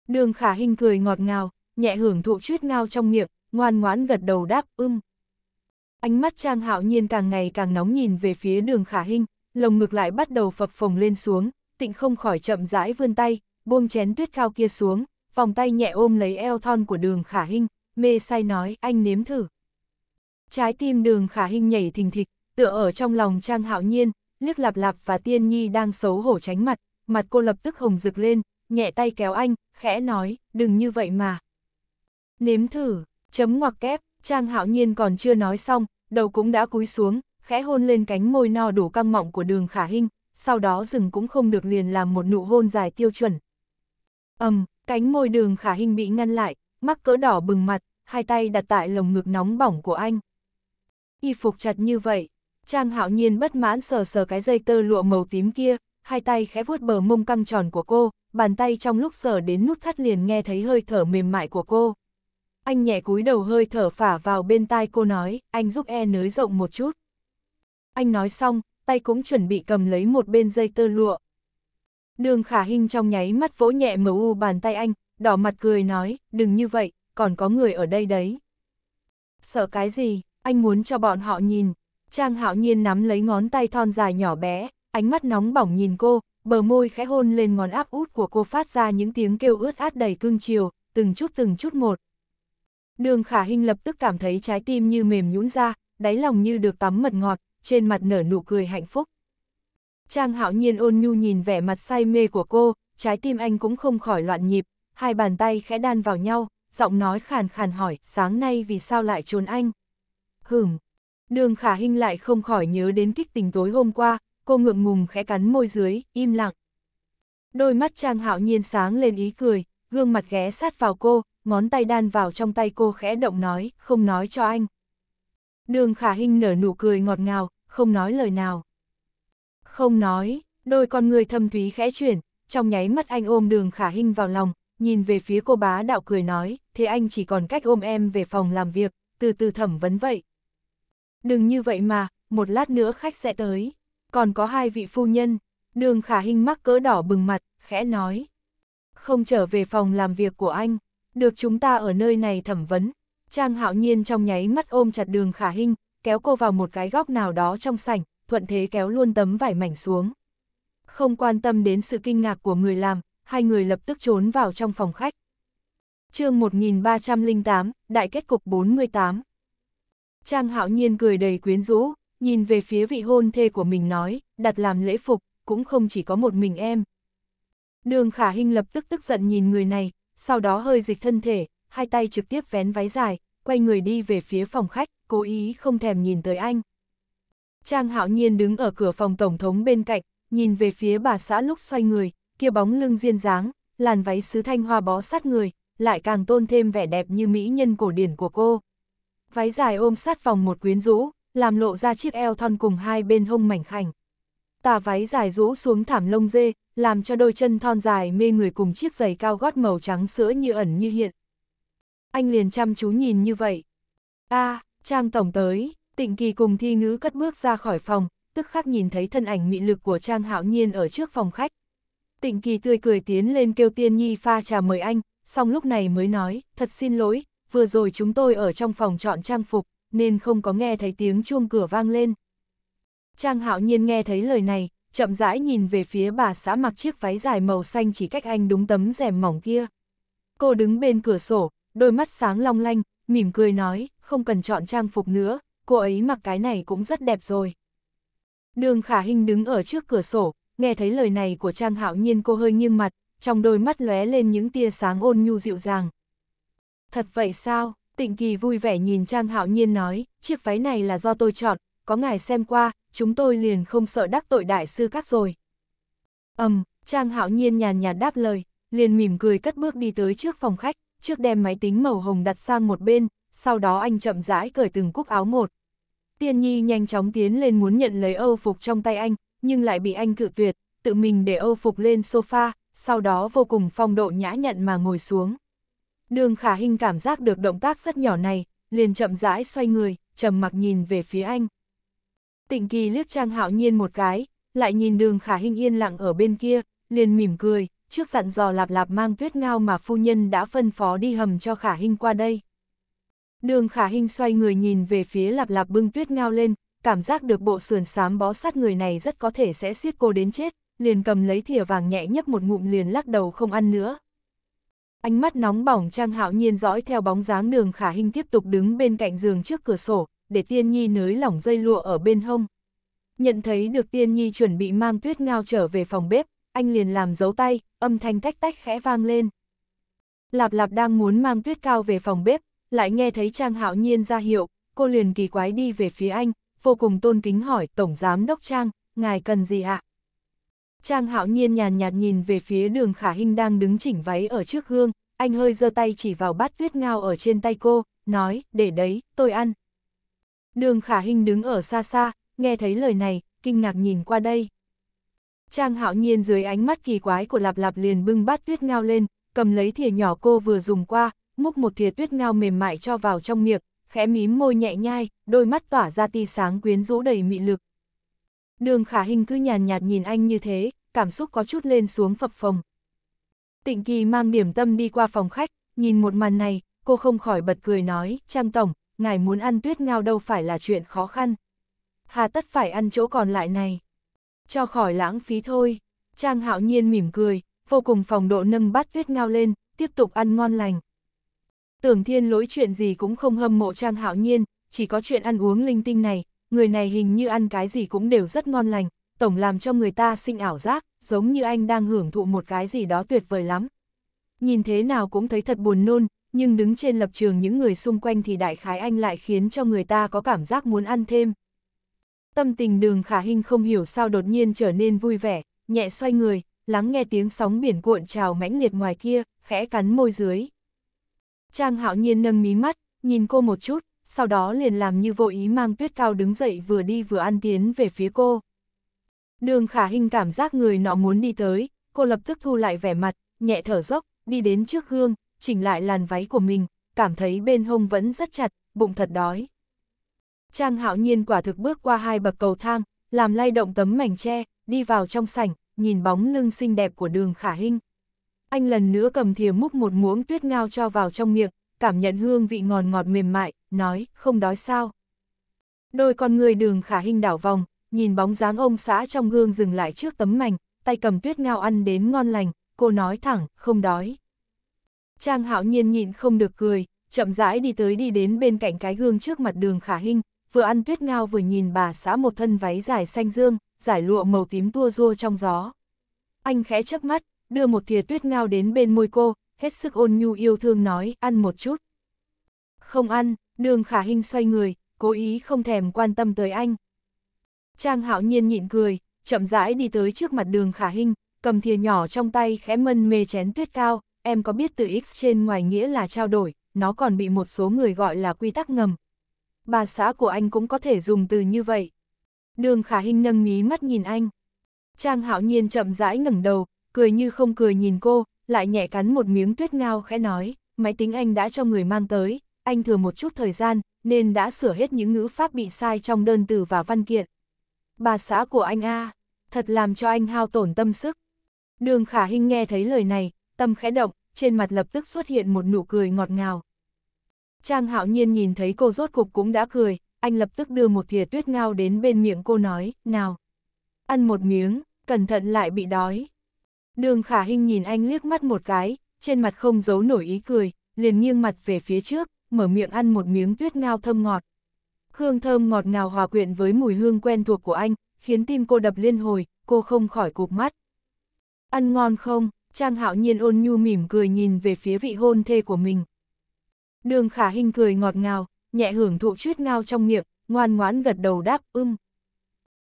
Đường khả hình cười ngọt ngào, nhẹ hưởng thụ chuyết ngao trong miệng, ngoan ngoãn gật đầu đáp ưng. Ánh mắt Trang hạo nhiên càng ngày càng nóng nhìn về phía đường khả hình, lồng ngực lại bắt đầu phập phồng lên xuống, tịnh không khỏi chậm rãi vươn tay, buông chén tuyết cao kia xuống, vòng tay nhẹ ôm lấy eo thon của đường khả hình, mê say nói anh nếm thử. Trái tim đường khả hình nhảy thình thịch, tựa ở trong lòng trang hạo nhiên, liếc lạp lạp và tiên nhi đang xấu hổ tránh mặt, mặt cô lập tức hồng rực lên, nhẹ tay kéo anh, khẽ nói, đừng như vậy mà. Nếm thử, chấm ngoặc kép, trang hạo nhiên còn chưa nói xong, đầu cũng đã cúi xuống, khẽ hôn lên cánh môi no đủ căng mọng của đường khả hình, sau đó dừng cũng không được liền làm một nụ hôn dài tiêu chuẩn. ầm, um, cánh môi đường khả hình bị ngăn lại, mắc cỡ đỏ bừng mặt, hai tay đặt tại lồng ngực nóng bỏng của anh. Y phục chặt như vậy, Trang hạo nhiên bất mãn sờ sờ cái dây tơ lụa màu tím kia, hai tay khẽ vuốt bờ mông căng tròn của cô, bàn tay trong lúc sờ đến nút thắt liền nghe thấy hơi thở mềm mại của cô. Anh nhẹ cúi đầu hơi thở phả vào bên tai cô nói, anh giúp e nới rộng một chút. Anh nói xong, tay cũng chuẩn bị cầm lấy một bên dây tơ lụa. Đường khả hình trong nháy mắt vỗ nhẹ mờ u bàn tay anh, đỏ mặt cười nói, đừng như vậy, còn có người ở đây đấy. Sợ cái gì, anh muốn cho bọn họ nhìn. Trang hạo nhiên nắm lấy ngón tay thon dài nhỏ bé, ánh mắt nóng bỏng nhìn cô, bờ môi khẽ hôn lên ngón áp út của cô phát ra những tiếng kêu ướt át đầy cương chiều, từng chút từng chút một. Đường khả hình lập tức cảm thấy trái tim như mềm nhũn ra, đáy lòng như được tắm mật ngọt, trên mặt nở nụ cười hạnh phúc. Trang hạo nhiên ôn nhu nhìn vẻ mặt say mê của cô, trái tim anh cũng không khỏi loạn nhịp, hai bàn tay khẽ đan vào nhau, giọng nói khàn khàn hỏi, sáng nay vì sao lại trốn anh? Hửm, đường khả hình lại không khỏi nhớ đến kích tình tối hôm qua, cô ngượng ngùng khẽ cắn môi dưới, im lặng. Đôi mắt Trang hạo nhiên sáng lên ý cười, gương mặt ghé sát vào cô, ngón tay đan vào trong tay cô khẽ động nói, không nói cho anh. Đường khả hình nở nụ cười ngọt ngào, không nói lời nào. Không nói, đôi con người thâm thúy khẽ chuyển, trong nháy mắt anh ôm đường khả hình vào lòng, nhìn về phía cô bá đạo cười nói, thế anh chỉ còn cách ôm em về phòng làm việc, từ từ thẩm vấn vậy. Đừng như vậy mà, một lát nữa khách sẽ tới. Còn có hai vị phu nhân, đường khả hình mắc cỡ đỏ bừng mặt, khẽ nói. Không trở về phòng làm việc của anh, được chúng ta ở nơi này thẩm vấn, Trang hạo nhiên trong nháy mắt ôm chặt đường khả hinh, kéo cô vào một cái góc nào đó trong sảnh, thuận thế kéo luôn tấm vải mảnh xuống. Không quan tâm đến sự kinh ngạc của người làm, hai người lập tức trốn vào trong phòng khách. chương 1308, Đại kết cục 48 Trang hạo nhiên cười đầy quyến rũ, nhìn về phía vị hôn thê của mình nói, đặt làm lễ phục, cũng không chỉ có một mình em. Đường khả hinh lập tức tức giận nhìn người này, sau đó hơi dịch thân thể, hai tay trực tiếp vén váy dài, quay người đi về phía phòng khách, cố ý không thèm nhìn tới anh. Trang hạo nhiên đứng ở cửa phòng tổng thống bên cạnh, nhìn về phía bà xã lúc xoay người, kia bóng lưng diên dáng, làn váy sứ thanh hoa bó sát người, lại càng tôn thêm vẻ đẹp như mỹ nhân cổ điển của cô. Váy dài ôm sát vòng một quyến rũ, làm lộ ra chiếc eo thon cùng hai bên hông mảnh khảnh. Tà váy dài rũ xuống thảm lông dê, làm cho đôi chân thon dài mê người cùng chiếc giày cao gót màu trắng sữa như ẩn như hiện, anh liền chăm chú nhìn như vậy. a à, Trang Tổng tới, tịnh kỳ cùng thi ngữ cất bước ra khỏi phòng, tức khắc nhìn thấy thân ảnh mị lực của Trang Hạo Nhiên ở trước phòng khách. Tịnh kỳ tươi cười tiến lên kêu Tiên Nhi pha trà mời anh, xong lúc này mới nói, thật xin lỗi, vừa rồi chúng tôi ở trong phòng chọn trang phục, nên không có nghe thấy tiếng chuông cửa vang lên. Trang Hạo Nhiên nghe thấy lời này, chậm rãi nhìn về phía bà xã mặc chiếc váy dài màu xanh chỉ cách anh đúng tấm rèm mỏng kia. Cô đứng bên cửa sổ, đôi mắt sáng long lanh, mỉm cười nói, không cần chọn trang phục nữa, cô ấy mặc cái này cũng rất đẹp rồi. Đường khả hình đứng ở trước cửa sổ, nghe thấy lời này của Trang Hạo Nhiên cô hơi nghiêng mặt, trong đôi mắt lóe lên những tia sáng ôn nhu dịu dàng. Thật vậy sao? Tịnh Kỳ vui vẻ nhìn Trang Hạo Nhiên nói, chiếc váy này là do tôi chọn, có ngài xem qua, chúng tôi liền không sợ đắc tội đại sư các rồi. Ầm, um, Trang Hạo Nhiên nhàn nhạt đáp lời, liền mỉm cười cất bước đi tới trước phòng khách trước đem máy tính màu hồng đặt sang một bên, sau đó anh chậm rãi cởi từng cúc áo một. Tiên Nhi nhanh chóng tiến lên muốn nhận lấy Âu phục trong tay anh, nhưng lại bị anh cự tuyệt, tự mình để Âu phục lên sofa, sau đó vô cùng phong độ nhã nhặn mà ngồi xuống. Đường Khả Hinh cảm giác được động tác rất nhỏ này, liền chậm rãi xoay người, trầm mặc nhìn về phía anh. Tịnh Kỳ liếc Trang Hạo Nhiên một cái, lại nhìn Đường Khả Hinh yên lặng ở bên kia, liền mỉm cười, trước dặn dò lạp lạp mang tuyết ngao mà phu nhân đã phân phó đi hầm cho khả hình qua đây. Đường khả hình xoay người nhìn về phía lạp lạp bưng tuyết ngao lên, cảm giác được bộ sườn xám bó sát người này rất có thể sẽ siết cô đến chết, liền cầm lấy thìa vàng nhẹ nhấp một ngụm liền lắc đầu không ăn nữa. Ánh mắt nóng bỏng trang hạo nhiên dõi theo bóng dáng đường khả hình tiếp tục đứng bên cạnh giường trước cửa sổ, để tiên nhi nới lỏng dây lụa ở bên hông. Nhận thấy được tiên nhi chuẩn bị mang tuyết ngao trở về phòng bếp, anh liền làm dấu tay, âm thanh tách tách khẽ vang lên. Lạp lạp đang muốn mang tuyết cao về phòng bếp, lại nghe thấy Trang Hạo Nhiên ra hiệu, cô liền kỳ quái đi về phía anh, vô cùng tôn kính hỏi Tổng Giám Đốc Trang, ngài cần gì ạ? Trang Hạo Nhiên nhàn nhạt nhìn về phía đường Khả Hinh đang đứng chỉnh váy ở trước gương, anh hơi giơ tay chỉ vào bát tuyết ngao ở trên tay cô, nói, để đấy, tôi ăn. Đường Khả Hinh đứng ở xa xa, nghe thấy lời này, kinh ngạc nhìn qua đây. Trang hạo nhiên dưới ánh mắt kỳ quái của lạp lạp liền bưng bát tuyết ngao lên, cầm lấy thìa nhỏ cô vừa dùng qua, múc một thìa tuyết ngao mềm mại cho vào trong miệng, khẽ mím môi nhẹ nhai, đôi mắt tỏa ra tia sáng quyến rũ đầy mị lực. Đường khả hình cứ nhàn nhạt nhìn anh như thế, cảm xúc có chút lên xuống phập phồng. Tịnh kỳ mang điểm tâm đi qua phòng khách, nhìn một màn này, cô không khỏi bật cười nói, Trang Tổng, ngài muốn ăn tuyết ngao đâu phải là chuyện khó khăn. Hà tất phải ăn chỗ còn lại này cho khỏi lãng phí thôi. Trang hạo nhiên mỉm cười, vô cùng phòng độ nâng bát tuyết ngao lên, tiếp tục ăn ngon lành. Tưởng thiên lỗi chuyện gì cũng không hâm mộ Trang hạo nhiên, chỉ có chuyện ăn uống linh tinh này, người này hình như ăn cái gì cũng đều rất ngon lành, tổng làm cho người ta sinh ảo giác, giống như anh đang hưởng thụ một cái gì đó tuyệt vời lắm. Nhìn thế nào cũng thấy thật buồn nôn, nhưng đứng trên lập trường những người xung quanh thì đại khái anh lại khiến cho người ta có cảm giác muốn ăn thêm. Tâm tình đường khả hình không hiểu sao đột nhiên trở nên vui vẻ, nhẹ xoay người, lắng nghe tiếng sóng biển cuộn trào mãnh liệt ngoài kia, khẽ cắn môi dưới. Trang hạo nhiên nâng mí mắt, nhìn cô một chút, sau đó liền làm như vô ý mang tuyết cao đứng dậy vừa đi vừa ăn tiến về phía cô. Đường khả hình cảm giác người nọ muốn đi tới, cô lập tức thu lại vẻ mặt, nhẹ thở dốc, đi đến trước gương, chỉnh lại làn váy của mình, cảm thấy bên hông vẫn rất chặt, bụng thật đói. Trang hạo nhiên quả thực bước qua hai bậc cầu thang, làm lay động tấm mảnh tre, đi vào trong sảnh, nhìn bóng lưng xinh đẹp của đường khả hinh. Anh lần nữa cầm thìa múc một muỗng tuyết ngao cho vào trong miệng, cảm nhận hương vị ngọt ngọt mềm mại, nói, không đói sao. Đôi con người đường khả hinh đảo vòng, nhìn bóng dáng ông xã trong gương dừng lại trước tấm mảnh, tay cầm tuyết ngao ăn đến ngon lành, cô nói thẳng, không đói. Trang hạo nhiên nhịn không được cười, chậm rãi đi tới đi đến bên cạnh cái gương trước mặt đường khả hinh, vừa ăn tuyết ngao vừa nhìn bà xã một thân váy dài xanh dương, giải lụa màu tím tua rua trong gió. Anh khẽ chớp mắt, đưa một thìa tuyết ngao đến bên môi cô, hết sức ôn nhu yêu thương nói, ăn một chút. Không ăn, đường khả hình xoay người, cố ý không thèm quan tâm tới anh. Trang hạo nhiên nhịn cười, chậm rãi đi tới trước mặt đường khả hình, cầm thìa nhỏ trong tay khẽ mân mê chén tuyết cao, em có biết từ X trên ngoài nghĩa là trao đổi, nó còn bị một số người gọi là quy tắc ngầm, bà xã của anh cũng có thể dùng từ như vậy. Đường khả hình nâng mí mắt nhìn anh. Trang hạo nhiên chậm rãi ngẩng đầu, cười như không cười nhìn cô, lại nhẹ cắn một miếng tuyết ngao khẽ nói, máy tính anh đã cho người mang tới, anh thừa một chút thời gian, nên đã sửa hết những ngữ pháp bị sai trong đơn từ và văn kiện. Bà xã của anh A, thật làm cho anh hao tổn tâm sức. Đường khả hình nghe thấy lời này, tâm khẽ động, trên mặt lập tức xuất hiện một nụ cười ngọt ngào. Trang hạo nhiên nhìn thấy cô rốt cục cũng đã cười, anh lập tức đưa một thìa tuyết ngao đến bên miệng cô nói, nào. Ăn một miếng, cẩn thận lại bị đói. Đường khả hình nhìn anh liếc mắt một cái, trên mặt không giấu nổi ý cười, liền nghiêng mặt về phía trước, mở miệng ăn một miếng tuyết ngao thơm ngọt. Hương thơm ngọt ngào hòa quyện với mùi hương quen thuộc của anh, khiến tim cô đập liên hồi, cô không khỏi cụp mắt. Ăn ngon không? Trang hạo nhiên ôn nhu mỉm cười nhìn về phía vị hôn thê của mình. Đường khả hình cười ngọt ngào, nhẹ hưởng thụ chuyết ngao trong miệng, ngoan ngoãn gật đầu đáp ưng.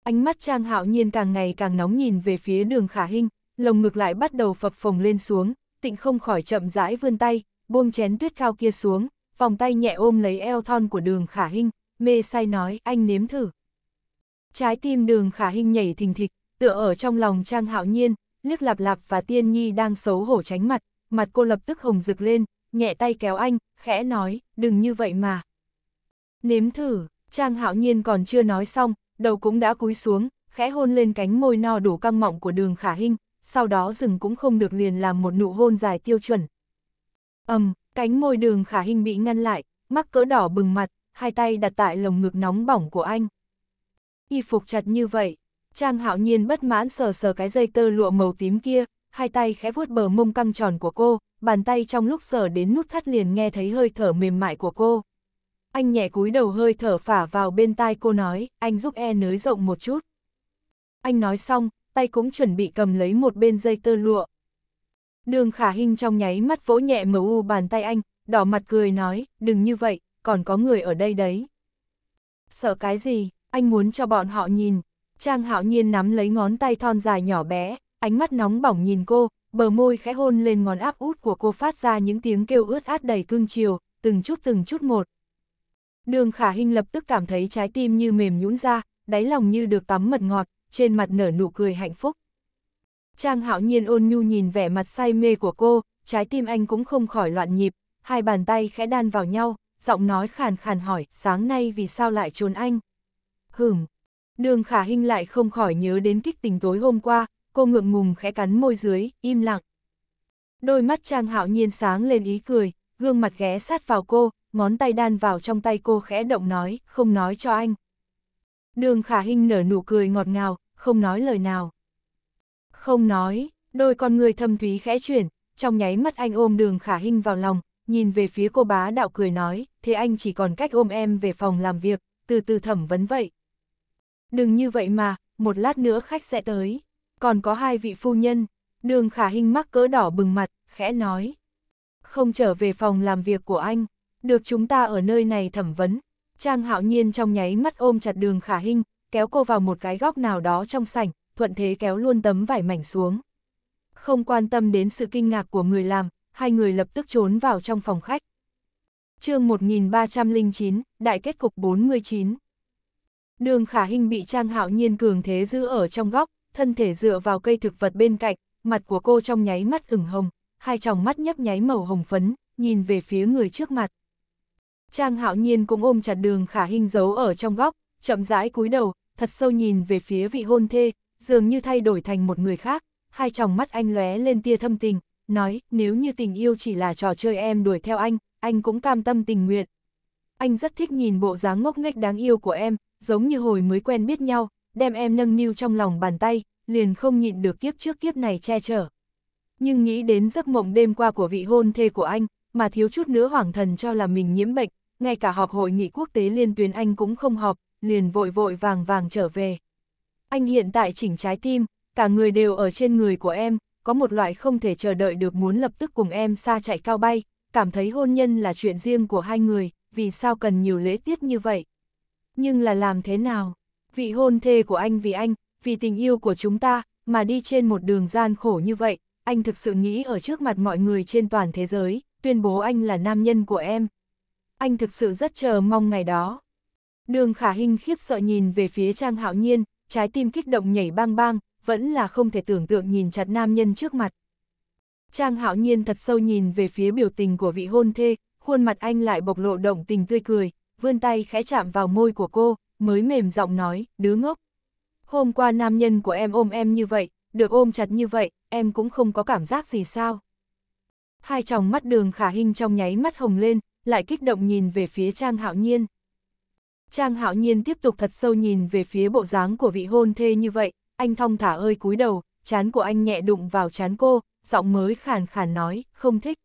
Ánh mắt Trang Hạo Nhiên càng ngày càng nóng nhìn về phía đường khả hình, lồng ngực lại bắt đầu phập phồng lên xuống, tịnh không khỏi chậm rãi vươn tay, buông chén tuyết cao kia xuống, vòng tay nhẹ ôm lấy eo thon của đường khả hình, mê say nói anh nếm thử. Trái tim đường khả hình nhảy thình thịch, tựa ở trong lòng Trang Hạo Nhiên, liếc lạp lạp và tiên nhi đang xấu hổ tránh mặt, mặt cô lập tức hồng rực lên, nhẹ tay kéo anh, khẽ nói, đừng như vậy mà. Nếm thử, Trang Hạo Nhiên còn chưa nói xong, đầu cũng đã cúi xuống, khẽ hôn lên cánh môi no đủ căng mọng của đường khả hinh, sau đó dừng cũng không được liền làm một nụ hôn dài tiêu chuẩn. ầm, um, cánh môi đường khả hinh bị ngăn lại, mắc cỡ đỏ bừng mặt, hai tay đặt tại lồng ngực nóng bỏng của anh. Y phục chặt như vậy, Trang Hạo Nhiên bất mãn sờ sờ cái dây tơ lụa màu tím kia, hai tay khẽ vuốt bờ mông căng tròn của cô, bàn tay trong lúc sờ đến nút thắt liền nghe thấy hơi thở mềm mại của cô. Anh nhẹ cúi đầu hơi thở phả vào bên tai cô nói, anh giúp e nới rộng một chút. Anh nói xong, tay cũng chuẩn bị cầm lấy một bên dây tơ lụa. Đường khả hình trong nháy mắt vỗ nhẹ mờ u bàn tay anh, đỏ mặt cười nói, đừng như vậy, còn có người ở đây đấy. Sợ cái gì, anh muốn cho bọn họ nhìn. Trang hạo nhiên nắm lấy ngón tay thon dài nhỏ bé, ánh mắt nóng bỏng nhìn cô, bờ môi khẽ hôn lên ngón áp út của cô phát ra những tiếng kêu ướt át đầy cương chiều, từng chút từng chút một. Đường khả hình lập tức cảm thấy trái tim như mềm nhũn ra, đáy lòng như được tắm mật ngọt, trên mặt nở nụ cười hạnh phúc. Trang hạo nhiên ôn nhu nhìn vẻ mặt say mê của cô, trái tim anh cũng không khỏi loạn nhịp, hai bàn tay khẽ đan vào nhau, giọng nói khàn khàn hỏi, sáng nay vì sao lại trốn anh? Hửm, đường khả hình lại không khỏi nhớ đến kích tình tối hôm qua, cô ngượng ngùng khẽ cắn môi dưới, im lặng. Đôi mắt Trang Hạo Nhiên sáng lên ý cười, gương mặt ghé sát vào cô, ngón tay đan vào trong tay cô khẽ động nói, không nói cho anh. Đường Khả Hinh nở nụ cười ngọt ngào, không nói lời nào. Không nói, đôi con người thâm thúy khẽ chuyển, trong nháy mắt anh ôm Đường Khả Hinh vào lòng, nhìn về phía cô bá đạo cười nói, thế anh chỉ còn cách ôm em về phòng làm việc, từ từ thẩm vấn vậy. Đừng như vậy mà, một lát nữa khách sẽ tới còn có hai vị phu nhân, đường khả hình mắc cỡ đỏ bừng mặt, khẽ nói. Không trở về phòng làm việc của anh, được chúng ta ở nơi này thẩm vấn. Trang hạo nhiên trong nháy mắt ôm chặt đường khả hình, kéo cô vào một cái góc nào đó trong sảnh, thuận thế kéo luôn tấm vải mảnh xuống. Không quan tâm đến sự kinh ngạc của người làm, hai người lập tức trốn vào trong phòng khách. chương 1309, Đại kết cục 49 Đường khả hình bị Trang hạo nhiên cường thế giữ ở trong góc, thân thể dựa vào cây thực vật bên cạnh, mặt của cô trong nháy mắt ửng hồng, hai tròng mắt nhấp nháy màu hồng phấn, nhìn về phía người trước mặt. Trang hạo nhiên cũng ôm chặt đường khả hình giấu ở trong góc, chậm rãi cúi đầu, thật sâu nhìn về phía vị hôn thê, dường như thay đổi thành một người khác, hai tròng mắt anh lóe lên tia thâm tình, nói nếu như tình yêu chỉ là trò chơi em đuổi theo anh, anh cũng cam tâm tình nguyện. Anh rất thích nhìn bộ dáng ngốc nghếch đáng yêu của em, giống như hồi mới quen biết nhau, đem em nâng niu trong lòng bàn tay, liền không nhịn được kiếp trước kiếp này che chở. Nhưng nghĩ đến giấc mộng đêm qua của vị hôn thê của anh, mà thiếu chút nữa hoàng thần cho là mình nhiễm bệnh, ngay cả họp hội nghị quốc tế liên tuyến anh cũng không họp, liền vội vội vàng vàng trở về. Anh hiện tại chỉnh trái tim, cả người đều ở trên người của em, có một loại không thể chờ đợi được muốn lập tức cùng em xa chạy cao bay, cảm thấy hôn nhân là chuyện riêng của hai người, vì sao cần nhiều lễ tiết như vậy. Nhưng là làm thế nào? vị hôn thê của anh vì anh, vì tình yêu của chúng ta, mà đi trên một đường gian khổ như vậy, anh thực sự nghĩ ở trước mặt mọi người trên toàn thế giới, tuyên bố anh là nam nhân của em. Anh thực sự rất chờ mong ngày đó. Đường khả hình khiếp sợ nhìn về phía Trang Hạo Nhiên, trái tim kích động nhảy bang bang, vẫn là không thể tưởng tượng nhìn chặt nam nhân trước mặt. Trang Hạo Nhiên thật sâu nhìn về phía biểu tình của vị hôn thê, khuôn mặt anh lại bộc lộ động tình tươi cười, vươn tay khẽ chạm vào môi của cô, mới mềm giọng nói, đứa ngốc. Hôm qua nam nhân của em ôm em như vậy, được ôm chặt như vậy, em cũng không có cảm giác gì sao. Hai tròng mắt đường khả hình trong nháy mắt hồng lên, lại kích động nhìn về phía Trang Hạo Nhiên. Trang Hạo Nhiên tiếp tục thật sâu nhìn về phía bộ dáng của vị hôn thê như vậy, anh thong thả ơi cúi đầu, chán của anh nhẹ đụng vào chán cô, giọng mới khàn khàn nói, không thích.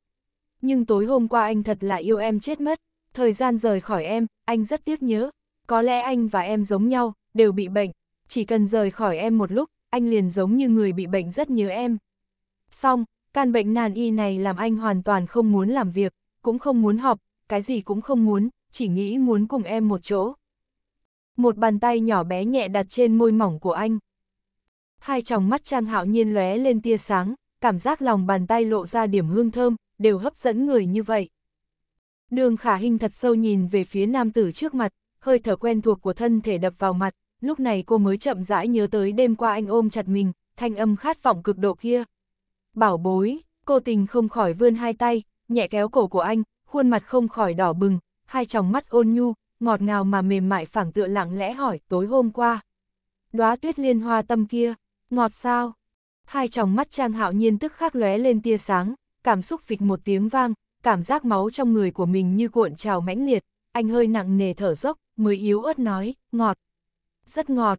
Nhưng tối hôm qua anh thật là yêu em chết mất, thời gian rời khỏi em, anh rất tiếc nhớ, có lẽ anh và em giống nhau, đều bị bệnh, chỉ cần rời khỏi em một lúc, anh liền giống như người bị bệnh rất nhớ em. Xong, căn bệnh nan y này làm anh hoàn toàn không muốn làm việc, cũng không muốn họp, cái gì cũng không muốn, chỉ nghĩ muốn cùng em một chỗ. Một bàn tay nhỏ bé nhẹ đặt trên môi mỏng của anh. Hai tròng mắt Trang Hạo Nhiên lóe lên tia sáng, cảm giác lòng bàn tay lộ ra điểm hương thơm, đều hấp dẫn người như vậy. Đường Khả hình thật sâu nhìn về phía nam tử trước mặt, hơi thở quen thuộc của thân thể đập vào mặt, lúc này cô mới chậm rãi nhớ tới đêm qua anh ôm chặt mình, thanh âm khát vọng cực độ kia. Bảo bối, cô tình không khỏi vươn hai tay, nhẹ kéo cổ của anh, khuôn mặt không khỏi đỏ bừng, hai tròng mắt ôn nhu, ngọt ngào mà mềm mại phẳng tựa lặng lẽ hỏi tối hôm qua. Đóa tuyết liên hoa tâm kia, ngọt sao? Hai tròng mắt Trang Hạo Nhiên tức khắc lóe lên tia sáng, cảm xúc phịch một tiếng vang, cảm giác máu trong người của mình như cuộn trào mãnh liệt, anh hơi nặng nề thở dốc, mới yếu ớt nói, ngọt. Rất ngọt.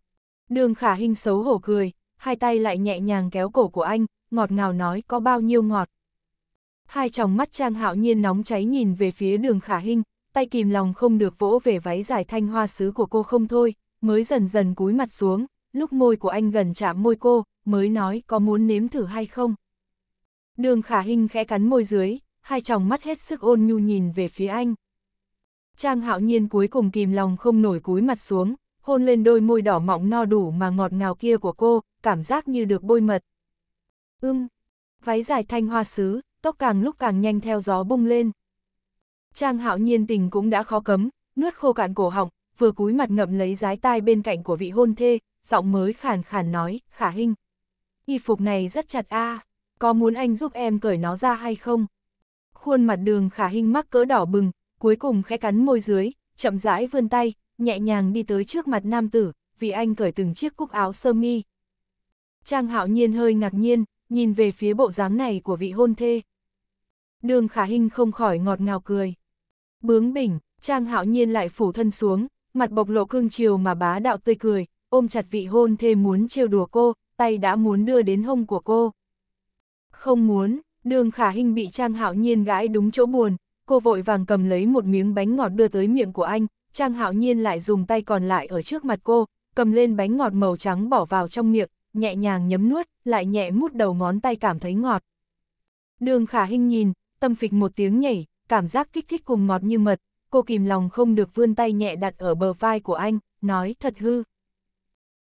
Đường khả hình xấu hổ cười, hai tay lại nhẹ nhàng kéo cổ của anh, ngọt ngào nói có bao nhiêu ngọt. Hai tròng mắt Trang Hạo Nhiên nóng cháy nhìn về phía đường khả hình, tay kìm lòng không được vỗ về váy dài thanh hoa sứ của cô không thôi, mới dần dần cúi mặt xuống, lúc môi của anh gần chạm môi cô, mới nói có muốn nếm thử hay không. Đường khả hình khẽ cắn môi dưới, hai tròng mắt hết sức ôn nhu nhìn về phía anh. Trang hạo nhiên cuối cùng kìm lòng không nổi cúi mặt xuống, hôn lên đôi môi đỏ mọng no đủ mà ngọt ngào kia của cô, cảm giác như được bôi mật. Ưm, váy dài thanh hoa sứ, tóc càng lúc càng nhanh theo gió bung lên. Trang hạo nhiên tình cũng đã khó cấm, nuốt khô cạn cổ họng, vừa cúi mặt ngậm lấy giái tai bên cạnh của vị hôn thê, giọng mới khàn khàn nói, khả Hinh, Y phục này rất chặt a à, có muốn anh giúp em cởi nó ra hay không? Khuôn mặt đường khả Hinh mắc cỡ đỏ bừng, cuối cùng khẽ cắn môi dưới, chậm rãi vươn tay, nhẹ nhàng đi tới trước mặt nam tử, vì anh cởi từng chiếc cúc áo sơ mi. Trang hạo nhiên hơi ngạc nhiên, nhìn về phía bộ dáng này của vị hôn thê. Đường khả hình không khỏi ngọt ngào cười. Bướng bỉnh, Trang hạo nhiên lại phủ thân xuống, mặt bộc lộ cương chiều mà bá đạo tươi cười, ôm chặt vị hôn thê muốn trêu đùa cô, tay đã muốn đưa đến hông của cô. Không muốn, đường khả hình bị Trang hạo nhiên gãi đúng chỗ buồn, cô vội vàng cầm lấy một miếng bánh ngọt đưa tới miệng của anh, Trang Hạo Nhiên lại dùng tay còn lại ở trước mặt cô, cầm lên bánh ngọt màu trắng bỏ vào trong miệng, nhẹ nhàng nhấm nuốt, lại nhẹ mút đầu ngón tay cảm thấy ngọt. Đường Khả Hinh nhìn, tâm phịch một tiếng nhảy, cảm giác kích thích cùng ngọt như mật, cô kìm lòng không được vươn tay nhẹ đặt ở bờ vai của anh, nói thật hư.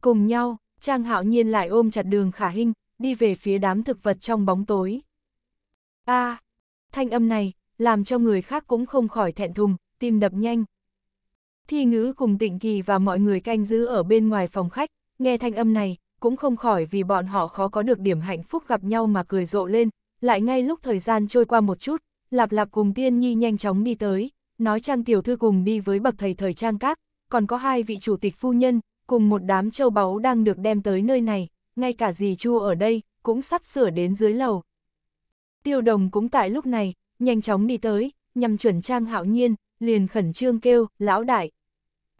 Cùng nhau, Trang Hạo Nhiên lại ôm chặt đường Khả Hinh, đi về phía đám thực vật trong bóng tối. a à, thanh âm này, làm cho người khác cũng không khỏi thẹn thùng, tim đập nhanh. Thi ngữ cùng tịnh kỳ và mọi người canh giữ ở bên ngoài phòng khách, nghe thanh âm này, cũng không khỏi vì bọn họ khó có được điểm hạnh phúc gặp nhau mà cười rộ lên, lại ngay lúc thời gian trôi qua một chút, lạp lạp cùng tiên nhi nhanh chóng đi tới, nói trang tiểu thư cùng đi với bậc thầy thời trang các, còn có hai vị chủ tịch phu nhân, cùng một đám châu báu đang được đem tới nơi này, ngay cả dì chu ở đây, cũng sắp sửa đến dưới lầu. Tiêu đồng cũng tại lúc này, nhanh chóng đi tới, nhằm chuẩn trang hạo nhiên, liền khẩn trương kêu, lão đại.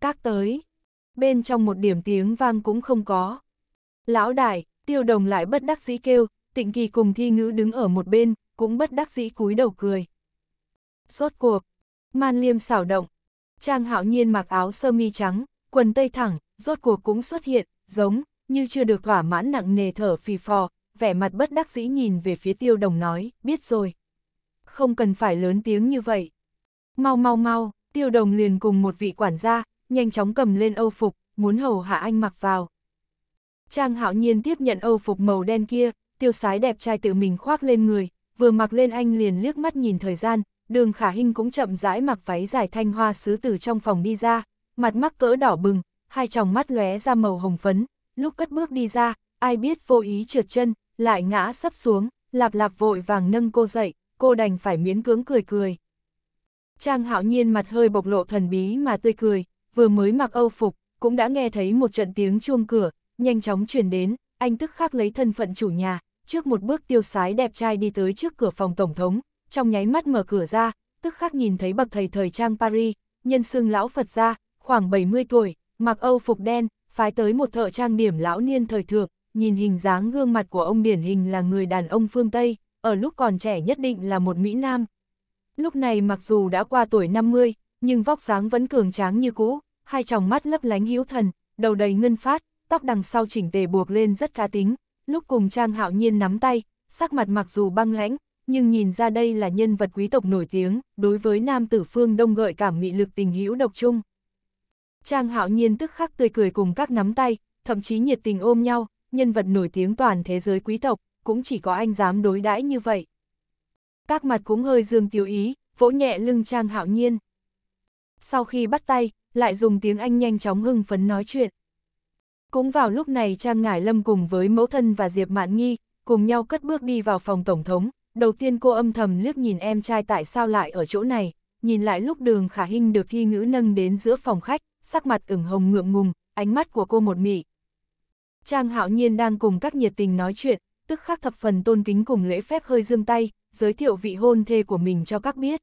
Các tới, bên trong một điểm tiếng vang cũng không có. Lão đại, tiêu đồng lại bất đắc dĩ kêu, tịnh kỳ cùng thi ngữ đứng ở một bên, cũng bất đắc dĩ cúi đầu cười. Sốt cuộc, man liêm xảo động, trang hạo nhiên mặc áo sơ mi trắng, quần tây thẳng, rốt cuộc cũng xuất hiện, giống, như chưa được thỏa mãn nặng nề thở phì phò, vẻ mặt bất đắc dĩ nhìn về phía tiêu đồng nói, biết rồi không cần phải lớn tiếng như vậy. Mau mau mau, tiêu đồng liền cùng một vị quản gia, nhanh chóng cầm lên âu phục, muốn hầu hạ anh mặc vào. Trang hạo nhiên tiếp nhận âu phục màu đen kia, tiêu sái đẹp trai tự mình khoác lên người, vừa mặc lên anh liền liếc mắt nhìn thời gian, đường khả hinh cũng chậm rãi mặc váy dài thanh hoa sứ từ trong phòng đi ra, mặt mắc cỡ đỏ bừng, hai tròng mắt lóe ra màu hồng phấn, lúc cất bước đi ra, ai biết vô ý trượt chân, lại ngã sắp xuống, lạp lạp vội vàng nâng cô dậy, cô đành phải miễn cưỡng cười cười. Trang hạo nhiên mặt hơi bộc lộ thần bí mà tươi cười, vừa mới mặc âu phục, cũng đã nghe thấy một trận tiếng chuông cửa, nhanh chóng truyền đến, anh tức khắc lấy thân phận chủ nhà, trước một bước tiêu sái đẹp trai đi tới trước cửa phòng tổng thống, trong nháy mắt mở cửa ra, tức khắc nhìn thấy bậc thầy thời trang Paris, nhân xưng lão Phật gia, khoảng 70 tuổi, mặc âu phục đen, phái tới một thợ trang điểm lão niên thời thượng, nhìn hình dáng gương mặt của ông điển hình là người đàn ông phương Tây, ở lúc còn trẻ nhất định là một Mỹ Nam. Lúc này mặc dù đã qua tuổi 50, nhưng vóc dáng vẫn cường tráng như cũ, hai tròng mắt lấp lánh hữu thần, đầu đầy ngân phát, tóc đằng sau chỉnh tề buộc lên rất cá tính, lúc cùng Trang Hạo Nhiên nắm tay, sắc mặt mặc dù băng lãnh, nhưng nhìn ra đây là nhân vật quý tộc nổi tiếng, đối với nam tử phương đông gợi cảm mị lực tình hữu độc chung. Trang Hạo Nhiên tức khắc tươi cười cùng các nắm tay, thậm chí nhiệt tình ôm nhau, nhân vật nổi tiếng toàn thế giới quý tộc, cũng chỉ có anh dám đối đãi như vậy. Các mặt cũng hơi dương tiểu ý, vỗ nhẹ lưng Trang Hạo Nhiên. Sau khi bắt tay, lại dùng tiếng Anh nhanh chóng hưng phấn nói chuyện. Cũng vào lúc này Trang Ngải Lâm cùng với mẫu thân và Diệp Mạn Nghi, cùng nhau cất bước đi vào phòng Tổng thống. Đầu tiên cô âm thầm liếc nhìn em trai tại sao lại ở chỗ này, nhìn lại lúc đường khả hình được thi ngữ nâng đến giữa phòng khách, sắc mặt ửng hồng ngượng ngùng, ánh mắt của cô một mị. Trang Hạo Nhiên đang cùng các nhiệt tình nói chuyện, tức khắc thập phần tôn kính cùng lễ phép hơi dương tay, giới thiệu vị hôn thê của mình cho các biết.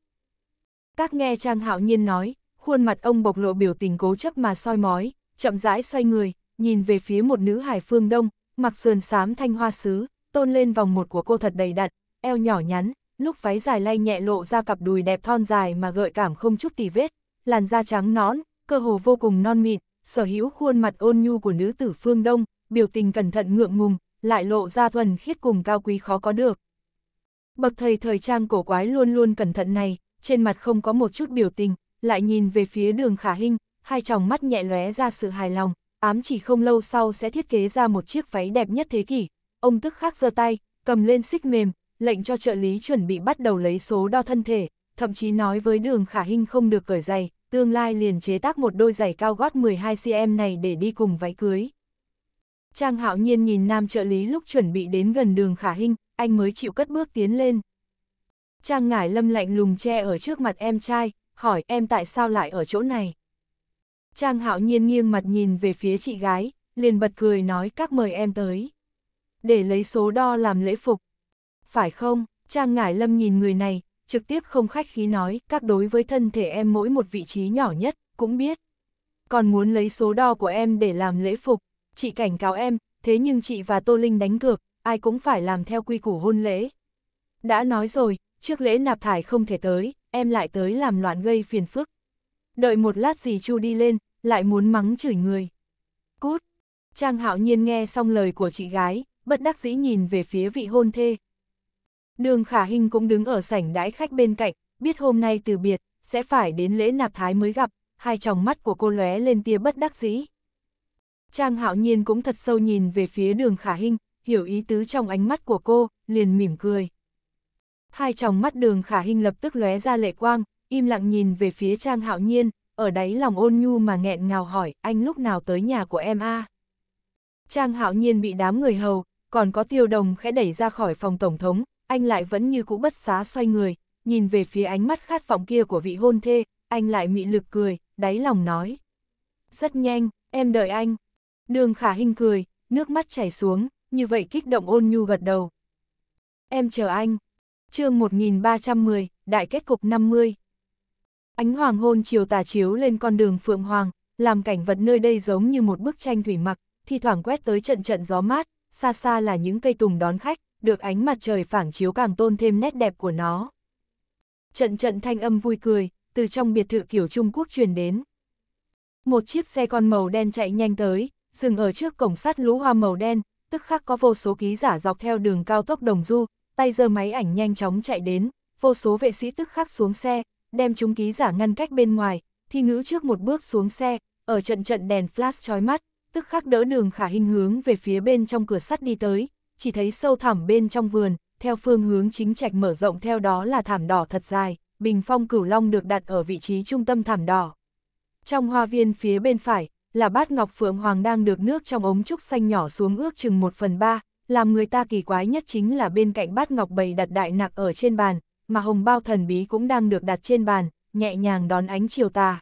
Các nghe Trang Hạo Nhiên nói, khuôn mặt ông bộc lộ biểu tình cố chấp mà soi mói, chậm rãi xoay người, nhìn về phía một nữ hải phương đông, mặc sườn xám thanh hoa sứ, tôn lên vòng một của cô thật đầy đặn, eo nhỏ nhắn, lúc váy dài lay nhẹ lộ ra cặp đùi đẹp thon dài mà gợi cảm không chút tì vết, làn da trắng nõn, cơ hồ vô cùng non mịn, sở hữu khuôn mặt ôn nhu của nữ tử phương đông, biểu tình cẩn thận ngượng ngùng, lại lộ ra thuần khiết cùng cao quý khó có được. Bậc thầy thời trang cổ quái luôn luôn cẩn thận này, trên mặt không có một chút biểu tình, lại nhìn về phía đường khả hình, hai tròng mắt nhẹ lóe ra sự hài lòng, ám chỉ không lâu sau sẽ thiết kế ra một chiếc váy đẹp nhất thế kỷ. Ông tức khắc giơ tay, cầm lên xích mềm, lệnh cho trợ lý chuẩn bị bắt đầu lấy số đo thân thể, thậm chí nói với đường khả hình không được cởi giày, tương lai liền chế tác một đôi giày cao gót 12cm này để đi cùng váy cưới. Trang hạo nhiên nhìn nam trợ lý lúc chuẩn bị đến gần đường khả hinh, anh mới chịu cất bước tiến lên. Trang ngải lâm lạnh lùng che ở trước mặt em trai, hỏi em tại sao lại ở chỗ này. Trang hạo nhiên nghiêng mặt nhìn về phía chị gái, liền bật cười nói các mời em tới. Để lấy số đo làm lễ phục. Phải không, Trang ngải lâm nhìn người này, trực tiếp không khách khí nói các đối với thân thể em mỗi một vị trí nhỏ nhất, cũng biết. Còn muốn lấy số đo của em để làm lễ phục chị cảnh cáo em, thế nhưng chị và Tô Linh đánh cược, ai cũng phải làm theo quy củ hôn lễ. Đã nói rồi, trước lễ nạp thải không thể tới, em lại tới làm loạn gây phiền phức. Đợi một lát gì Chu đi lên, lại muốn mắng chửi người. Cút! Trang hạo nhiên nghe xong lời của chị gái, bất đắc dĩ nhìn về phía vị hôn thê. Đường khả hình cũng đứng ở sảnh đãi khách bên cạnh, biết hôm nay từ biệt, sẽ phải đến lễ nạp thái mới gặp, hai tròng mắt của cô lóe lên tia bất đắc dĩ. Trang hạo nhiên cũng thật sâu nhìn về phía đường khả hình, hiểu ý tứ trong ánh mắt của cô, liền mỉm cười. Hai tròng mắt đường khả hình lập tức lóe ra lệ quang, im lặng nhìn về phía Trang hạo nhiên, ở đáy lòng ôn nhu mà nghẹn ngào hỏi, anh lúc nào tới nhà của em a? Trang hạo nhiên bị đám người hầu, còn có tiêu đồng khẽ đẩy ra khỏi phòng tổng thống, anh lại vẫn như cũ bất xá xoay người, nhìn về phía ánh mắt khát vọng kia của vị hôn thê, anh lại mị lực cười, đáy lòng nói. Rất nhanh, em đợi anh. Đường khả hình cười, nước mắt chảy xuống, như vậy kích động ôn nhu gật đầu. Em chờ anh. chương 1310, đại kết cục 50. Ánh hoàng hôn chiều tà chiếu lên con đường Phượng Hoàng, làm cảnh vật nơi đây giống như một bức tranh thủy mặc, thi thoảng quét tới trận trận gió mát, xa xa là những cây tùng đón khách, được ánh mặt trời phản chiếu càng tôn thêm nét đẹp của nó. Trận trận thanh âm vui cười, từ trong biệt thự kiểu Trung Quốc truyền đến. Một chiếc xe con màu đen chạy nhanh tới, dừng ở trước cổng sắt lũ hoa màu đen, tức khắc có vô số ký giả dọc theo đường cao tốc Đồng Du, tay giơ máy ảnh nhanh chóng chạy đến, vô số vệ sĩ tức khắc xuống xe, đem chúng ký giả ngăn cách bên ngoài, thi ngữ trước một bước xuống xe, ở trận trận đèn flash chói mắt, tức khắc đỡ đường khả hình hướng về phía bên trong cửa sắt đi tới, chỉ thấy sâu thẳm bên trong vườn, theo phương hướng chính trạch mở rộng theo đó là thảm đỏ thật dài, bình phong cửu long được đặt ở vị trí trung tâm thảm đỏ. Trong hoa viên phía bên phải, là bát ngọc phượng hoàng đang được nước trong ống trúc xanh nhỏ xuống ước chừng một phần ba, làm người ta kỳ quái nhất chính là bên cạnh bát ngọc bầy đặt đại nặc ở trên bàn, mà hồng bao thần bí cũng đang được đặt trên bàn, nhẹ nhàng đón ánh chiều tà.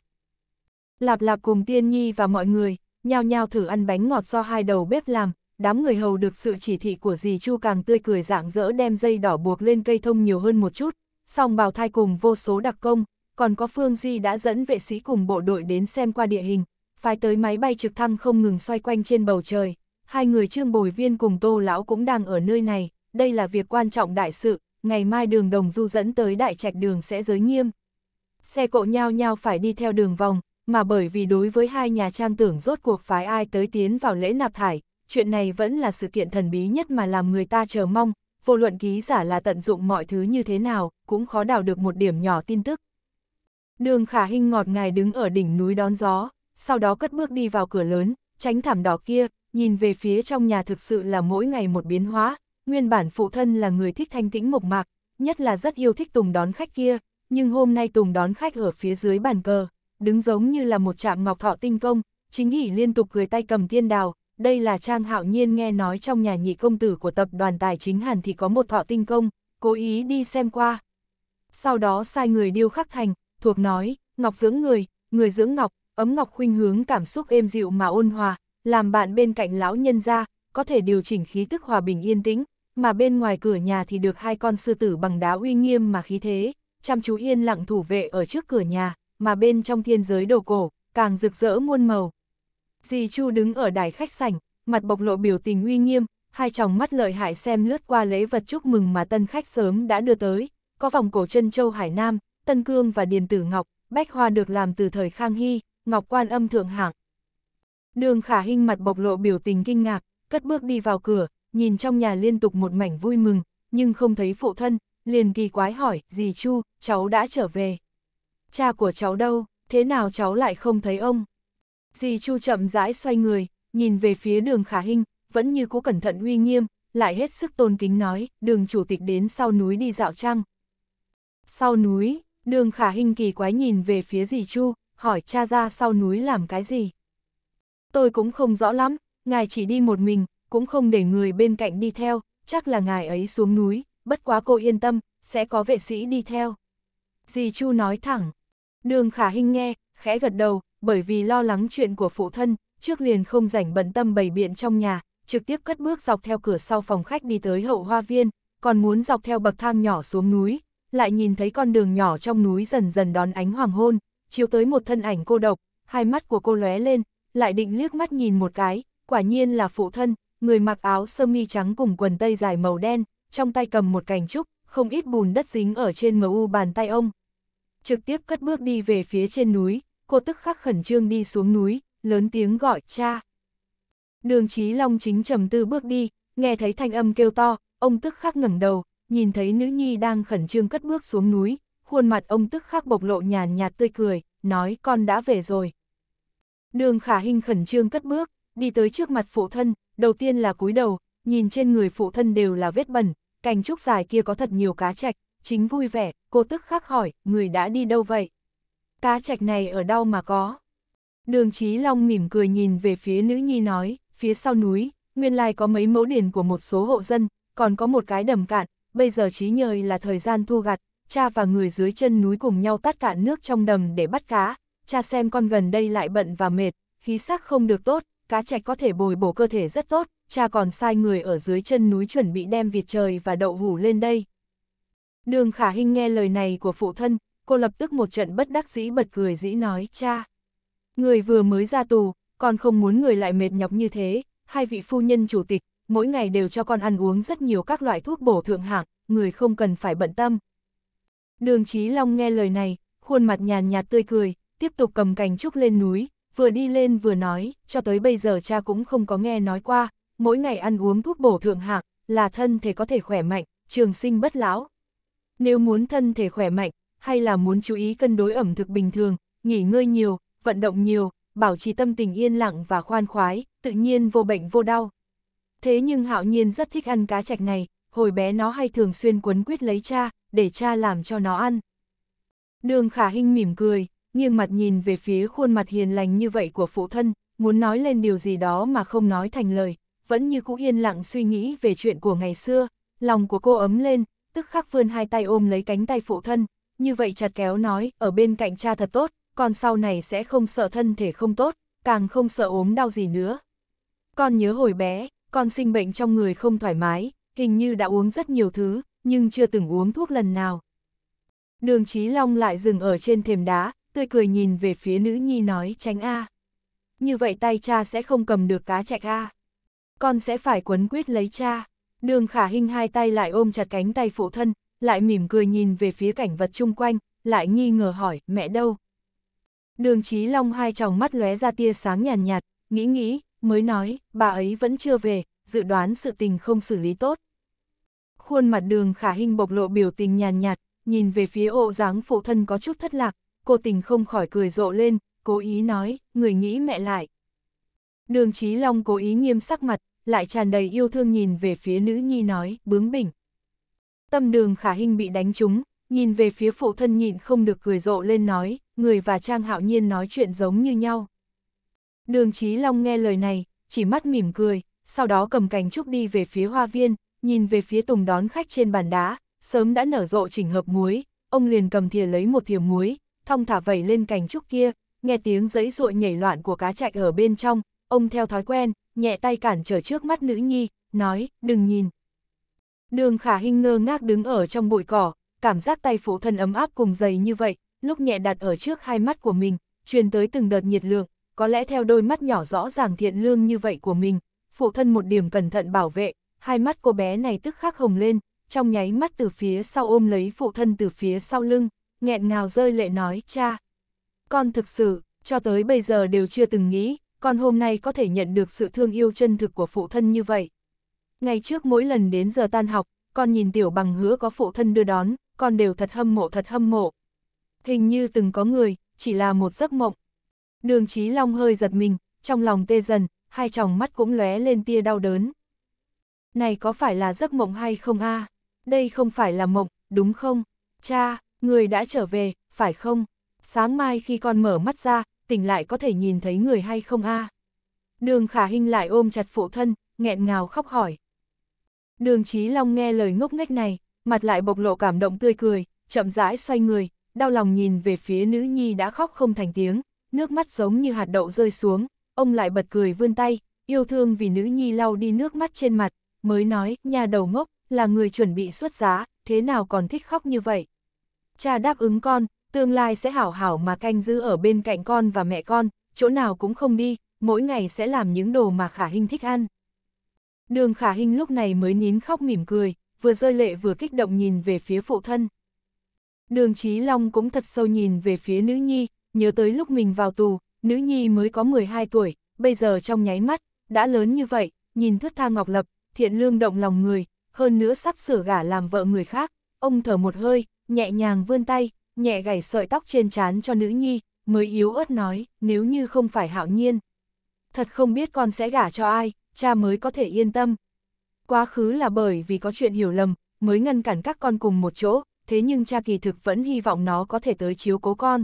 Lạp lạp cùng tiên nhi và mọi người, nhao nhao thử ăn bánh ngọt do hai đầu bếp làm, đám người hầu được sự chỉ thị của dì Chu càng tươi cười rạng rỡ đem dây đỏ buộc lên cây thông nhiều hơn một chút, song bào thai cùng vô số đặc công, còn có Phương Di đã dẫn vệ sĩ cùng bộ đội đến xem qua địa hình, phái tới máy bay trực thăng không ngừng xoay quanh trên bầu trời. Hai người Trương Bồi Viên cùng Tô Lão cũng đang ở nơi này, đây là việc quan trọng đại sự, ngày mai đường đồng du dẫn tới đại trạch đường sẽ giới nghiêm. Xe cộ nhau nhau phải đi theo đường vòng, mà bởi vì đối với hai nhà trang tưởng rốt cuộc phái ai tới tiến vào lễ nạp thải, chuyện này vẫn là sự kiện thần bí nhất mà làm người ta chờ mong, vô luận ký giả là tận dụng mọi thứ như thế nào, cũng khó đào được một điểm nhỏ tin tức. Đường Khả hình ngọt ngài đứng ở đỉnh núi đón gió, sau đó cất bước đi vào cửa lớn, tránh thảm đỏ kia, nhìn về phía trong nhà thực sự là mỗi ngày một biến hóa, nguyên bản phụ thân là người thích thanh tĩnh mộc mạc, nhất là rất yêu thích Tùng đón khách kia, nhưng hôm nay Tùng đón khách ở phía dưới bàn cờ, đứng giống như là một trạm ngọc thọ tinh công, chính hỉ liên tục cười tay cầm tiên đào, đây là Trang Hạo Nhiên nghe nói trong nhà nhị công tử của tập đoàn tài chính Hàn thì có một thọ tinh công, cố ý đi xem qua. Sau đó sai người điêu khắc thành, thuộc nói, ngọc dưỡng người, người dưỡng ngọc, ấm ngọc khuynh hướng cảm xúc êm dịu mà ôn hòa, làm bạn bên cạnh lão nhân ra, có thể điều chỉnh khí tức hòa bình yên tĩnh, mà bên ngoài cửa nhà thì được hai con sư tử bằng đá uy nghiêm mà khí thế, chăm chú yên lặng thủ vệ ở trước cửa nhà, mà bên trong thiên giới đồ cổ, càng rực rỡ muôn màu. Dì Chu đứng ở đài khách sảnh, mặt bộc lộ biểu tình uy nghiêm, hai tròng mắt lợi hại xem lướt qua lễ vật chúc mừng mà tân khách sớm đã đưa tới, có vòng cổ chân châu Hải Nam, Tân Cương và Điền Tử Ngọc, bách hoa được làm từ thời Khang Hy, Ngọc Quan âm thượng hạng. Đường khả hinh mặt bộc lộ biểu tình kinh ngạc, cất bước đi vào cửa, nhìn trong nhà liên tục một mảnh vui mừng, nhưng không thấy phụ thân, liền kỳ quái hỏi, dì Chu, cháu đã trở về. Cha của cháu đâu, thế nào cháu lại không thấy ông? Dì Chu chậm rãi xoay người, nhìn về phía đường khả hinh, vẫn như cũ cẩn thận uy nghiêm, lại hết sức tôn kính nói, đường chủ tịch đến sau núi đi dạo trăng. Sau núi, đường khả hinh kỳ quái nhìn về phía dì Chu, hỏi cha ra sau núi làm cái gì. Tôi cũng không rõ lắm, ngài chỉ đi một mình, cũng không để người bên cạnh đi theo, chắc là ngài ấy xuống núi, bất quá cô yên tâm, sẽ có vệ sĩ đi theo. Dì Chu nói thẳng, đường khả hình nghe, khẽ gật đầu, bởi vì lo lắng chuyện của phụ thân, trước liền không rảnh bận tâm bày biện trong nhà, trực tiếp cất bước dọc theo cửa sau phòng khách đi tới hậu hoa viên, còn muốn dọc theo bậc thang nhỏ xuống núi, lại nhìn thấy con đường nhỏ trong núi dần dần đón ánh hoàng hôn, chiếu tới một thân ảnh cô độc, hai mắt của cô lóe lên, lại định liếc mắt nhìn một cái, quả nhiên là phụ thân, người mặc áo sơ mi trắng cùng quần tây dài màu đen, trong tay cầm một cành trúc, không ít bùn đất dính ở trên mờ u bàn tay ông. Trực tiếp cất bước đi về phía trên núi, cô tức khắc khẩn trương đi xuống núi, lớn tiếng gọi cha. Đường Chí Long chính trầm tư bước đi, nghe thấy thanh âm kêu to, ông tức khắc ngẩng đầu, nhìn thấy nữ nhi đang khẩn trương cất bước xuống núi, khuôn mặt ông tức khắc bộc lộ nhàn nhạt tươi cười, nói con đã về rồi. Đường khả hình khẩn trương cất bước, đi tới trước mặt phụ thân, đầu tiên là cúi đầu, nhìn trên người phụ thân đều là vết bẩn, cành trúc dài kia có thật nhiều cá trạch, chính vui vẻ, cô tức khắc hỏi, người đã đi đâu vậy? Cá trạch này ở đâu mà có? Đường Chí Long mỉm cười nhìn về phía nữ nhi nói, phía sau núi, nguyên lai có mấy mẫu điền của một số hộ dân, còn có một cái đầm cạn, bây giờ trí nhời là thời gian thu gặt, cha và người dưới chân núi cùng nhau tát cạn nước trong đầm để bắt cá, cha xem con gần đây lại bận và mệt, khí sắc không được tốt, cá chạch có thể bồi bổ cơ thể rất tốt, cha còn sai người ở dưới chân núi chuẩn bị đem vịt trời và đậu hủ lên đây. Đường Khả Hinh nghe lời này của phụ thân, cô lập tức một trận bất đắc dĩ bật cười dĩ nói cha. Người vừa mới ra tù, con không muốn người lại mệt nhọc như thế, hai vị phu nhân chủ tịch, mỗi ngày đều cho con ăn uống rất nhiều các loại thuốc bổ thượng hạng, người không cần phải bận tâm. Đường Chí Long nghe lời này, khuôn mặt nhàn nhạt tươi cười, tiếp tục cầm cành trúc lên núi, vừa đi lên vừa nói, cho tới bây giờ cha cũng không có nghe nói qua, mỗi ngày ăn uống thuốc bổ thượng hạng, là thân thể có thể khỏe mạnh, trường sinh bất lão. Nếu muốn thân thể khỏe mạnh, hay là muốn chú ý cân đối ẩm thực bình thường, nghỉ ngơi nhiều, vận động nhiều, bảo trì tâm tình yên lặng và khoan khoái, tự nhiên vô bệnh vô đau. Thế nhưng hạo nhiên rất thích ăn cá trạch này, hồi bé nó hay thường xuyên quấn quyết lấy cha, để cha làm cho nó ăn. Đường khả hinh mỉm cười, nghiêng mặt nhìn về phía khuôn mặt hiền lành như vậy của phụ thân, muốn nói lên điều gì đó mà không nói thành lời, vẫn như cũ yên lặng suy nghĩ về chuyện của ngày xưa, lòng của cô ấm lên, tức khắc vươn hai tay ôm lấy cánh tay phụ thân, như vậy chặt kéo nói, ở bên cạnh cha thật tốt, con sau này sẽ không sợ thân thể không tốt, càng không sợ ốm đau gì nữa. Con nhớ hồi bé, con sinh bệnh trong người không thoải mái, hình như đã uống rất nhiều thứ, nhưng chưa từng uống thuốc lần nào. Đường Chí Long lại dừng ở trên thềm đá, tươi cười nhìn về phía nữ nhi nói tránh a. Như vậy tay cha sẽ không cầm được cá chạch a. Con sẽ phải quấn quyết lấy cha. Đường Khả Hinh hai tay lại ôm chặt cánh tay phụ thân, lại mỉm cười nhìn về phía cảnh vật chung quanh, lại nghi ngờ hỏi, mẹ đâu? Đường Chí Long hai tròng mắt lóe ra tia sáng nhàn nhạt, nhạt, nghĩ nghĩ, mới nói, bà ấy vẫn chưa về, dự đoán sự tình không xử lý tốt. Khuôn mặt đường khả hình bộc lộ biểu tình nhàn nhạt, nhìn về phía ô dáng phụ thân có chút thất lạc, cô tình không khỏi cười rộ lên, cố ý nói, người nghĩ mẹ lại. Đường trí Long cố ý nghiêm sắc mặt, lại tràn đầy yêu thương nhìn về phía nữ nhi nói, bướng bỉnh. Tâm đường khả hình bị đánh trúng, nhìn về phía phụ thân nhịn không được cười rộ lên nói, người và Trang Hạo Nhiên nói chuyện giống như nhau. Đường trí Long nghe lời này, chỉ mắt mỉm cười, sau đó cầm cành trúc đi về phía hoa viên, nhìn về phía tùng đón khách trên bàn đá, sớm đã nở rộ chỉnh hợp muối, ông liền cầm thìa lấy một thìa muối, thong thả vẩy lên cành trúc kia, nghe tiếng giấy ruội nhảy loạn của cá chạy ở bên trong, ông theo thói quen, nhẹ tay cản trở trước mắt nữ nhi, nói, đừng nhìn. Đường khả hình ngơ ngác đứng ở trong bụi cỏ, cảm giác tay phụ thân ấm áp cùng dày như vậy, lúc nhẹ đặt ở trước hai mắt của mình, truyền tới từng đợt nhiệt lượng, có lẽ theo đôi mắt nhỏ rõ ràng thiện lương như vậy của mình, phụ thân một điểm cẩn thận bảo vệ, hai mắt cô bé này tức khắc hồng lên, trong nháy mắt từ phía sau ôm lấy phụ thân từ phía sau lưng, nghẹn ngào rơi lệ nói cha. Con thực sự, cho tới bây giờ đều chưa từng nghĩ, con hôm nay có thể nhận được sự thương yêu chân thực của phụ thân như vậy. Ngày trước mỗi lần đến giờ tan học, con nhìn tiểu bằng hứa có phụ thân đưa đón, con đều thật hâm mộ thật hâm mộ. Hình như từng có người, chỉ là một giấc mộng. Đường Chí Long hơi giật mình, trong lòng tê dần, hai tròng mắt cũng lóe lên tia đau đớn. Này có phải là giấc mộng hay không a? À? Đây không phải là mộng, đúng không? Cha, người đã trở về, phải không? Sáng mai khi con mở mắt ra, tỉnh lại có thể nhìn thấy người hay không a? À? Đường khả Hinh lại ôm chặt phụ thân, nghẹn ngào khóc hỏi. Đường Chí Long nghe lời ngốc nghếch này, mặt lại bộc lộ cảm động tươi cười, chậm rãi xoay người, đau lòng nhìn về phía nữ nhi đã khóc không thành tiếng, nước mắt giống như hạt đậu rơi xuống, ông lại bật cười vươn tay, yêu thương vì nữ nhi lau đi nước mắt trên mặt, mới nói, nhà đầu ngốc, là người chuẩn bị xuất giá, thế nào còn thích khóc như vậy. Cha đáp ứng con, tương lai sẽ hảo hảo mà canh giữ ở bên cạnh con và mẹ con, chỗ nào cũng không đi, mỗi ngày sẽ làm những đồ mà khả hình thích ăn. Đường khả hình lúc này mới nín khóc mỉm cười, vừa rơi lệ vừa kích động nhìn về phía phụ thân. Đường Chí Long cũng thật sâu nhìn về phía nữ nhi, nhớ tới lúc mình vào tù, nữ nhi mới có 12 tuổi, bây giờ trong nháy mắt, đã lớn như vậy, nhìn thước tha ngọc lập, thiện lương động lòng người, hơn nữa sắp sửa gả làm vợ người khác, ông thở một hơi, nhẹ nhàng vươn tay, nhẹ gảy sợi tóc trên trán cho nữ nhi, mới yếu ớt nói, nếu như không phải hạo nhiên. Thật không biết con sẽ gả cho ai, cha mới có thể yên tâm. Quá khứ là bởi vì có chuyện hiểu lầm, mới ngăn cản các con cùng một chỗ, thế nhưng cha kỳ thực vẫn hy vọng nó có thể tới chiếu cố con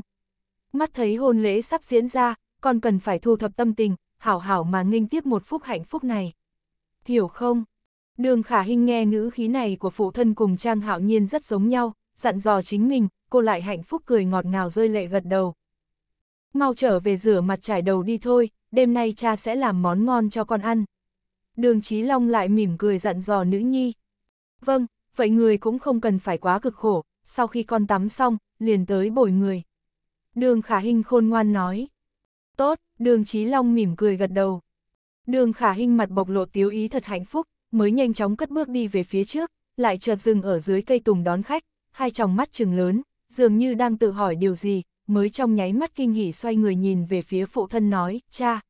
mắt thấy hôn lễ sắp diễn ra, còn cần phải thu thập tâm tình, hảo hảo mà nghênh tiếp một phút hạnh phúc này. Hiểu không? Đường khả hình nghe ngữ khí này của phụ thân cùng Trang Hạo Nhiên rất giống nhau, dặn dò chính mình, cô lại hạnh phúc cười ngọt ngào rơi lệ gật đầu. Mau trở về rửa mặt trải đầu đi thôi, đêm nay cha sẽ làm món ngon cho con ăn. Đường Chí Long lại mỉm cười dặn dò nữ nhi. Vâng, vậy người cũng không cần phải quá cực khổ, sau khi con tắm xong, liền tới bồi người. Đường khả Hinh khôn ngoan nói. Tốt, đường Chí Long mỉm cười gật đầu. Đường khả Hinh mặt bộc lộ tiếu ý thật hạnh phúc, mới nhanh chóng cất bước đi về phía trước, lại chợt dừng ở dưới cây tùng đón khách, hai tròng mắt trừng lớn, dường như đang tự hỏi điều gì, mới trong nháy mắt kinh hỉ xoay người nhìn về phía phụ thân nói, cha.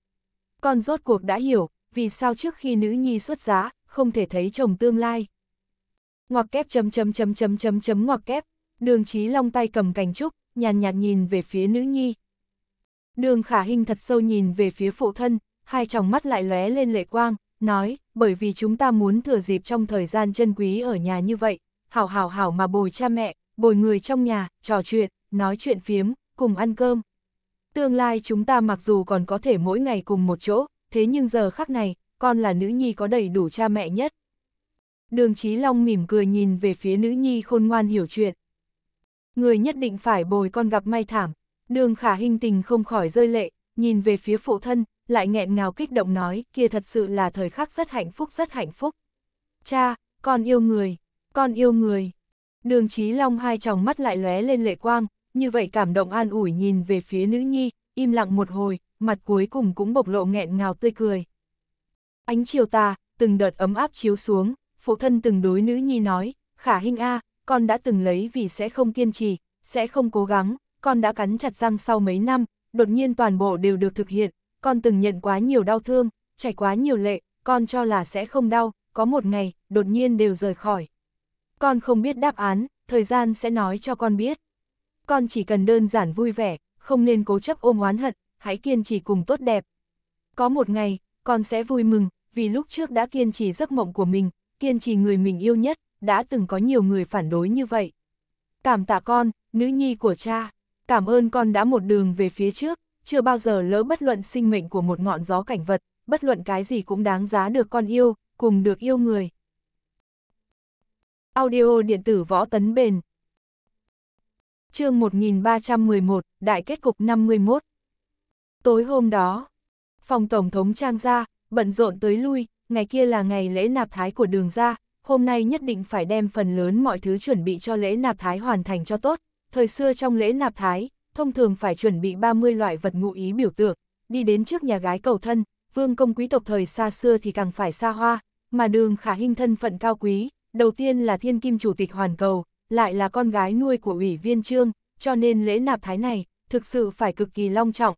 Con rốt cuộc đã hiểu, vì sao trước khi nữ nhi xuất giá, không thể thấy chồng tương lai. Ngoặc kép chấm chấm chấm chấm chấm chấm ngoặc kép, đường Chí long tay cầm cành trúc, nhàn nhạt, nhìn về phía nữ nhi. Đường khả hình thật sâu nhìn về phía phụ thân, hai tròng mắt lại lóe lên lệ quang, nói, bởi vì chúng ta muốn thừa dịp trong thời gian chân quý ở nhà như vậy, hảo hảo hảo mà bồi cha mẹ, bồi người trong nhà, trò chuyện, nói chuyện phiếm, cùng ăn cơm. Tương lai chúng ta mặc dù còn có thể mỗi ngày cùng một chỗ, thế nhưng giờ khắc này, con là nữ nhi có đầy đủ cha mẹ nhất. Đường Chí Long mỉm cười nhìn về phía nữ nhi khôn ngoan hiểu chuyện, Người nhất định phải bồi con gặp may thảm. Đường khả hình tình không khỏi rơi lệ, nhìn về phía phụ thân, lại nghẹn ngào kích động nói, kia thật sự là thời khắc rất hạnh phúc rất hạnh phúc. Cha, con yêu người, con yêu người. Đường trí Long hai tròng mắt lại lóe lên lệ quang, như vậy cảm động an ủi nhìn về phía nữ nhi, im lặng một hồi, mặt cuối cùng cũng bộc lộ nghẹn ngào tươi cười. Ánh chiều tà, từng đợt ấm áp chiếu xuống, phụ thân từng đối nữ nhi nói, khả hình a, con đã từng lấy vì sẽ không kiên trì, sẽ không cố gắng, con đã cắn chặt răng sau mấy năm, đột nhiên toàn bộ đều được thực hiện, con từng nhận quá nhiều đau thương, trải quá nhiều lệ, con cho là sẽ không đau, có một ngày, đột nhiên đều rời khỏi. Con không biết đáp án, thời gian sẽ nói cho con biết. Con chỉ cần đơn giản vui vẻ, không nên cố chấp ôm oán hận, hãy kiên trì cùng tốt đẹp. Có một ngày, con sẽ vui mừng, vì lúc trước đã kiên trì giấc mộng của mình, kiên trì người mình yêu nhất, đã từng có nhiều người phản đối như vậy. Cảm tạ con, nữ nhi của cha, cảm ơn con đã một đường về phía trước, chưa bao giờ lỡ bất luận sinh mệnh của một ngọn gió cảnh vật, bất luận cái gì cũng đáng giá được con yêu, cùng được yêu người. Audio điện tử võ tấn bền chương 1311, đại kết cục 51 Tối hôm đó, phòng Tổng thống Trang gia, bận rộn tới lui, ngày kia là ngày lễ nạp thái của đường gia, hôm nay nhất định phải đem phần lớn mọi thứ chuẩn bị cho lễ nạp thái hoàn thành cho tốt. Thời xưa trong lễ nạp thái, thông thường phải chuẩn bị 30 loại vật ngụ ý biểu tượng, đi đến trước nhà gái cầu thân, vương công quý tộc thời xa xưa thì càng phải xa hoa, mà đường khả hình thân phận cao quý, đầu tiên là thiên kim chủ tịch hoàn cầu, lại là con gái nuôi của ủy viên trương, cho nên lễ nạp thái này thực sự phải cực kỳ long trọng.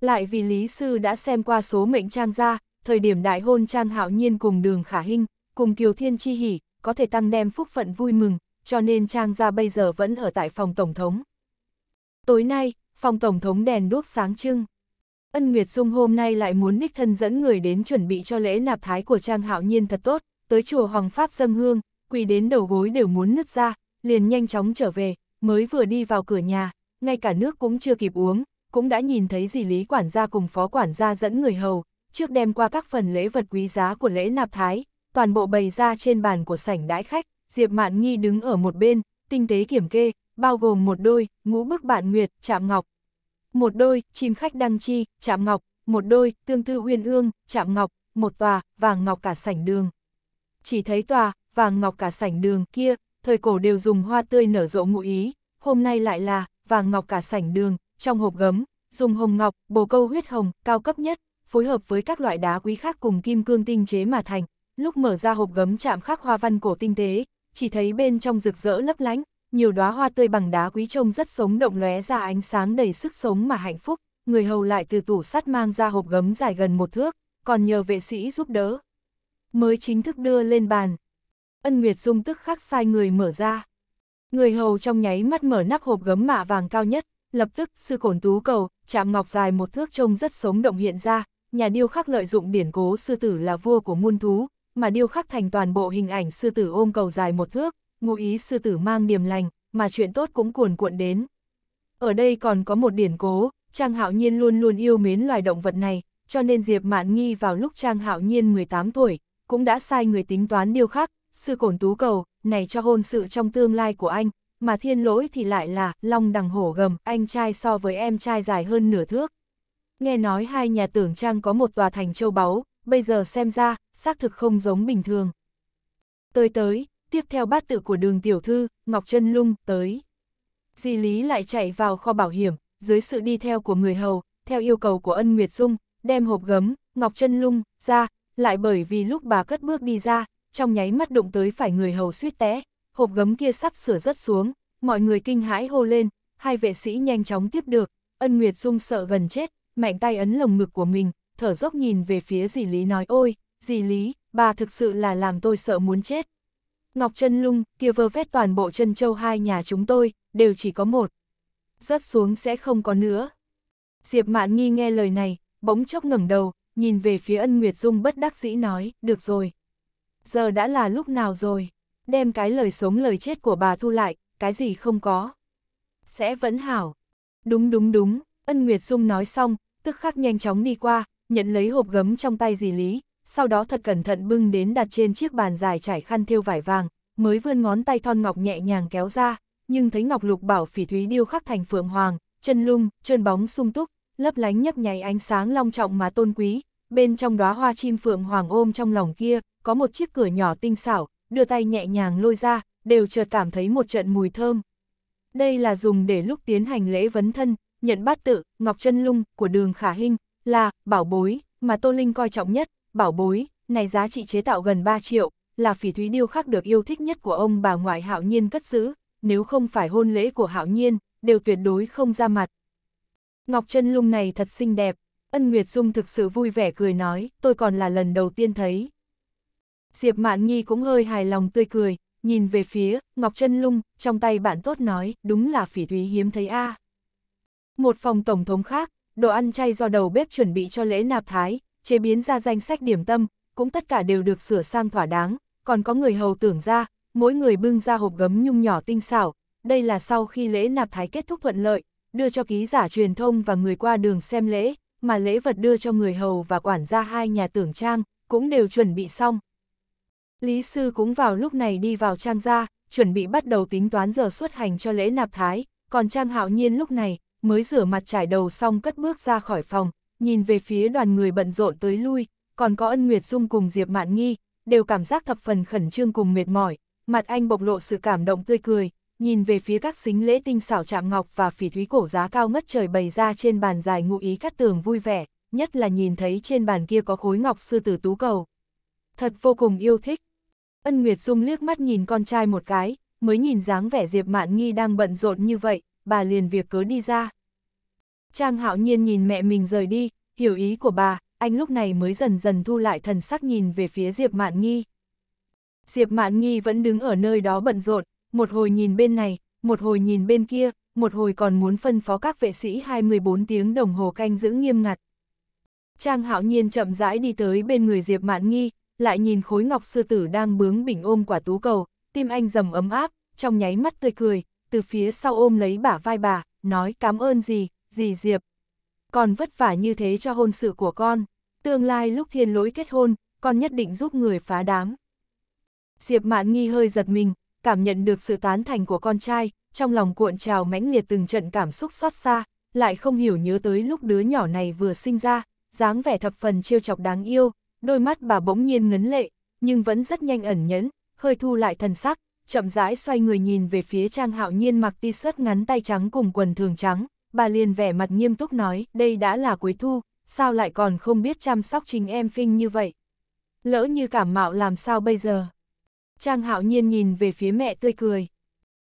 Lại vì Lý Sư đã xem qua số mệnh trang ra, thời điểm đại hôn trang hạo nhiên cùng đường khả hình, cùng Kiều Thiên Chi hỉ, có thể tăng đem phúc phận vui mừng, cho nên Trang gia bây giờ vẫn ở tại phòng Tổng thống. Tối nay, phòng Tổng thống đèn đuốc sáng trưng. Ân Nguyệt Dung hôm nay lại muốn đích thân dẫn người đến chuẩn bị cho lễ nạp thái của Trang Hạo Nhiên thật tốt, tới chùa Hoàng Pháp dâng hương, quỳ đến đầu gối đều muốn nứt ra, liền nhanh chóng trở về, mới vừa đi vào cửa nhà, ngay cả nước cũng chưa kịp uống, cũng đã nhìn thấy dì Lý quản gia cùng phó quản gia dẫn người hầu, trước đem qua các phần lễ vật quý giá của lễ nạp thái, toàn bộ bày ra trên bàn của sảnh đãi khách, Diệp Mạn Nghi đứng ở một bên, tinh tế kiểm kê, bao gồm một đôi, ngũ bức bản nguyệt, chạm ngọc. Một đôi, chim khách đăng chi, chạm ngọc, một đôi, tương tư uyên ương, chạm ngọc, một tòa, vàng ngọc cả sảnh đường. Chỉ thấy tòa, vàng ngọc cả sảnh đường kia, thời cổ đều dùng hoa tươi nở rộ ngụ ý, hôm nay lại là, vàng ngọc cả sảnh đường, trong hộp gấm, dùng hồng ngọc, bồ câu huyết hồng, cao cấp nhất, phối hợp với các loại đá quý khác cùng kim cương tinh chế mà thành, lúc mở ra hộp gấm chạm khắc hoa văn cổ tinh tế, chỉ thấy bên trong rực rỡ lấp lánh, nhiều đóa hoa tươi bằng đá quý trông rất sống động lóe ra ánh sáng đầy sức sống mà hạnh phúc, người hầu lại từ tủ sắt mang ra hộp gấm dài gần một thước, còn nhờ vệ sĩ giúp đỡ. Mới chính thức đưa lên bàn. Ân Nguyệt Dung tức khắc sai người mở ra. Người hầu trong nháy mắt mở nắp hộp gấm mạ vàng cao nhất, lập tức sư cổn tú cầu, chạm ngọc dài một thước trông rất sống động hiện ra, nhà điêu khắc lợi dụng điển cố sư tử là vua của muôn thú, mà điêu khắc thành toàn bộ hình ảnh sư tử ôm cầu dài một thước, ngụ ý sư tử mang niềm lành, mà chuyện tốt cũng cuồn cuộn đến. Ở đây còn có một điển cố, Trang Hạo Nhiên luôn luôn yêu mến loài động vật này, cho nên Diệp Mạn Nghi vào lúc Trang Hạo Nhiên 18 tuổi, cũng đã sai người tính toán điêu khắc, sư cổn tú cầu, này cho hôn sự trong tương lai của anh, mà thiên lỗi thì lại là long đằng hổ gầm, anh trai so với em trai dài hơn nửa thước. Nghe nói hai nhà tưởng Trang có một tòa thành châu báu, bây giờ xem ra, xác thực không giống bình thường. Tới tới, tiếp theo bát tự của đường tiểu thư, Ngọc Trân Lung, tới. Di Lý lại chạy vào kho bảo hiểm, dưới sự đi theo của người hầu, theo yêu cầu của ân Nguyệt Dung, đem hộp gấm, Ngọc Trân Lung, ra, lại bởi vì lúc bà cất bước đi ra, trong nháy mắt đụng tới phải người hầu suýt té, hộp gấm kia sắp sửa rớt xuống, mọi người kinh hãi hô lên, hai vệ sĩ nhanh chóng tiếp được, ân Nguyệt Dung sợ gần chết, mạnh tay ấn lồng ngực của mình, thở dốc nhìn về phía dì Lý nói ôi, dì Lý, bà thực sự là làm tôi sợ muốn chết. Ngọc Trân lung, kia vơ vét toàn bộ chân châu hai nhà chúng tôi, đều chỉ có một. Rớt xuống sẽ không có nữa. Diệp Mạn Nghi nghe lời này, bỗng chốc ngẩng đầu, nhìn về phía ân Nguyệt Dung bất đắc dĩ nói, được rồi. Giờ đã là lúc nào rồi, đem cái lời sống lời chết của bà thu lại, cái gì không có. Sẽ vẫn hảo. Đúng đúng đúng, ân Nguyệt Dung nói xong, tức khắc nhanh chóng đi qua, nhận lấy hộp gấm trong tay dì Lý, sau đó thật cẩn thận bưng đến đặt trên chiếc bàn dài trải khăn thêu vải vàng, mới vươn ngón tay thon ngọc nhẹ nhàng kéo ra, nhưng thấy ngọc lục bảo phỉ thúy điêu khắc thành phượng hoàng, chân lung, chân bóng sung túc, lấp lánh nhấp nháy ánh sáng long trọng mà tôn quý, bên trong đóa hoa chim phượng hoàng ôm trong lòng kia, có một chiếc cửa nhỏ tinh xảo, đưa tay nhẹ nhàng lôi ra, đều chợt cảm thấy một trận mùi thơm. Đây là dùng để lúc tiến hành lễ vấn thân, nhận bát tự, ngọc chân lung của đường khả hình, là bảo bối mà Tô Linh coi trọng nhất, bảo bối, này giá trị chế tạo gần 3 triệu, là phỉ thúy điêu khắc được yêu thích nhất của ông bà ngoại hạo nhiên cất giữ, nếu không phải hôn lễ của hạo nhiên, đều tuyệt đối không ra mặt. Ngọc chân lung này thật xinh đẹp, ân Nguyệt Dung thực sự vui vẻ cười nói, tôi còn là lần đầu tiên thấy. Diệp Mạn Nhi cũng hơi hài lòng tươi cười, nhìn về phía, Ngọc chân lung, trong tay bạn tốt nói, đúng là phỉ thúy hiếm thấy a. Một phòng tổng thống khác, đồ ăn chay do đầu bếp chuẩn bị cho lễ nạp thái, chế biến ra danh sách điểm tâm, cũng tất cả đều được sửa sang thỏa đáng, còn có người hầu tưởng ra, mỗi người bưng ra hộp gấm nhung nhỏ tinh xảo, đây là sau khi lễ nạp thái kết thúc thuận lợi, đưa cho ký giả truyền thông và người qua đường xem lễ, mà lễ vật đưa cho người hầu và quản gia hai nhà tưởng trang, cũng đều chuẩn bị xong. Lý sư cũng vào lúc này đi vào trang gia, chuẩn bị bắt đầu tính toán giờ xuất hành cho lễ nạp thái, còn trang hạo nhiên lúc này, mới rửa mặt trải đầu xong cất bước ra khỏi phòng, nhìn về phía đoàn người bận rộn tới lui, còn có ân Nguyệt Dung cùng Diệp Mạn Nghi, đều cảm giác thập phần khẩn trương cùng mệt mỏi, mặt anh bộc lộ sự cảm động tươi cười, nhìn về phía các xính lễ tinh xảo chạm ngọc và phỉ thúy cổ giá cao ngất trời bày ra trên bàn dài ngụ ý cắt tường vui vẻ, nhất là nhìn thấy trên bàn kia có khối ngọc sư tử tú cầu. Thật vô cùng yêu thích. Ân Nguyệt Dung liếc mắt nhìn con trai một cái, mới nhìn dáng vẻ Diệp Mạn Nghi đang bận rộn như vậy, bà liền việc cớ đi ra, Trang hạo nhiên nhìn mẹ mình rời đi, hiểu ý của bà, anh lúc này mới dần dần thu lại thần sắc nhìn về phía Diệp Mạn Nghi. Diệp Mạn Nghi vẫn đứng ở nơi đó bận rộn, một hồi nhìn bên này, một hồi nhìn bên kia, một hồi còn muốn phân phó các vệ sĩ 24 tiếng đồng hồ canh giữ nghiêm ngặt. Trang hạo nhiên chậm rãi đi tới bên người Diệp Mạn Nghi, lại nhìn khối ngọc sư tử đang bướng bỉnh ôm quả tú cầu, tim anh rầm ấm áp, trong nháy mắt tươi cười, từ phía sau ôm lấy bả vai bà, nói cảm ơn gì, dì Diệp. Con vất vả như thế cho hôn sự của con, tương lai lúc thiên lỗi kết hôn, con nhất định giúp người phá đám. Diệp Mạn Nghi hơi giật mình, cảm nhận được sự tán thành của con trai, trong lòng cuộn trào mãnh liệt từng trận cảm xúc xót xa, lại không hiểu nhớ tới lúc đứa nhỏ này vừa sinh ra, dáng vẻ thập phần trêu chọc đáng yêu, đôi mắt bà bỗng nhiên ngấn lệ, nhưng vẫn rất nhanh ẩn nhẫn, hơi thu lại thần sắc, chậm rãi xoay người nhìn về phía Trang Hạo Nhiên mặc t-shirt ngắn tay trắng cùng quần thường trắng, bà liền vẻ mặt nghiêm túc nói, đây đã là cuối thu, sao lại còn không biết chăm sóc chính em Phinh như vậy? Lỡ như cảm mạo làm sao bây giờ? Trang hạo nhiên nhìn về phía mẹ tươi cười.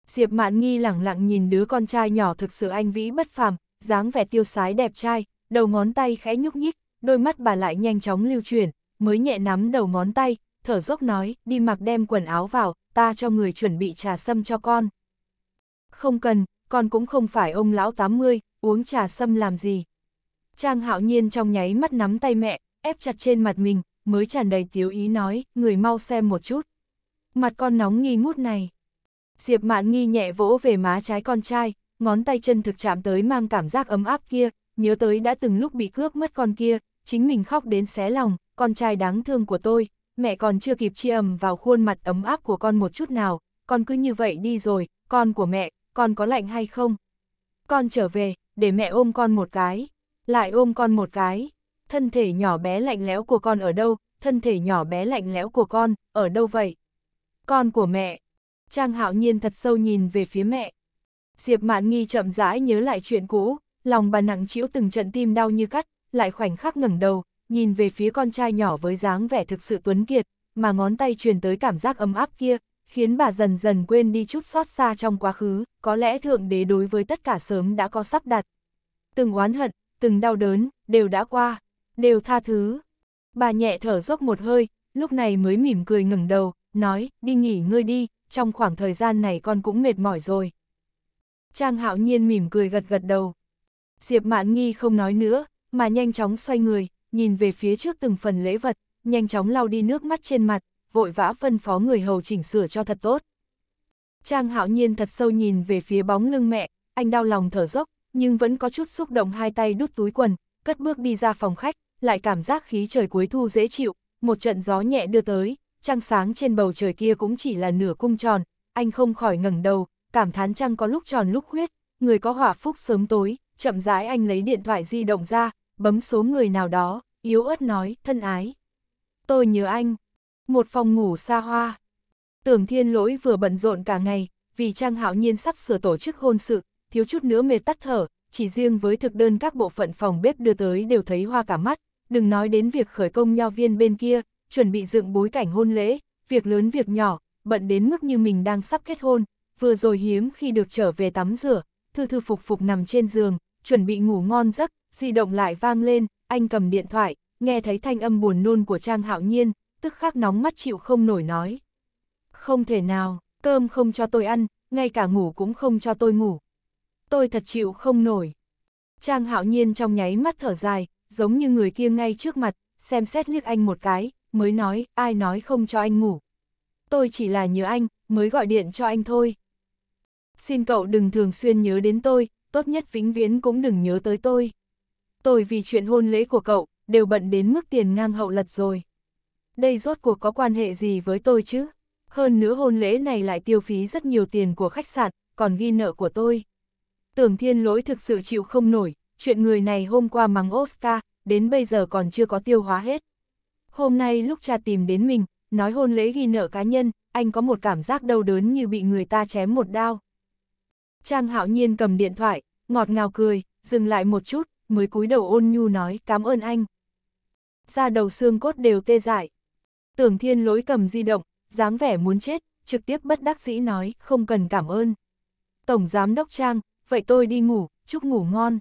Diệp mạn nghi lẳng lặng nhìn đứa con trai nhỏ thực sự anh vĩ bất phàm, dáng vẻ tiêu sái đẹp trai, đầu ngón tay khẽ nhúc nhích, đôi mắt bà lại nhanh chóng lưu chuyển, mới nhẹ nắm đầu ngón tay, thở dốc nói, đi mặc đem quần áo vào, ta cho người chuẩn bị trà sâm cho con. Không cần, con cũng không phải ông lão 80, uống trà sâm làm gì. Trang hạo nhiên trong nháy mắt nắm tay mẹ, ép chặt trên mặt mình, mới tràn đầy tiếu ý nói, người mau xem một chút. Mặt con nóng nghi ngút này. Diệp mạn nghi nhẹ vỗ về má trái con trai, ngón tay chân thực chạm tới mang cảm giác ấm áp kia, nhớ tới đã từng lúc bị cướp mất con kia, chính mình khóc đến xé lòng, con trai đáng thương của tôi, mẹ còn chưa kịp chi ầm vào khuôn mặt ấm áp của con một chút nào, con cứ như vậy đi rồi, con của mẹ, con có lạnh hay không? Con trở về, để mẹ ôm con một cái, lại ôm con một cái. Thân thể nhỏ bé lạnh lẽo của con ở đâu, thân thể nhỏ bé lạnh lẽo của con, ở đâu vậy? Con của mẹ. Trang hạo nhiên thật sâu nhìn về phía mẹ. Diệp mạn nghi chậm rãi nhớ lại chuyện cũ, lòng bà nặng chịu từng trận tim đau như cắt, lại khoảnh khắc ngẩng đầu, nhìn về phía con trai nhỏ với dáng vẻ thực sự tuấn kiệt, mà ngón tay truyền tới cảm giác ấm áp kia, khiến bà dần dần quên đi chút xót xa trong quá khứ, có lẽ Thượng Đế đối với tất cả sớm đã có sắp đặt. Từng oán hận, từng đau đớn, đều đã qua, đều tha thứ. Bà nhẹ thở dốc một hơi, lúc này mới mỉm cười ngẩng đầu, nói, đi nghỉ ngơi đi, trong khoảng thời gian này con cũng mệt mỏi rồi. Trang hạo nhiên mỉm cười gật gật đầu. Diệp mạn nghi không nói nữa, mà nhanh chóng xoay người, nhìn về phía trước từng phần lễ vật, nhanh chóng lau đi nước mắt trên mặt, vội vã phân phó người hầu chỉnh sửa cho thật tốt. Trang hạo nhiên thật sâu nhìn về phía bóng lưng mẹ, anh đau lòng thở dốc, nhưng vẫn có chút xúc động hai tay đút túi quần, cất bước đi ra phòng khách, lại cảm giác khí trời cuối thu dễ chịu, một trận gió nhẹ đưa tới, trăng sáng trên bầu trời kia cũng chỉ là nửa cung tròn, anh không khỏi ngẩng đầu, cảm thán trăng có lúc tròn lúc khuyết, người có hỏa phúc sớm tối, chậm rãi anh lấy điện thoại di động ra, bấm số người nào đó, yếu ớt nói, thân ái. Tôi nhớ anh, một phòng ngủ xa hoa. Tưởng thiên lỗi vừa bận rộn cả ngày, vì Trang Hạo Nhiên sắp sửa tổ chức hôn sự, thiếu chút nữa mệt tắt thở, chỉ riêng với thực đơn các bộ phận phòng bếp đưa tới đều thấy hoa cả mắt, đừng nói đến việc khởi công nho viên bên kia, chuẩn bị dựng bối cảnh hôn lễ, việc lớn việc nhỏ, bận đến mức như mình đang sắp kết hôn, vừa rồi hiếm khi được trở về tắm rửa, thư thư phục phục nằm trên giường, chuẩn bị ngủ ngon giấc, di động lại vang lên, anh cầm điện thoại, nghe thấy thanh âm buồn nôn của Trang Hạo Nhiên, tức khắc nóng mắt chịu không nổi nói. Không thể nào, cơm không cho tôi ăn, ngay cả ngủ cũng không cho tôi ngủ. Tôi thật chịu không nổi. Trang hạo nhiên trong nháy mắt thở dài, giống như người kia ngay trước mặt, xem xét liếc anh một cái, mới nói, ai nói không cho anh ngủ. Tôi chỉ là nhớ anh, mới gọi điện cho anh thôi. Xin cậu đừng thường xuyên nhớ đến tôi, tốt nhất vĩnh viễn cũng đừng nhớ tới tôi. Tôi vì chuyện hôn lễ của cậu, đều bận đến mức tiền ngang hậu lật rồi đây rốt cuộc có quan hệ gì với tôi chứ? Hơn nữa hôn lễ này lại tiêu phí rất nhiều tiền của khách sạn, còn ghi nợ của tôi. Tưởng thiên lỗi thực sự chịu không nổi, chuyện người này hôm qua mắng Oscar, đến bây giờ còn chưa có tiêu hóa hết. Hôm nay lúc cha tìm đến mình, nói hôn lễ ghi nợ cá nhân, anh có một cảm giác đau đớn như bị người ta chém một đao. Trang hạo nhiên cầm điện thoại, ngọt ngào cười, dừng lại một chút, mới cúi đầu ôn nhu nói cảm ơn anh. Ra đầu xương cốt đều tê dại. Tưởng thiên lỗi cầm di động, dáng vẻ muốn chết, trực tiếp bất đắc dĩ nói, không cần cảm ơn. Tổng giám đốc Trang, vậy tôi đi ngủ, chúc ngủ ngon.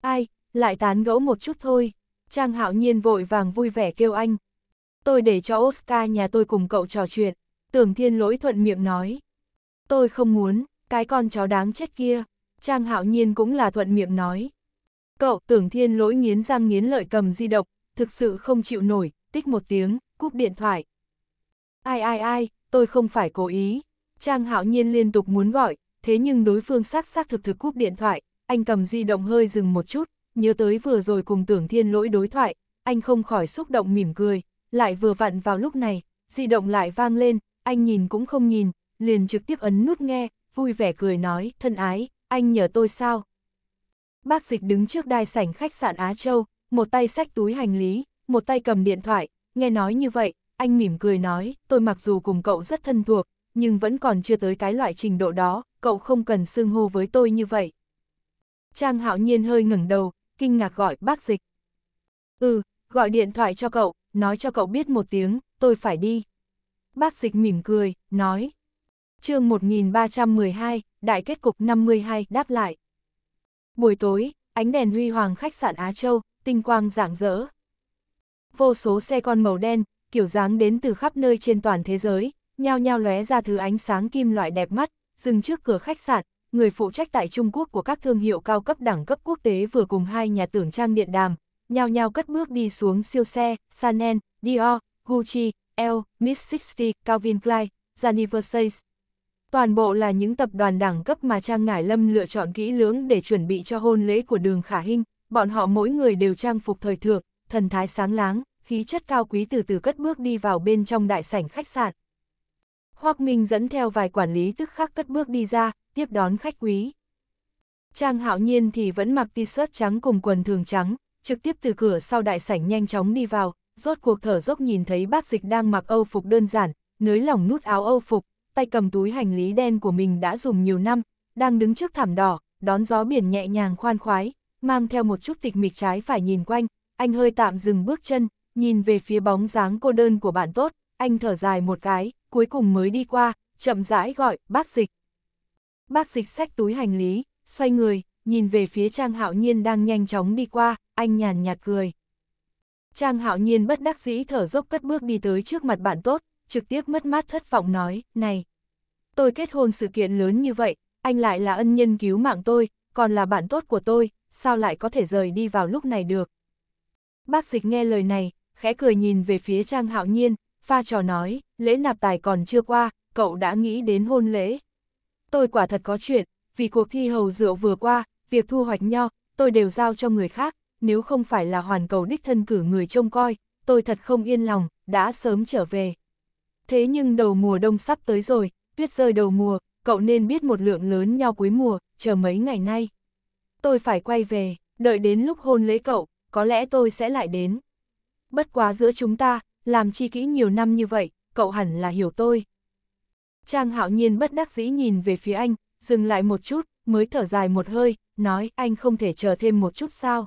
Ai, lại tán gẫu một chút thôi. Trang hạo nhiên vội vàng vui vẻ kêu anh. Tôi để cho Oscar nhà tôi cùng cậu trò chuyện. Tưởng thiên lỗi thuận miệng nói. Tôi không muốn, cái con chó đáng chết kia. Trang hạo nhiên cũng là thuận miệng nói. Cậu tưởng thiên lỗi nghiến răng nghiến lợi cầm di động, thực sự không chịu nổi, tích một tiếng, cúp điện thoại. Ai ai ai, tôi không phải cố ý. Trang hạo nhiên liên tục muốn gọi, thế nhưng đối phương xác xác thực thực cúp điện thoại, anh cầm di động hơi dừng một chút, nhớ tới vừa rồi cùng tưởng thiên lỗi đối thoại, anh không khỏi xúc động mỉm cười, lại vừa vặn vào lúc này, di động lại vang lên, anh nhìn cũng không nhìn, liền trực tiếp ấn nút nghe, vui vẻ cười nói, thân ái, anh nhờ tôi sao? Bác dịch đứng trước đai sảnh khách sạn Á Châu, một tay xách túi hành lý, một tay cầm điện thoại, Nghe nói như vậy, anh mỉm cười nói, tôi mặc dù cùng cậu rất thân thuộc, nhưng vẫn còn chưa tới cái loại trình độ đó, cậu không cần xưng hô với tôi như vậy. Trang hạo nhiên hơi ngẩng đầu, kinh ngạc gọi bác dịch. Ừ, gọi điện thoại cho cậu, nói cho cậu biết một tiếng, tôi phải đi. Bác dịch mỉm cười, nói. chương 1312, đại kết cục 52 đáp lại. Buổi tối, ánh đèn huy hoàng khách sạn Á Châu, tinh quang rạng rỡ, vô số xe con màu đen, kiểu dáng đến từ khắp nơi trên toàn thế giới, nhao nhao lóe ra thứ ánh sáng kim loại đẹp mắt, dừng trước cửa khách sạn, người phụ trách tại Trung Quốc của các thương hiệu cao cấp đẳng cấp quốc tế vừa cùng hai nhà tưởng trang điện đàm, nhao nhao cất bước đi xuống siêu xe, Chanel, Dior, Gucci, L, Miss 60, Calvin Klein, Jennifer Says. Toàn bộ là những tập đoàn đẳng cấp mà Trang Ngải Lâm lựa chọn kỹ lưỡng để chuẩn bị cho hôn lễ của đường Khả Hinh, bọn họ mỗi người đều trang phục thời thượng, thần thái sáng láng, khí chất cao quý từ từ cất bước đi vào bên trong đại sảnh khách sạn. Hoác Minh dẫn theo vài quản lý tức khắc cất bước đi ra, tiếp đón khách quý. Trang hạo nhiên thì vẫn mặc t-shirt trắng cùng quần thường trắng, trực tiếp từ cửa sau đại sảnh nhanh chóng đi vào, rốt cuộc thở dốc nhìn thấy bác dịch đang mặc âu phục đơn giản, nới lỏng nút áo âu phục, tay cầm túi hành lý đen của mình đã dùng nhiều năm, đang đứng trước thảm đỏ, đón gió biển nhẹ nhàng khoan khoái, mang theo một chút tịch mịch trái phải nhìn quanh, anh hơi tạm dừng bước chân, nhìn về phía bóng dáng cô đơn của bạn tốt, anh thở dài một cái, cuối cùng mới đi qua, chậm rãi gọi, bác dịch. Bác dịch xách túi hành lý, xoay người, nhìn về phía Trang Hạo Nhiên đang nhanh chóng đi qua, anh nhàn nhạt cười. Trang Hạo Nhiên bất đắc dĩ thở dốc cất bước đi tới trước mặt bạn tốt, trực tiếp mất mát thất vọng nói, này, tôi kết hôn sự kiện lớn như vậy, anh lại là ân nhân cứu mạng tôi, còn là bạn tốt của tôi, sao lại có thể rời đi vào lúc này được. Bác dịch nghe lời này, khẽ cười nhìn về phía Trang Hạo Nhiên, pha trò nói, lễ nạp tài còn chưa qua, cậu đã nghĩ đến hôn lễ. Tôi quả thật có chuyện, vì cuộc thi hầu rượu vừa qua, việc thu hoạch nho, tôi đều giao cho người khác, nếu không phải là hoàn cầu đích thân cử người trông coi, tôi thật không yên lòng, đã sớm trở về. Thế nhưng đầu mùa đông sắp tới rồi, tuyết rơi đầu mùa, cậu nên biết một lượng lớn nho cuối mùa, chờ mấy ngày nay. Tôi phải quay về, đợi đến lúc hôn lễ cậu, có lẽ tôi sẽ lại đến. Bất quá giữa chúng ta, làm chi kỹ nhiều năm như vậy, cậu hẳn là hiểu tôi. Trang hạo nhiên bất đắc dĩ nhìn về phía anh, dừng lại một chút, mới thở dài một hơi, nói anh không thể chờ thêm một chút sao.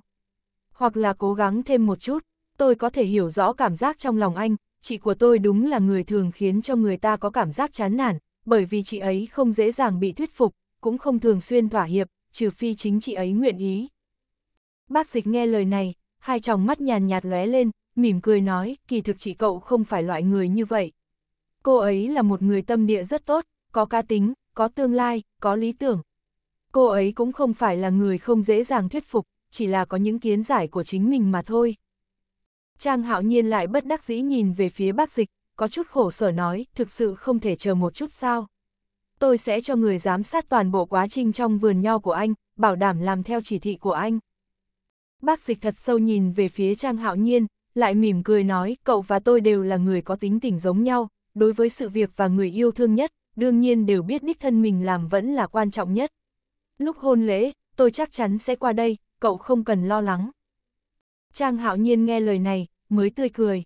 Hoặc là cố gắng thêm một chút, tôi có thể hiểu rõ cảm giác trong lòng anh, chị của tôi đúng là người thường khiến cho người ta có cảm giác chán nản, bởi vì chị ấy không dễ dàng bị thuyết phục, cũng không thường xuyên thỏa hiệp, trừ phi chính chị ấy nguyện ý. Bác dịch nghe lời này, hai tròng mắt nhàn nhạt lóe lên, mỉm cười nói, kỳ thực chị cậu không phải loại người như vậy. Cô ấy là một người tâm địa rất tốt, có ca tính, có tương lai, có lý tưởng. Cô ấy cũng không phải là người không dễ dàng thuyết phục, chỉ là có những kiến giải của chính mình mà thôi. Trang hạo nhiên lại bất đắc dĩ nhìn về phía bác dịch, có chút khổ sở nói, thực sự không thể chờ một chút sao. Tôi sẽ cho người giám sát toàn bộ quá trình trong vườn nho của anh, bảo đảm làm theo chỉ thị của anh. Bác dịch thật sâu nhìn về phía Trang Hạo Nhiên, lại mỉm cười nói, cậu và tôi đều là người có tính tình giống nhau, đối với sự việc và người yêu thương nhất, đương nhiên đều biết đích thân mình làm vẫn là quan trọng nhất. Lúc hôn lễ, tôi chắc chắn sẽ qua đây, cậu không cần lo lắng. Trang Hạo Nhiên nghe lời này, mới tươi cười.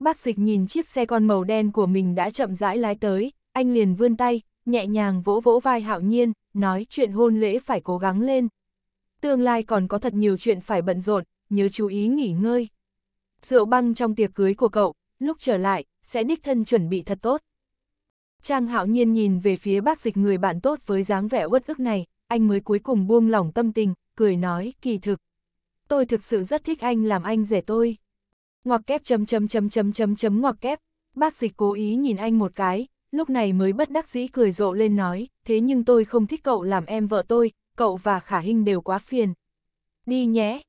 Bác dịch nhìn chiếc xe con màu đen của mình đã chậm rãi lái tới, anh liền vươn tay, nhẹ nhàng vỗ vỗ vai Hạo Nhiên, nói chuyện hôn lễ phải cố gắng lên, tương lai còn có thật nhiều chuyện phải bận rộn, nhớ chú ý nghỉ ngơi. Rượu băng trong tiệc cưới của cậu, lúc trở lại, sẽ đích thân chuẩn bị thật tốt. Trang hạo nhiên nhìn về phía bác dịch người bạn tốt với dáng vẻ uất ức này, anh mới cuối cùng buông lỏng tâm tình, cười nói, kỳ thực. Tôi thực sự rất thích anh làm anh rể tôi. Ngoặc kép chấm chấm chấm chấm chấm chấm ngoặc kép, bác dịch cố ý nhìn anh một cái, lúc này mới bất đắc dĩ cười rộ lên nói, thế nhưng tôi không thích cậu làm em vợ tôi, cậu và Khả Hinh đều quá phiền. Đi nhé.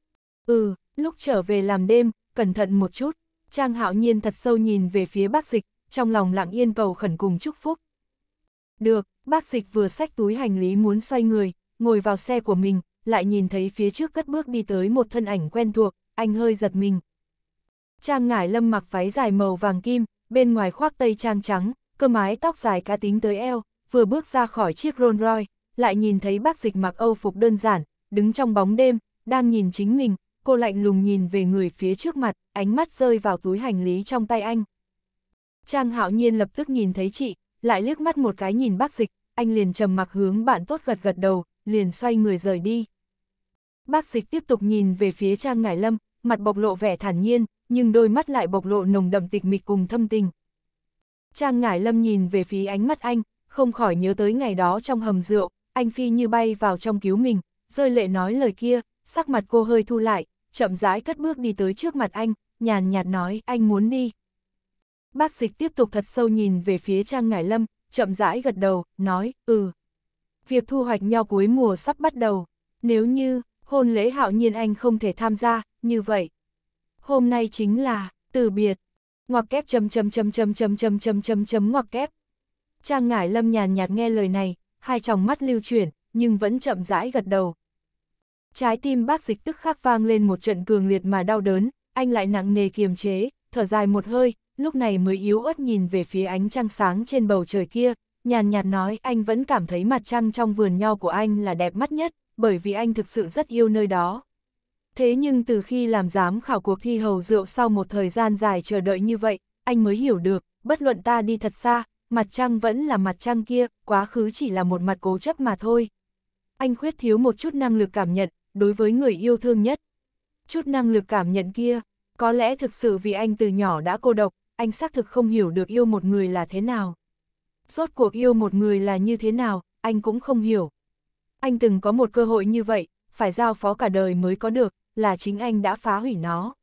Ừ, lúc trở về làm đêm, cẩn thận một chút. Trang Hạo Nhiên thật sâu nhìn về phía bác dịch, trong lòng lặng yên cầu khẩn cùng chúc phúc. Được, bác dịch vừa xách túi hành lý muốn xoay người, ngồi vào xe của mình, lại nhìn thấy phía trước cất bước đi tới một thân ảnh quen thuộc, anh hơi giật mình. Trang ngải lâm mặc váy dài màu vàng kim, bên ngoài khoác tây trang trắng, cơ mái tóc dài cá tính tới eo, vừa bước ra khỏi chiếc Rolls Royce, lại nhìn thấy bác dịch mặc âu phục đơn giản, đứng trong bóng đêm, đang nhìn chính mình, cô lạnh lùng nhìn về người phía trước mặt, ánh mắt rơi vào túi hành lý trong tay anh. Trang hạo nhiên lập tức nhìn thấy chị, lại liếc mắt một cái nhìn bác dịch, anh liền trầm mặc hướng bạn tốt gật gật đầu, liền xoay người rời đi. Bác dịch tiếp tục nhìn về phía Trang Ngải Lâm, mặt bộc lộ vẻ thản nhiên, nhưng đôi mắt lại bộc lộ nồng đậm tịch mịch cùng thâm tình. Trang Ngải Lâm nhìn về phía ánh mắt anh, không khỏi nhớ tới ngày đó trong hầm rượu, anh Phi như bay vào trong cứu mình, rơi lệ nói lời kia, sắc mặt cô hơi thu lại, chậm rãi cất bước đi tới trước mặt anh, nhàn nhạt nói anh muốn đi. Bác dịch tiếp tục thật sâu nhìn về phía Trang Ngải Lâm, chậm rãi gật đầu, nói, ừ. Việc thu hoạch nho cuối mùa sắp bắt đầu, nếu như, hôn lễ hạo nhiên anh không thể tham gia, như vậy. Hôm nay chính là, từ biệt, ngoặc kép chấm chấm chấm chấm chấm chấm chấm chấm chấm ngoặc kép. Trang Ngải Lâm nhàn nhạt nghe lời này, hai tròng mắt lưu chuyển, nhưng vẫn chậm rãi gật đầu. Trái tim bác dịch tức khắc vang lên một trận cường liệt mà đau đớn, anh lại nặng nề kiềm chế, thở dài một hơi, lúc này mới yếu ớt nhìn về phía ánh trăng sáng trên bầu trời kia, nhàn nhạt nói anh vẫn cảm thấy mặt trăng trong vườn nho của anh là đẹp mắt nhất, bởi vì anh thực sự rất yêu nơi đó. Thế nhưng từ khi làm giám khảo cuộc thi hầu rượu sau một thời gian dài chờ đợi như vậy, anh mới hiểu được, bất luận ta đi thật xa, mặt trăng vẫn là mặt trăng kia, quá khứ chỉ là một mặt cố chấp mà thôi. Anh khuyết thiếu một chút năng lực cảm nhận, đối với người yêu thương nhất. Chút năng lực cảm nhận kia, có lẽ thực sự vì anh từ nhỏ đã cô độc, anh xác thực không hiểu được yêu một người là thế nào. Rốt cuộc yêu một người là như thế nào, anh cũng không hiểu. Anh từng có một cơ hội như vậy, phải giao phó cả đời mới có được, là chính anh đã phá hủy nó.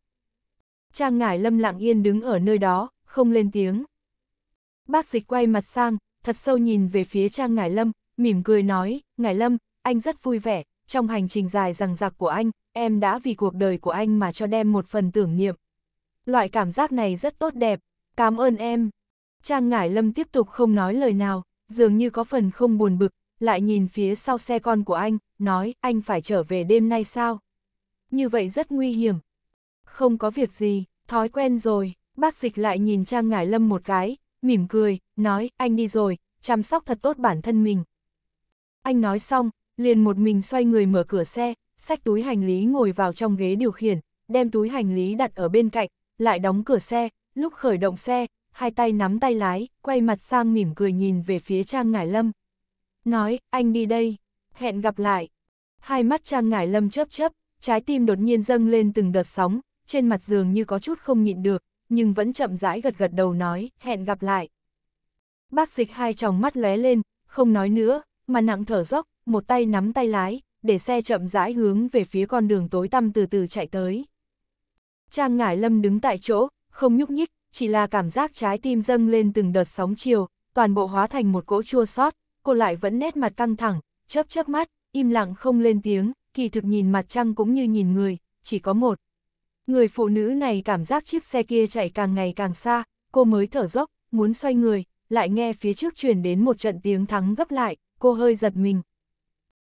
Trang Ngải Lâm lặng yên đứng ở nơi đó, không lên tiếng. Bác dịch quay mặt sang, thật sâu nhìn về phía Trang Ngải Lâm, mỉm cười nói, Ngải Lâm, anh rất vui vẻ, trong hành trình dài rằng giặc của anh, em đã vì cuộc đời của anh mà cho đem một phần tưởng niệm. Loại cảm giác này rất tốt đẹp, cảm ơn em. Trang Ngải Lâm tiếp tục không nói lời nào, dường như có phần không buồn bực, lại nhìn phía sau xe con của anh, nói, anh phải trở về đêm nay sao? Như vậy rất nguy hiểm. Không có việc gì, thói quen rồi, bác dịch lại nhìn Trang Ngải Lâm một cái, mỉm cười, nói, anh đi rồi, chăm sóc thật tốt bản thân mình. Anh nói xong, liền một mình xoay người mở cửa xe, xách túi hành lý ngồi vào trong ghế điều khiển, đem túi hành lý đặt ở bên cạnh, lại đóng cửa xe, lúc khởi động xe, hai tay nắm tay lái, quay mặt sang mỉm cười nhìn về phía Trang Ngải Lâm. Nói, anh đi đây, hẹn gặp lại. Hai mắt Trang Ngải Lâm chớp chớp, trái tim đột nhiên dâng lên từng đợt sóng, trên mặt giường như có chút không nhịn được, nhưng vẫn chậm rãi gật gật đầu nói, hẹn gặp lại. Bác dịch hai tròng mắt lóe lên, không nói nữa, mà nặng thở dốc, một tay nắm tay lái, để xe chậm rãi hướng về phía con đường tối tăm từ từ chạy tới. Trang Ngải Lâm đứng tại chỗ, không nhúc nhích, chỉ là cảm giác trái tim dâng lên từng đợt sóng chiều, toàn bộ hóa thành một cỗ chua sót, cô lại vẫn nét mặt căng thẳng, chớp chớp mắt, im lặng không lên tiếng, kỳ thực nhìn mặt trăng cũng như nhìn người, chỉ có một. Người phụ nữ này cảm giác chiếc xe kia chạy càng ngày càng xa, cô mới thở dốc, muốn xoay người, lại nghe phía trước truyền đến một trận tiếng thắng gấp lại, cô hơi giật mình.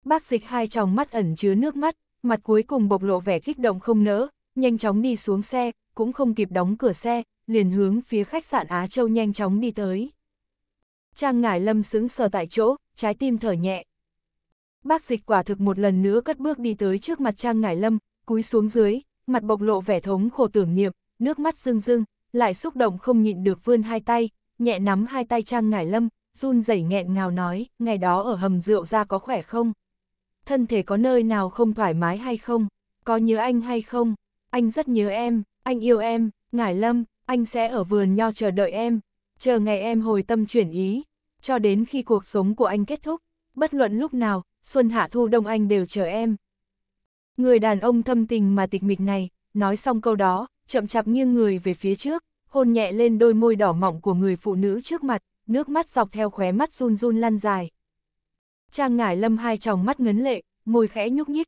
Bác dịch hai tròng mắt ẩn chứa nước mắt, mặt cuối cùng bộc lộ vẻ kích động không nỡ, nhanh chóng đi xuống xe, cũng không kịp đóng cửa xe, liền hướng phía khách sạn Á Châu nhanh chóng đi tới. Trang Ngải Lâm sững sờ tại chỗ, trái tim thở nhẹ. Bác dịch quả thực một lần nữa cất bước đi tới trước mặt Trang Ngải Lâm, cúi xuống dưới, mặt bộc lộ vẻ thống khổ tưởng niệm, nước mắt rưng rưng, lại xúc động không nhịn được vươn hai tay, nhẹ nắm hai tay Trang Ngải Lâm, run rẩy nghẹn ngào nói, ngày đó ở hầm rượu ra có khỏe không? Thân thể có nơi nào không thoải mái hay không? Có nhớ anh hay không? Anh rất nhớ em, anh yêu em, Ngải Lâm, anh sẽ ở vườn nho chờ đợi em, chờ ngày em hồi tâm chuyển ý, cho đến khi cuộc sống của anh kết thúc, bất luận lúc nào, xuân hạ thu đông anh đều chờ em. Người đàn ông thâm tình mà tịch mịch này, nói xong câu đó, chậm chạp nghiêng người về phía trước, hôn nhẹ lên đôi môi đỏ mọng của người phụ nữ trước mặt, nước mắt dọc theo khóe mắt run run lăn dài. Trang ngải lâm hai tròng mắt ngấn lệ, môi khẽ nhúc nhích.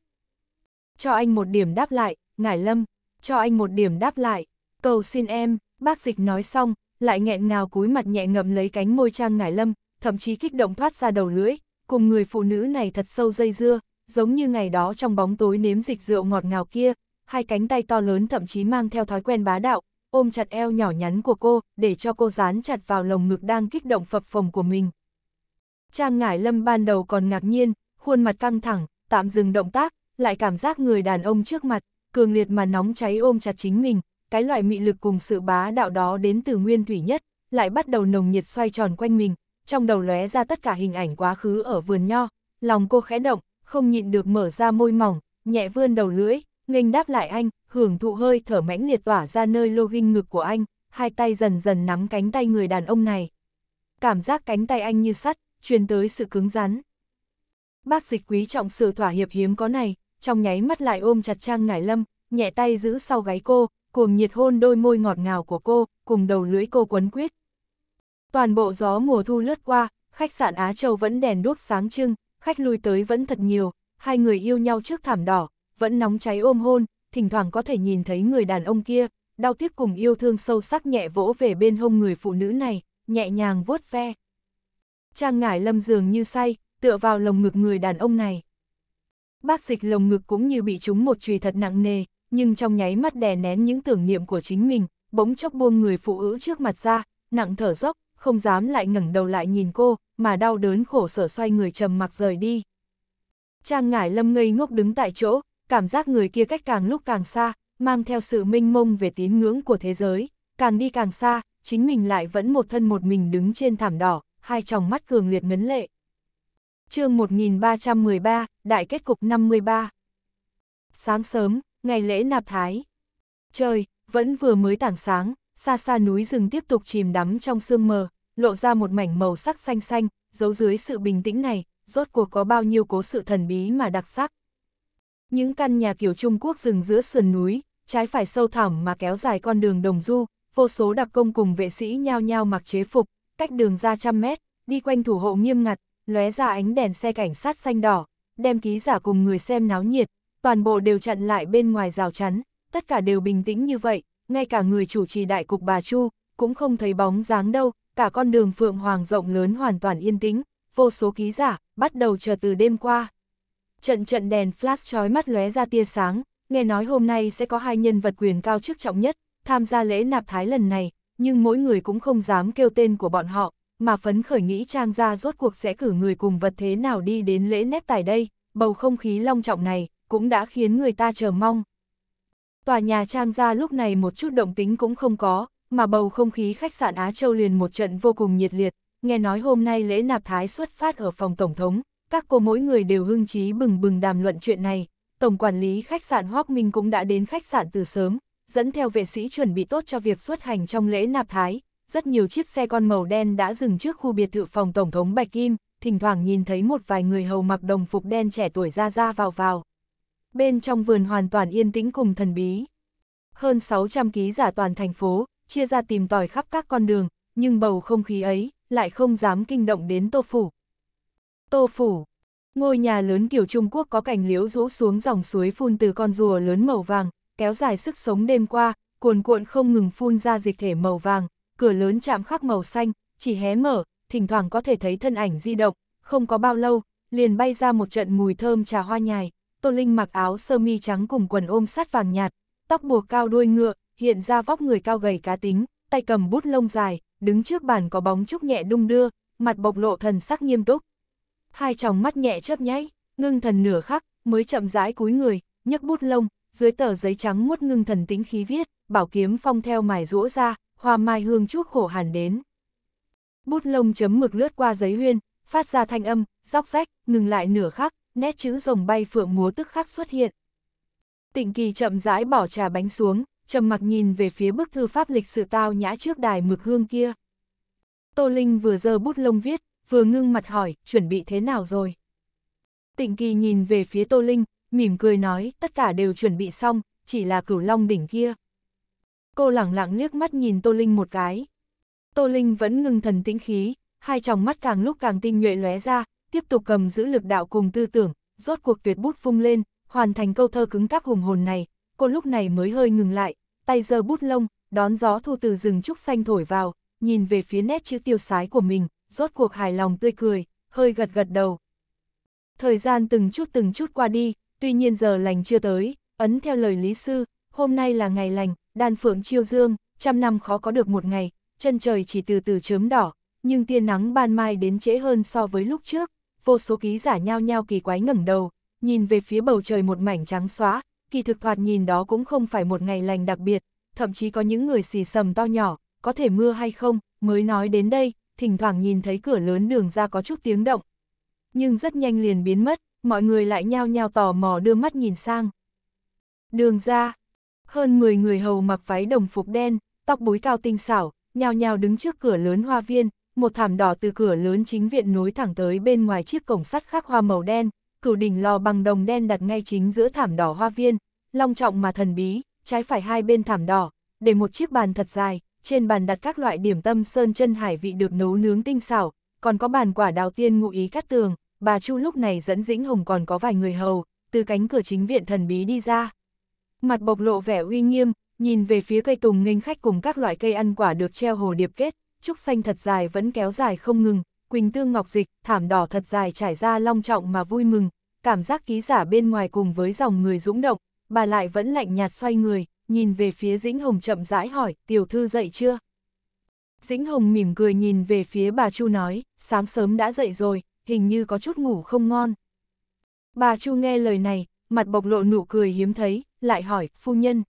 Cho anh một điểm đáp lại, ngải lâm, cho anh một điểm đáp lại, cầu xin em, bác dịch nói xong, lại nghẹn ngào cúi mặt nhẹ ngậm lấy cánh môi trang ngải lâm, thậm chí kích động thoát ra đầu lưỡi, cùng người phụ nữ này thật sâu dây dưa, giống như ngày đó trong bóng tối nếm dịch rượu ngọt ngào kia, hai cánh tay to lớn thậm chí mang theo thói quen bá đạo, ôm chặt eo nhỏ nhắn của cô, để cho cô dán chặt vào lồng ngực đang kích động phập phồng của mình. Trang Ngải Lâm ban đầu còn ngạc nhiên, khuôn mặt căng thẳng, tạm dừng động tác, lại cảm giác người đàn ông trước mặt, cường liệt mà nóng cháy ôm chặt chính mình, cái loại mị lực cùng sự bá đạo đó đến từ nguyên thủy nhất, lại bắt đầu nồng nhiệt xoay tròn quanh mình, trong đầu lóe ra tất cả hình ảnh quá khứ ở vườn nho, lòng cô khẽ động, không nhịn được mở ra môi mỏng, nhẹ vươn đầu lưỡi, nghênh đáp lại anh, hưởng thụ hơi thở mãnh liệt tỏa ra nơi lô ghinh ngực của anh, hai tay dần dần nắm cánh tay người đàn ông này. Cảm giác cánh tay anh như sắt, truyền tới sự cứng rắn. Bác dịch quý trọng sự thỏa hiệp hiếm có này, trong nháy mắt lại ôm chặt Trang Ngải Lâm, nhẹ tay giữ sau gáy cô, cuồng nhiệt hôn đôi môi ngọt ngào của cô, cùng đầu lưỡi cô quấn quyết. Toàn bộ gió mùa thu lướt qua, khách sạn Á Châu vẫn đèn đuốc sáng trưng, khách lui tới vẫn thật nhiều, hai người yêu nhau trước thảm đỏ, vẫn nóng cháy ôm hôn, thỉnh thoảng có thể nhìn thấy người đàn ông kia, đau tiếc cùng yêu thương sâu sắc nhẹ vỗ về bên hông người phụ nữ này, nhẹ nhàng vuốt ve. Trang ngải lâm dường như say, tựa vào lồng ngực người đàn ông này. Bác dịch lồng ngực cũng như bị trúng một chùy thật nặng nề, nhưng trong nháy mắt đè nén những tưởng niệm của chính mình, bỗng chốc buông người phụ nữ trước mặt ra, nặng thở dốc, không dám lại ngẩng đầu lại nhìn cô, mà đau đớn khổ sở xoay người trầm mặc rời đi. Trang ngải lâm ngây ngốc đứng tại chỗ, cảm giác người kia cách càng lúc càng xa, mang theo sự minh mông về tín ngưỡng của thế giới, càng đi càng xa, chính mình lại vẫn một thân một mình đứng trên thảm đỏ, hai tròng mắt cường liệt ngấn lệ. chương 1313, Đại kết cục 53 Sáng sớm, ngày lễ nạp thái. Trời, vẫn vừa mới tảng sáng, xa xa núi rừng tiếp tục chìm đắm trong sương mờ, lộ ra một mảnh màu sắc xanh xanh, giấu dưới sự bình tĩnh này, rốt cuộc có bao nhiêu cố sự thần bí mà đặc sắc. Những căn nhà kiểu Trung Quốc rừng giữa sườn núi, trái phải sâu thẳm mà kéo dài con đường đồng du, vô số đặc công cùng vệ sĩ nhao nhao mặc chế phục, cách đường ra trăm mét, đi quanh thủ hộ nghiêm ngặt, lóe ra ánh đèn xe cảnh sát xanh đỏ, đem ký giả cùng người xem náo nhiệt, toàn bộ đều chặn lại bên ngoài rào chắn, tất cả đều bình tĩnh như vậy, ngay cả người chủ trì đại cục bà Chu, cũng không thấy bóng dáng đâu, cả con đường Phượng Hoàng rộng lớn hoàn toàn yên tĩnh, vô số ký giả, bắt đầu chờ từ đêm qua. Trận trận đèn flash chói mắt lóe ra tia sáng, nghe nói hôm nay sẽ có hai nhân vật quyền cao chức trọng nhất, tham gia lễ nạp thái lần này, nhưng mỗi người cũng không dám kêu tên của bọn họ, mà phấn khởi nghĩ trang gia rốt cuộc sẽ cử người cùng vật thế nào đi đến lễ nếp tài đây, bầu không khí long trọng này cũng đã khiến người ta chờ mong. Tòa nhà trang gia lúc này một chút động tính cũng không có, mà bầu không khí khách sạn Á Châu liền một trận vô cùng nhiệt liệt, nghe nói hôm nay lễ nạp thái xuất phát ở phòng Tổng thống, các cô mỗi người đều hưng trí bừng bừng đàm luận chuyện này, Tổng quản lý khách sạn Hoắc Minh cũng đã đến khách sạn từ sớm, dẫn theo vệ sĩ chuẩn bị tốt cho việc xuất hành trong lễ nạp thái, rất nhiều chiếc xe con màu đen đã dừng trước khu biệt thự phòng Tổng thống Bạch Kim, thỉnh thoảng nhìn thấy một vài người hầu mặc đồng phục đen trẻ tuổi ra ra vào vào. Bên trong vườn hoàn toàn yên tĩnh cùng thần bí. Hơn 600 ký giả toàn thành phố, chia ra tìm tòi khắp các con đường, nhưng bầu không khí ấy lại không dám kinh động đến Tô Phủ. Tô Phủ Ngôi nhà lớn kiểu Trung Quốc có cành liễu rũ xuống dòng suối phun từ con rùa lớn màu vàng, kéo dài sức sống đêm qua, cuồn cuộn không ngừng phun ra dịch thể màu vàng, cửa lớn chạm khắc màu xanh, chỉ hé mở, thỉnh thoảng có thể thấy thân ảnh di động, không có bao lâu, liền bay ra một trận mùi thơm trà hoa nhài, Tô Linh mặc áo sơ mi trắng cùng quần ôm sát vàng nhạt, tóc buộc cao đuôi ngựa, hiện ra vóc người cao gầy cá tính, tay cầm bút lông dài, đứng trước bàn có bóng trúc nhẹ đung đưa, mặt bộc lộ thần sắc nghiêm túc. Hai tròng mắt nhẹ chớp nháy, ngưng thần nửa khắc, mới chậm rãi cúi người, nhấc bút lông, dưới tờ giấy trắng muốt ngưng thần tính khí viết, bảo kiếm phong theo mài rũa ra, hoa mai hương chuốc khổ hàn đến. Bút lông chấm mực lướt qua giấy huyên, phát ra thanh âm, róc rách, ngừng lại nửa khắc, nét chữ rồng bay phượng múa tức khắc xuất hiện. Tịnh kỳ chậm rãi bỏ trà bánh xuống, trầm mặc nhìn về phía bức thư pháp lịch sự tao nhã trước đài mực hương kia. Tô Linh vừa giơ bút lông viết, vừa ngưng mặt hỏi, chuẩn bị thế nào rồi? Tịnh kỳ nhìn về phía Tô Linh, mỉm cười nói, tất cả đều chuẩn bị xong, chỉ là cửu long đỉnh kia. Cô lẳng lặng liếc mắt nhìn Tô Linh một cái. Tô Linh vẫn ngưng thần tĩnh khí, hai tròng mắt càng lúc càng tinh nhuệ lóe ra, tiếp tục cầm giữ lực đạo cùng tư tưởng, rốt cuộc tuyệt bút phung lên, hoàn thành câu thơ cứng cáp hùng hồn này, cô lúc này mới hơi ngừng lại, tay giơ bút lông, đón gió thu từ rừng trúc xanh thổi vào, nhìn về phía nét chữ tiêu sái của mình, rốt cuộc hài lòng tươi cười, hơi gật gật đầu. Thời gian từng chút từng chút qua đi, tuy nhiên giờ lành chưa tới, ấn theo lời lý sư, hôm nay là ngày lành, đan phượng chiêu dương, trăm năm khó có được một ngày, chân trời chỉ từ từ chớm đỏ, nhưng tia nắng ban mai đến trễ hơn so với lúc trước, vô số ký giả nhao nhao kỳ quái ngẩng đầu, nhìn về phía bầu trời một mảnh trắng xóa, kỳ thực thoạt nhìn đó cũng không phải một ngày lành đặc biệt, thậm chí có những người xì sầm to nhỏ, có thể mưa hay không, mới nói đến đây, thỉnh thoảng nhìn thấy cửa lớn đường ra có chút tiếng động. Nhưng rất nhanh liền biến mất, mọi người lại nhao nhao tò mò đưa mắt nhìn sang. Đường ra, hơn 10 người hầu mặc váy đồng phục đen, tóc búi cao tinh xảo, nhao nhao đứng trước cửa lớn hoa viên, một thảm đỏ từ cửa lớn chính viện nối thẳng tới bên ngoài chiếc cổng sắt khắc hoa màu đen, cửu đỉnh lò bằng đồng đen đặt ngay chính giữa thảm đỏ hoa viên, long trọng mà thần bí, trái phải hai bên thảm đỏ, để một chiếc bàn thật dài, trên bàn đặt các loại điểm tâm sơn chân hải vị được nấu nướng tinh xảo, còn có bàn quả đào tiên ngụ ý cắt tường, bà Chu lúc này dẫn Dĩnh Hồng còn có vài người hầu, từ cánh cửa chính viện thần bí đi ra. Mặt bộc lộ vẻ uy nghiêm, nhìn về phía cây tùng nghênh khách cùng các loại cây ăn quả được treo hồ điệp kết, trúc xanh thật dài vẫn kéo dài không ngừng, Quỳnh Tương Ngọc Dịch, thảm đỏ thật dài trải ra long trọng mà vui mừng, cảm giác ký giả bên ngoài cùng với dòng người dũng động, bà lại vẫn lạnh nhạt xoay người, nhìn về phía Dĩnh Hồng chậm rãi hỏi, tiểu thư dậy chưa? Dĩnh Hồng mỉm cười nhìn về phía bà Chu nói, sáng sớm đã dậy rồi, hình như có chút ngủ không ngon. Bà Chu nghe lời này, mặt bộc lộ nụ cười hiếm thấy, lại hỏi, phu nhân,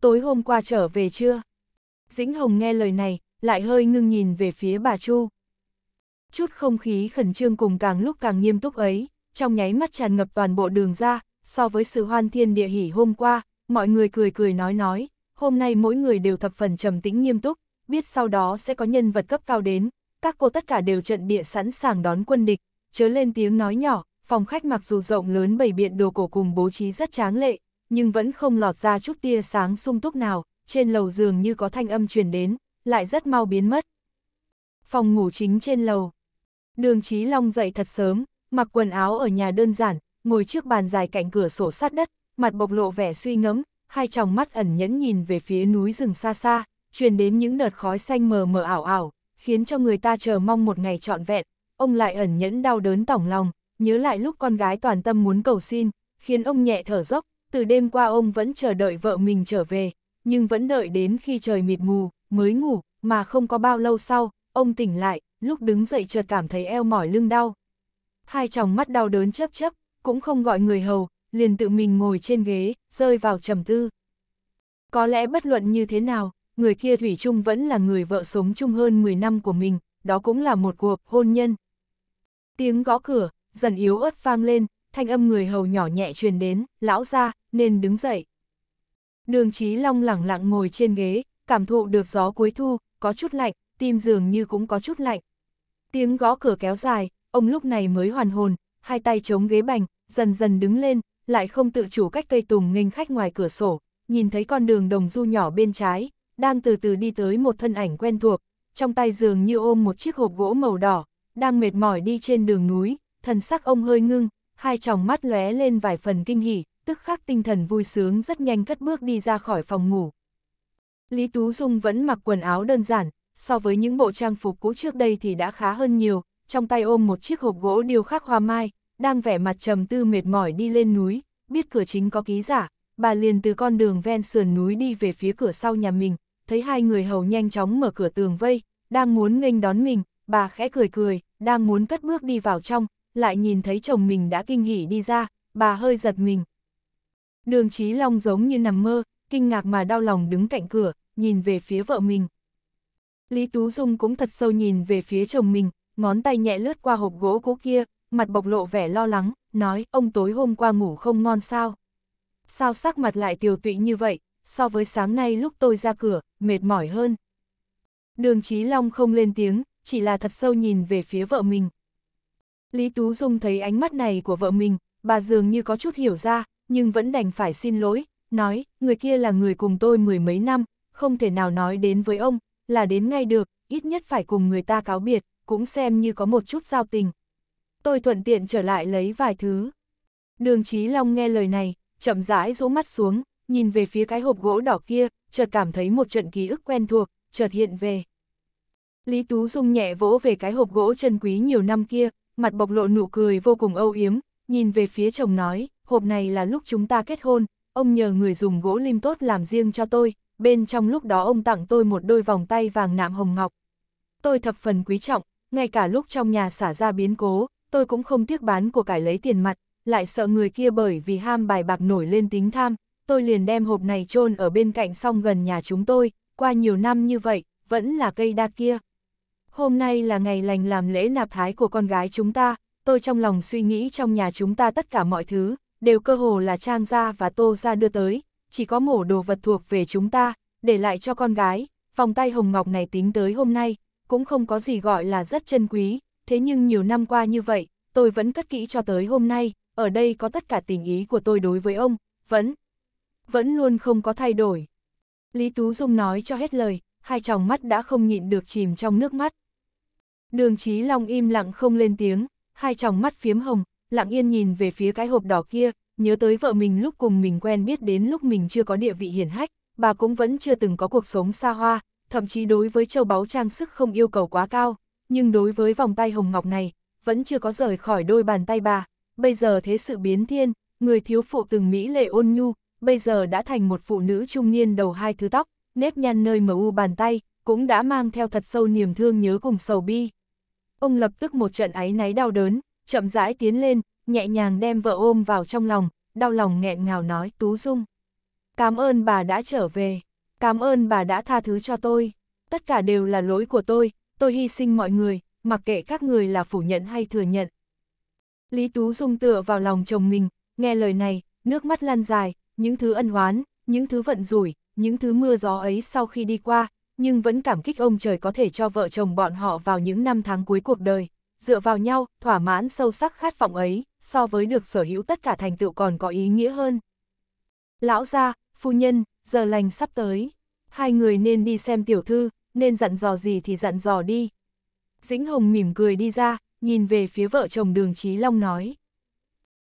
tối hôm qua trở về chưa? Dĩnh Hồng nghe lời này, lại hơi ngưng nhìn về phía bà Chu. Chút không khí khẩn trương cùng càng lúc càng nghiêm túc ấy, trong nháy mắt tràn ngập toàn bộ đường ra, so với sự hoan thiên địa hỉ hôm qua, mọi người cười cười nói nói, hôm nay mỗi người đều thập phần trầm tĩnh nghiêm túc, biết sau đó sẽ có nhân vật cấp cao đến, các cô tất cả đều trận địa sẵn sàng đón quân địch, chớ lên tiếng nói nhỏ, phòng khách mặc dù rộng lớn bày biện đồ cổ cùng bố trí rất tráng lệ, nhưng vẫn không lọt ra chút tia sáng sung túc nào, trên lầu giường như có thanh âm truyền đến, lại rất mau biến mất. Phòng ngủ chính trên lầu, Đường Chí Long dậy thật sớm, mặc quần áo ở nhà đơn giản, ngồi trước bàn dài cạnh cửa sổ sát đất, mặt bộc lộ vẻ suy ngẫm, hai tròng mắt ẩn nhẫn nhìn về phía núi rừng xa xa, truyền đến những đợt khói xanh mờ mờ ảo ảo, khiến cho người ta chờ mong một ngày trọn vẹn. Ông lại ẩn nhẫn đau đớn tỏng lòng, nhớ lại lúc con gái toàn tâm muốn cầu xin, khiến ông nhẹ thở dốc, từ đêm qua ông vẫn chờ đợi vợ mình trở về, nhưng vẫn đợi đến khi trời mịt mù, mới ngủ, mà không có bao lâu sau, ông tỉnh lại, lúc đứng dậy chợt cảm thấy eo mỏi lưng đau. Hai tròng mắt đau đớn chớp chớp, cũng không gọi người hầu, liền tự mình ngồi trên ghế, rơi vào trầm tư. Có lẽ bất luận như thế nào, người kia Thủy chung vẫn là người vợ sống chung hơn 10 năm của mình, đó cũng là một cuộc hôn nhân. Tiếng gõ cửa, dần yếu ớt vang lên, thanh âm người hầu nhỏ nhẹ truyền đến, lão ra, nên đứng dậy. Đường Chí Long lẳng lặng ngồi trên ghế, cảm thụ được gió cuối thu, có chút lạnh, tim dường như cũng có chút lạnh, Tiếng gõ cửa kéo dài, ông lúc này mới hoàn hồn, hai tay chống ghế bành, dần dần đứng lên, lại không tự chủ cách cây tùng nghênh khách ngoài cửa sổ, nhìn thấy con đường đồng du nhỏ bên trái, đang từ từ đi tới một thân ảnh quen thuộc, trong tay dường như ôm một chiếc hộp gỗ màu đỏ, đang mệt mỏi đi trên đường núi, thần sắc ông hơi ngưng, hai tròng mắt lóe lên vài phần kinh hỉ, tức khắc tinh thần vui sướng rất nhanh cất bước đi ra khỏi phòng ngủ. Lý Tú Dung vẫn mặc quần áo đơn giản, so với những bộ trang phục cũ trước đây thì đã khá hơn nhiều, trong tay ôm một chiếc hộp gỗ điêu khắc hoa mai, đang vẻ mặt trầm tư mệt mỏi đi lên núi, biết cửa chính có ký giả, bà liền từ con đường ven sườn núi đi về phía cửa sau nhà mình, thấy hai người hầu nhanh chóng mở cửa tường vây, đang muốn nghênh đón mình, bà khẽ cười cười, đang muốn cất bước đi vào trong, lại nhìn thấy chồng mình đã kinh hỉ đi ra, bà hơi giật mình. Đường Chí Long giống như nằm mơ, kinh ngạc mà đau lòng đứng cạnh cửa, nhìn về phía vợ mình. Lý Tú Dung cũng thật sâu nhìn về phía chồng mình, ngón tay nhẹ lướt qua hộp gỗ cũ kia, mặt bộc lộ vẻ lo lắng, nói ông tối hôm qua ngủ không ngon sao. Sao sắc mặt lại tiều tụy như vậy, so với sáng nay lúc tôi ra cửa, mệt mỏi hơn. Đường Chí Long không lên tiếng, chỉ là thật sâu nhìn về phía vợ mình. Lý Tú Dung thấy ánh mắt này của vợ mình, bà dường như có chút hiểu ra, nhưng vẫn đành phải xin lỗi, nói, người kia là người cùng tôi mười mấy năm, không thể nào nói đến với ông, là đến ngay được, ít nhất phải cùng người ta cáo biệt, cũng xem như có một chút giao tình. Tôi thuận tiện trở lại lấy vài thứ. Đường Chí Long nghe lời này, chậm rãi rũ mắt xuống, nhìn về phía cái hộp gỗ đỏ kia, chợt cảm thấy một trận ký ức quen thuộc, chợt hiện về. Lý Tú Dung nhẹ vỗ về cái hộp gỗ chân quý nhiều năm kia, mặt bộc lộ nụ cười vô cùng âu yếm, nhìn về phía chồng nói, hộp này là lúc chúng ta kết hôn, ông nhờ người dùng gỗ lim tốt làm riêng cho tôi, bên trong lúc đó ông tặng tôi một đôi vòng tay vàng nạm hồng ngọc. Tôi thập phần quý trọng, ngay cả lúc trong nhà xả ra biến cố, tôi cũng không tiếc bán của cải lấy tiền mặt, lại sợ người kia bởi vì ham bài bạc nổi lên tính tham, tôi liền đem hộp này chôn ở bên cạnh song gần nhà chúng tôi, qua nhiều năm như vậy, vẫn là cây đa kia. Hôm nay là ngày lành làm lễ nạp thái của con gái chúng ta, tôi trong lòng suy nghĩ trong nhà chúng ta tất cả mọi thứ, đều cơ hồ là Trang gia và Tô gia đưa tới, chỉ có mổ đồ vật thuộc về chúng ta, để lại cho con gái, vòng tay hồng ngọc này tính tới hôm nay, cũng không có gì gọi là rất chân quý, thế nhưng nhiều năm qua như vậy, tôi vẫn cất kỹ cho tới hôm nay, ở đây có tất cả tình ý của tôi đối với ông, vẫn, vẫn luôn không có thay đổi. Lý Tú Dung nói cho hết lời, hai tròng mắt đã không nhịn được chìm trong nước mắt. Đường Chí Long im lặng không lên tiếng, hai tròng mắt phiếm hồng, lặng yên nhìn về phía cái hộp đỏ kia, nhớ tới vợ mình lúc cùng mình quen biết đến lúc mình chưa có địa vị hiển hách, bà cũng vẫn chưa từng có cuộc sống xa hoa, thậm chí đối với châu báu trang sức không yêu cầu quá cao, nhưng đối với vòng tay hồng ngọc này, vẫn chưa có rời khỏi đôi bàn tay bà. Bây giờ thế sự biến thiên, người thiếu phụ từng mỹ lệ ôn nhu, bây giờ đã thành một phụ nữ trung niên đầu hai thứ tóc, nếp nhăn nơi mờ u bàn tay, cũng đã mang theo thật sâu niềm thương nhớ cùng sầu bi. Ông lập tức một trận áy náy đau đớn, chậm rãi tiến lên, nhẹ nhàng đem vợ ôm vào trong lòng, đau lòng nghẹn ngào nói Tú Dung. Cảm ơn bà đã trở về, cảm ơn bà đã tha thứ cho tôi, tất cả đều là lỗi của tôi, tôi hy sinh mọi người, mặc kệ các người là phủ nhận hay thừa nhận. Lý Tú Dung tựa vào lòng chồng mình, nghe lời này, nước mắt lan dài, những thứ ân oán, những thứ vận rủi, những thứ mưa gió ấy sau khi đi qua, nhưng vẫn cảm kích ông trời có thể cho vợ chồng bọn họ vào những năm tháng cuối cuộc đời dựa vào nhau, thỏa mãn sâu sắc khát vọng ấy, so với được sở hữu tất cả thành tựu còn có ý nghĩa hơn. Lão gia, phu nhân, giờ lành sắp tới, hai người nên đi xem tiểu thư, nên dặn dò gì thì dặn dò đi. Dĩnh Hồng mỉm cười đi ra, nhìn về phía vợ chồng đường Trí Long nói.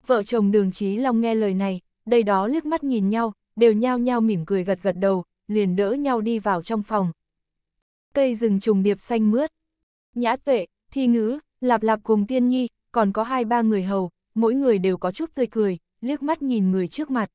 Vợ chồng đường Trí Long nghe lời này, đây đó liếc mắt nhìn nhau, đều nhao nhao mỉm cười gật gật đầu, liền đỡ nhau đi vào trong phòng. Cây rừng trùng điệp xanh mướt. Nhã tuệ, thi ngữ, Lạp lạp cùng tiên nhi, còn có hai ba người hầu, mỗi người đều có chút tươi cười, liếc mắt nhìn người trước mặt.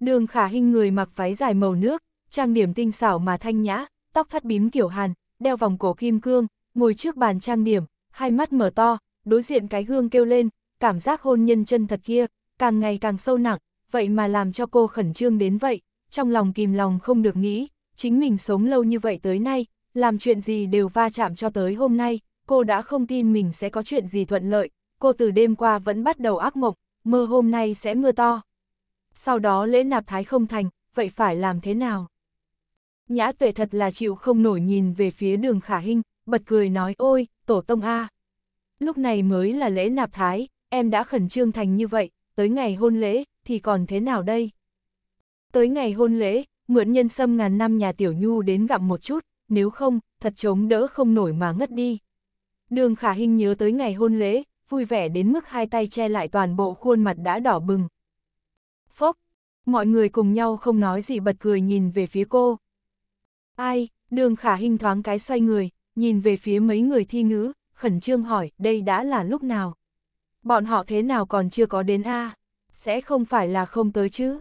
Đường khả hình người mặc váy dài màu nước, trang điểm tinh xảo mà thanh nhã, tóc thắt bím kiểu hàn, đeo vòng cổ kim cương, ngồi trước bàn trang điểm, hai mắt mở to, đối diện cái gương kêu lên, cảm giác hôn nhân chân thật kia, càng ngày càng sâu nặng, vậy mà làm cho cô khẩn trương đến vậy, trong lòng kìm lòng không được nghĩ, chính mình sống lâu như vậy tới nay, làm chuyện gì đều va chạm cho tới hôm nay, cô đã không tin mình sẽ có chuyện gì thuận lợi, cô từ đêm qua vẫn bắt đầu ác mộng, mơ hôm nay sẽ mưa to. Sau đó lễ nạp thái không thành, vậy phải làm thế nào? Nhã tuệ thật là chịu không nổi nhìn về phía đường khả hinh, bật cười nói ôi, tổ tông A. Lúc này mới là lễ nạp thái, em đã khẩn trương thành như vậy, tới ngày hôn lễ, thì còn thế nào đây? Tới ngày hôn lễ, mượn nhân sâm ngàn năm nhà tiểu nhu đến gặm một chút, nếu không, thật chống đỡ không nổi mà ngất đi. Đường khả hình nhớ tới ngày hôn lễ, vui vẻ đến mức hai tay che lại toàn bộ khuôn mặt đã đỏ bừng. Phốc, mọi người cùng nhau không nói gì bật cười nhìn về phía cô. Ai, đường khả hình thoáng cái xoay người, nhìn về phía mấy người thi ngữ, khẩn trương hỏi đây đã là lúc nào. Bọn họ thế nào còn chưa có đến A, à? sẽ không phải là không tới chứ.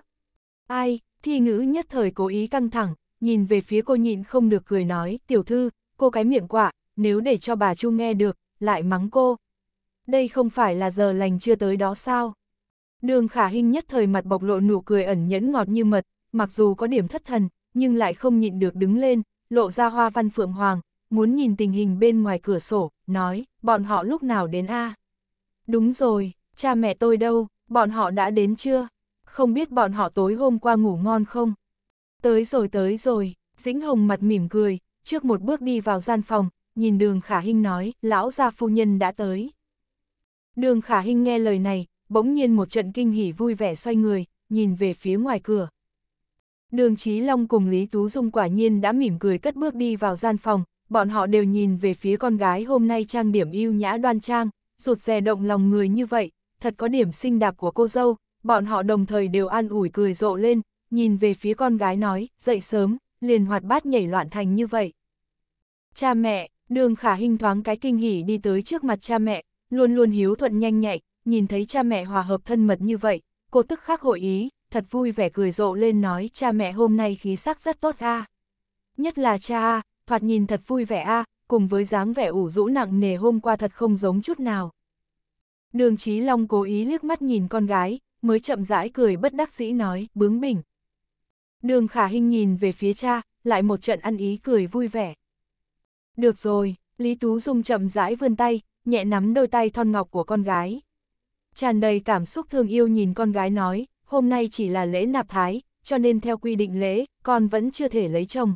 Ai, thi ngữ nhất thời cố ý căng thẳng, nhìn về phía cô nhịn không được cười nói, tiểu thư, cô cái miệng quạ, nếu để cho bà Chu nghe được, lại mắng cô. Đây không phải là giờ lành chưa tới đó sao? Đường khả hình nhất thời mặt bộc lộ nụ cười ẩn nhẫn ngọt như mật, mặc dù có điểm thất thần, nhưng lại không nhịn được đứng lên, lộ ra hoa văn phượng hoàng, muốn nhìn tình hình bên ngoài cửa sổ, nói, bọn họ lúc nào đến a? Đúng rồi, cha mẹ tôi đâu, bọn họ đã đến chưa? Không biết bọn họ tối hôm qua ngủ ngon không? Tới rồi tới rồi, Dĩnh Hồng mặt mỉm cười, trước một bước đi vào gian phòng, nhìn đường khả hinh nói, lão gia phu nhân đã tới. Đường khả hinh nghe lời này, bỗng nhiên một trận kinh hỉ vui vẻ xoay người, nhìn về phía ngoài cửa. Đường Chí Long cùng Lý Tú Dung quả nhiên đã mỉm cười cất bước đi vào gian phòng, bọn họ đều nhìn về phía con gái hôm nay trang điểm yêu nhã đoan trang, rụt rè động lòng người như vậy, thật có điểm xinh đạp của cô dâu, bọn họ đồng thời đều an ủi cười rộ lên, nhìn về phía con gái nói, dậy sớm, liền hoạt bát nhảy loạn thành như vậy. Cha mẹ, Đường khả hình thoáng cái kinh hỉ đi tới trước mặt cha mẹ, luôn luôn hiếu thuận nhanh nhạy, nhìn thấy cha mẹ hòa hợp thân mật như vậy, cô tức khắc hội ý, thật vui vẻ cười rộ lên nói cha mẹ hôm nay khí sắc rất tốt a. Nhất là cha a, thoạt nhìn thật vui vẻ a, cùng với dáng vẻ ủ rũ nặng nề hôm qua thật không giống chút nào. Đường Chí Long cố ý liếc mắt nhìn con gái, mới chậm rãi cười bất đắc dĩ nói, bướng bỉnh. Đường Khả Hinh nhìn về phía cha, lại một trận ăn ý cười vui vẻ. Được rồi, Lý Tú Dung chậm rãi vươn tay, nhẹ nắm đôi tay thon ngọc của con gái. Tràn đầy cảm xúc thương yêu nhìn con gái nói, hôm nay chỉ là lễ nạp thái, cho nên theo quy định lễ, con vẫn chưa thể lấy chồng.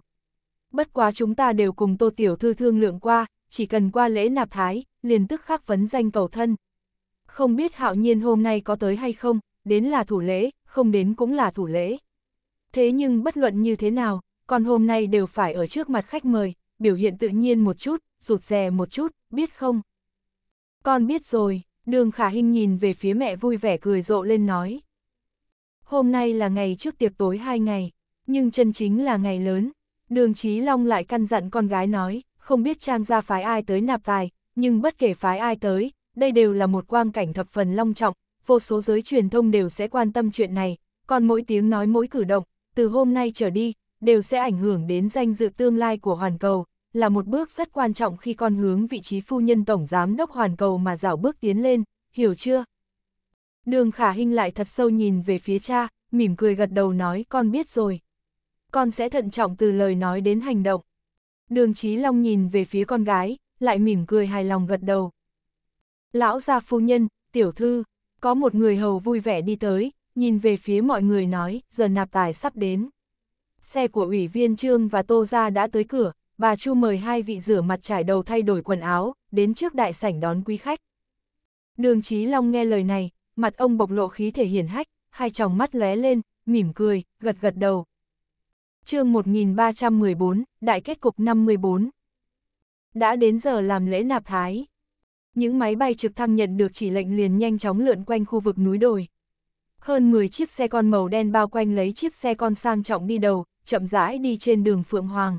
Bất quá chúng ta đều cùng Tô Tiểu Thư thương lượng qua, chỉ cần qua lễ nạp thái, liền tức khắc vấn danh cầu thân. Không biết hạo nhiên hôm nay có tới hay không, đến là thủ lễ, không đến cũng là thủ lễ. Thế nhưng bất luận như thế nào, con hôm nay đều phải ở trước mặt khách mời, biểu hiện tự nhiên một chút, rụt rè một chút, biết không? Con biết rồi, đường khả hình nhìn về phía mẹ vui vẻ cười rộ lên nói. Hôm nay là ngày trước tiệc tối hai ngày, nhưng chân chính là ngày lớn. Đường Chí Long lại căn dặn con gái nói, không biết trang gia phái ai tới nạp tài, nhưng bất kể phái ai tới, đây đều là một quang cảnh thập phần long trọng, vô số giới truyền thông đều sẽ quan tâm chuyện này, còn mỗi tiếng nói mỗi cử động, từ hôm nay trở đi, đều sẽ ảnh hưởng đến danh dự tương lai của Hoàn Cầu, là một bước rất quan trọng khi con hướng vị trí phu nhân tổng giám đốc Hoàn Cầu mà dạo bước tiến lên, hiểu chưa? Đường khả hình lại thật sâu nhìn về phía cha, mỉm cười gật đầu nói con biết rồi. Con sẽ thận trọng từ lời nói đến hành động. Đường Chí Long nhìn về phía con gái, lại mỉm cười hài lòng gật đầu. Lão gia phu nhân, tiểu thư, có một người hầu vui vẻ đi tới, nhìn về phía mọi người nói, giờ nạp tài sắp đến xe của ủy viên Trương và Tô Gia đã tới cửa, bà Chu mời hai vị rửa mặt trải đầu thay đổi quần áo, đến trước đại sảnh đón quý khách. Đường Chí Long nghe lời này, mặt ông bộc lộ khí thể hiển hách, hai tròng mắt lóe lên, mỉm cười, gật gật đầu. chương 1314, đại kết cục năm 54. Đã đến giờ làm lễ nạp thái. Những máy bay trực thăng nhận được chỉ lệnh liền nhanh chóng lượn quanh khu vực núi đồi. Hơn 10 chiếc xe con màu đen bao quanh lấy chiếc xe con sang trọng đi đầu, chậm rãi đi trên đường Phượng Hoàng.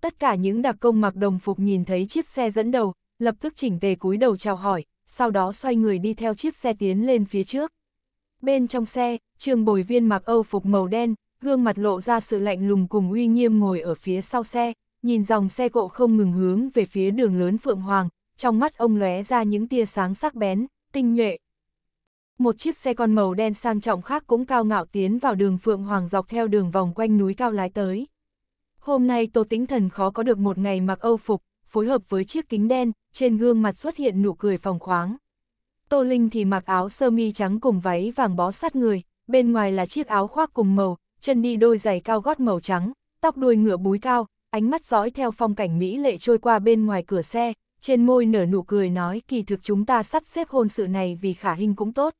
Tất cả những đặc công mặc đồng phục nhìn thấy chiếc xe dẫn đầu, lập tức chỉnh tề cúi đầu chào hỏi, sau đó xoay người đi theo chiếc xe tiến lên phía trước. Bên trong xe, trường bồi viên mặc âu phục màu đen, gương mặt lộ ra sự lạnh lùng cùng uy nghiêm ngồi ở phía sau xe, nhìn dòng xe cộ không ngừng hướng về phía đường lớn Phượng Hoàng, trong mắt ông lóe ra những tia sáng sắc bén, tinh nhuệ, một chiếc xe con màu đen sang trọng khác cũng cao ngạo tiến vào đường Phượng Hoàng dọc theo đường vòng quanh núi cao lái tới. Hôm nay Tô Tĩnh Thần khó có được một ngày mặc âu phục, phối hợp với chiếc kính đen, trên gương mặt xuất hiện nụ cười phòng khoáng. Tô Linh thì mặc áo sơ mi trắng cùng váy vàng bó sát người, bên ngoài là chiếc áo khoác cùng màu, chân đi đôi giày cao gót màu trắng, tóc đuôi ngựa búi cao, ánh mắt dõi theo phong cảnh mỹ lệ trôi qua bên ngoài cửa xe, trên môi nở nụ cười nói kỳ thực chúng ta sắp xếp hôn sự này vì khả hình cũng tốt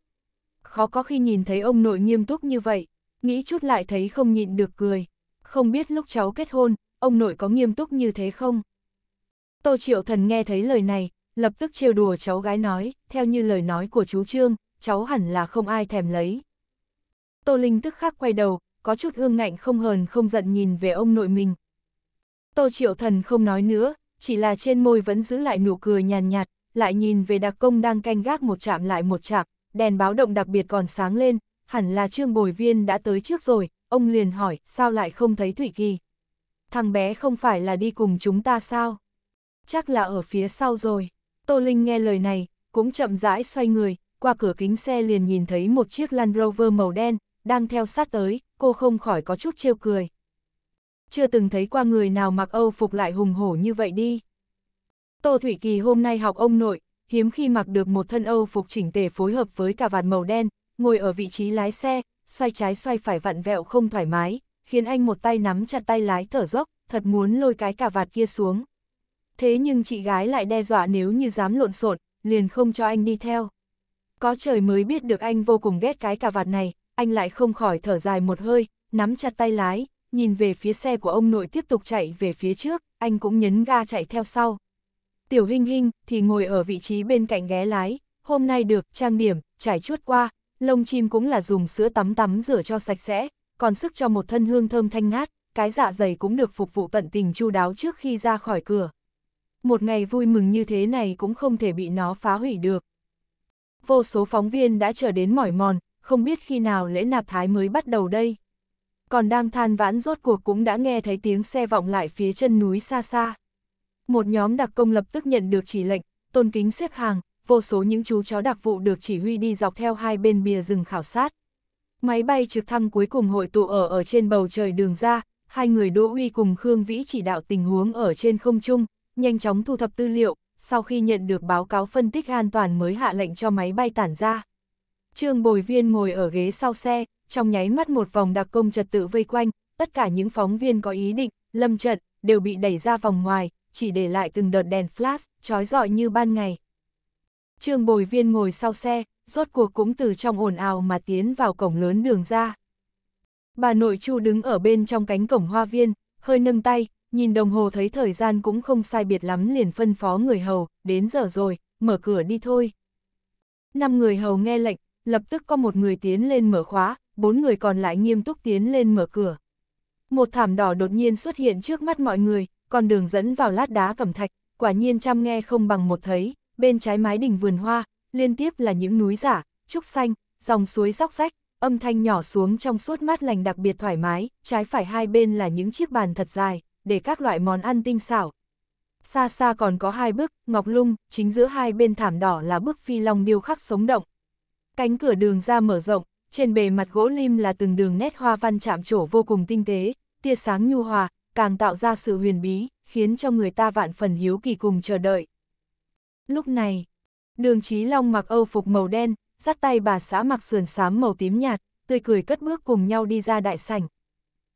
khó có khi nhìn thấy ông nội nghiêm túc như vậy, nghĩ chút lại thấy không nhịn được cười. Không biết lúc cháu kết hôn, ông nội có nghiêm túc như thế không? Tô Triệu Thần nghe thấy lời này, lập tức trêu đùa cháu gái nói, theo như lời nói của chú Trương, cháu hẳn là không ai thèm lấy. Tô Linh tức khắc quay đầu, có chút ương ngạnh không hờn không giận nhìn về ông nội mình. Tô Triệu Thần không nói nữa, chỉ là trên môi vẫn giữ lại nụ cười nhàn nhạt, nhạt, lại nhìn về đặc công đang canh gác một chạm lại một chạm, đèn báo động đặc biệt còn sáng lên, hẳn là Trương Bồi Viên đã tới trước rồi, ông liền hỏi, sao lại không thấy Thủy Kỳ? Thằng bé không phải là đi cùng chúng ta sao? Chắc là ở phía sau rồi. Tô Linh nghe lời này, cũng chậm rãi xoay người, qua cửa kính xe liền nhìn thấy một chiếc Land Rover màu đen, đang theo sát tới, cô không khỏi có chút trêu cười. Chưa từng thấy qua người nào mặc Âu phục lại hùng hổ như vậy đi. Tô Thủy Kỳ hôm nay học ông nội, hiếm khi mặc được một thân Âu phục chỉnh tề phối hợp với cà vạt màu đen, ngồi ở vị trí lái xe, xoay trái xoay phải vặn vẹo không thoải mái, khiến anh một tay nắm chặt tay lái thở dốc, thật muốn lôi cái cà vạt kia xuống. Thế nhưng chị gái lại đe dọa nếu như dám lộn xộn, liền không cho anh đi theo. Có trời mới biết được anh vô cùng ghét cái cà vạt này, anh lại không khỏi thở dài một hơi, nắm chặt tay lái, nhìn về phía xe của ông nội tiếp tục chạy về phía trước, anh cũng nhấn ga chạy theo sau. Tiểu Hinh Hinh thì ngồi ở vị trí bên cạnh ghé lái, hôm nay được trang điểm, trải chuốt qua, lông chim cũng là dùng sữa tắm tắm rửa cho sạch sẽ, còn sức cho một thân hương thơm thanh ngát, cái dạ dày cũng được phục vụ tận tình chu đáo trước khi ra khỏi cửa. Một ngày vui mừng như thế này cũng không thể bị nó phá hủy được. Vô số phóng viên đã chờ đến mỏi mòn, không biết khi nào lễ nạp thái mới bắt đầu đây. Còn đang than vãn rốt cuộc cũng đã nghe thấy tiếng xe vọng lại phía chân núi xa xa. Một nhóm đặc công lập tức nhận được chỉ lệnh, tôn kính xếp hàng, vô số những chú chó đặc vụ được chỉ huy đi dọc theo hai bên bìa rừng khảo sát. Máy bay trực thăng cuối cùng hội tụ ở ở trên bầu trời đường ra, hai người Đỗ Uy cùng Khương Vĩ chỉ đạo tình huống ở trên không trung, nhanh chóng thu thập tư liệu, sau khi nhận được báo cáo phân tích an toàn mới hạ lệnh cho máy bay tản ra. Trương Bồi Viên ngồi ở ghế sau xe, trong nháy mắt một vòng đặc công trật tự vây quanh, tất cả những phóng viên có ý định, lâm trận, đều bị đẩy ra vòng ngoài, chỉ để lại từng đợt đèn flash, trói rọi như ban ngày. Trương bồi viên ngồi sau xe, rốt cuộc cũng từ trong ồn ào mà tiến vào cổng lớn đường ra. Bà nội Chu đứng ở bên trong cánh cổng hoa viên, hơi nâng tay, nhìn đồng hồ thấy thời gian cũng không sai biệt lắm liền phân phó người hầu, đến giờ rồi, mở cửa đi thôi. Năm người hầu nghe lệnh, lập tức có một người tiến lên mở khóa, bốn người còn lại nghiêm túc tiến lên mở cửa. Một thảm đỏ đột nhiên xuất hiện trước mắt mọi người, con đường dẫn vào lát đá cẩm thạch, quả nhiên chăm nghe không bằng một thấy, bên trái mái đỉnh vườn hoa, liên tiếp là những núi giả, trúc xanh, dòng suối róc rách, âm thanh nhỏ xuống trong suốt mát lành đặc biệt thoải mái, trái phải hai bên là những chiếc bàn thật dài, để các loại món ăn tinh xảo. Xa xa còn có hai bức, ngọc lung, chính giữa hai bên thảm đỏ là bức phi long điêu khắc sống động. Cánh cửa đường ra mở rộng, trên bề mặt gỗ lim là từng đường nét hoa văn chạm trổ vô cùng tinh tế, tia sáng nhu hòa, càng tạo ra sự huyền bí, khiến cho người ta vạn phần hiếu kỳ cùng chờ đợi. Lúc này, đường Chí Long mặc âu phục màu đen, dắt tay bà xã mặc sườn xám màu tím nhạt, tươi cười cất bước cùng nhau đi ra đại sảnh.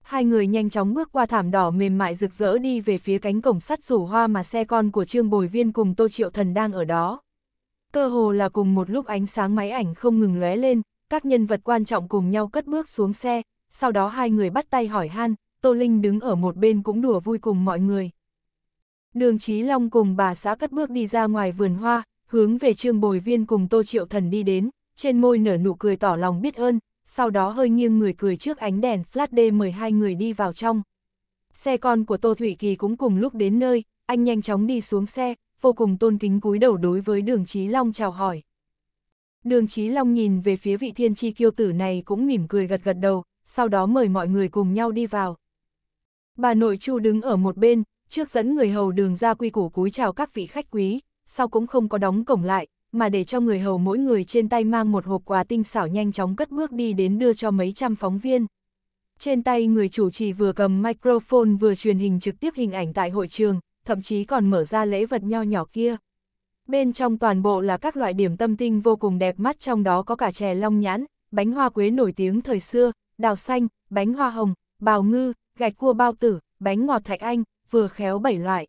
Hai người nhanh chóng bước qua thảm đỏ mềm mại rực rỡ đi về phía cánh cổng sắt rủ hoa mà xe con của Trương Bồi Viên cùng Tô Triệu Thần đang ở đó. Cơ hồ là cùng một lúc ánh sáng máy ảnh không ngừng lóe lên, các nhân vật quan trọng cùng nhau cất bước xuống xe, sau đó hai người bắt tay hỏi han, Tô Linh đứng ở một bên cũng đùa vui cùng mọi người. Đường Chí Long cùng bà xã cất bước đi ra ngoài vườn hoa, hướng về Trương Bồi Viên cùng Tô Triệu Thần đi đến, trên môi nở nụ cười tỏ lòng biết ơn, sau đó hơi nghiêng người cười trước ánh đèn flat D mời hai người đi vào trong. Xe con của Tô Thủy Kỳ cũng cùng lúc đến nơi, anh nhanh chóng đi xuống xe, vô cùng tôn kính cúi đầu đối với Đường Chí Long chào hỏi. Đường Chí Long nhìn về phía vị thiên chi kiêu tử này cũng mỉm cười gật gật đầu, sau đó mời mọi người cùng nhau đi vào. Bà nội Chu đứng ở một bên, trước dẫn người hầu đường ra quy củ cúi chào các vị khách quý, sau cũng không có đóng cổng lại, mà để cho người hầu mỗi người trên tay mang một hộp quà tinh xảo nhanh chóng cất bước đi đến đưa cho mấy trăm phóng viên. Trên tay người chủ trì vừa cầm microphone vừa truyền hình trực tiếp hình ảnh tại hội trường, thậm chí còn mở ra lễ vật nho nhỏ kia. Bên trong toàn bộ là các loại điểm tâm tinh vô cùng đẹp mắt trong đó có cả chè long nhãn, bánh hoa quế nổi tiếng thời xưa, đào xanh, bánh hoa hồng, bào ngư, gạch cua bao tử, bánh ngọt thạch anh, vừa khéo bảy loại.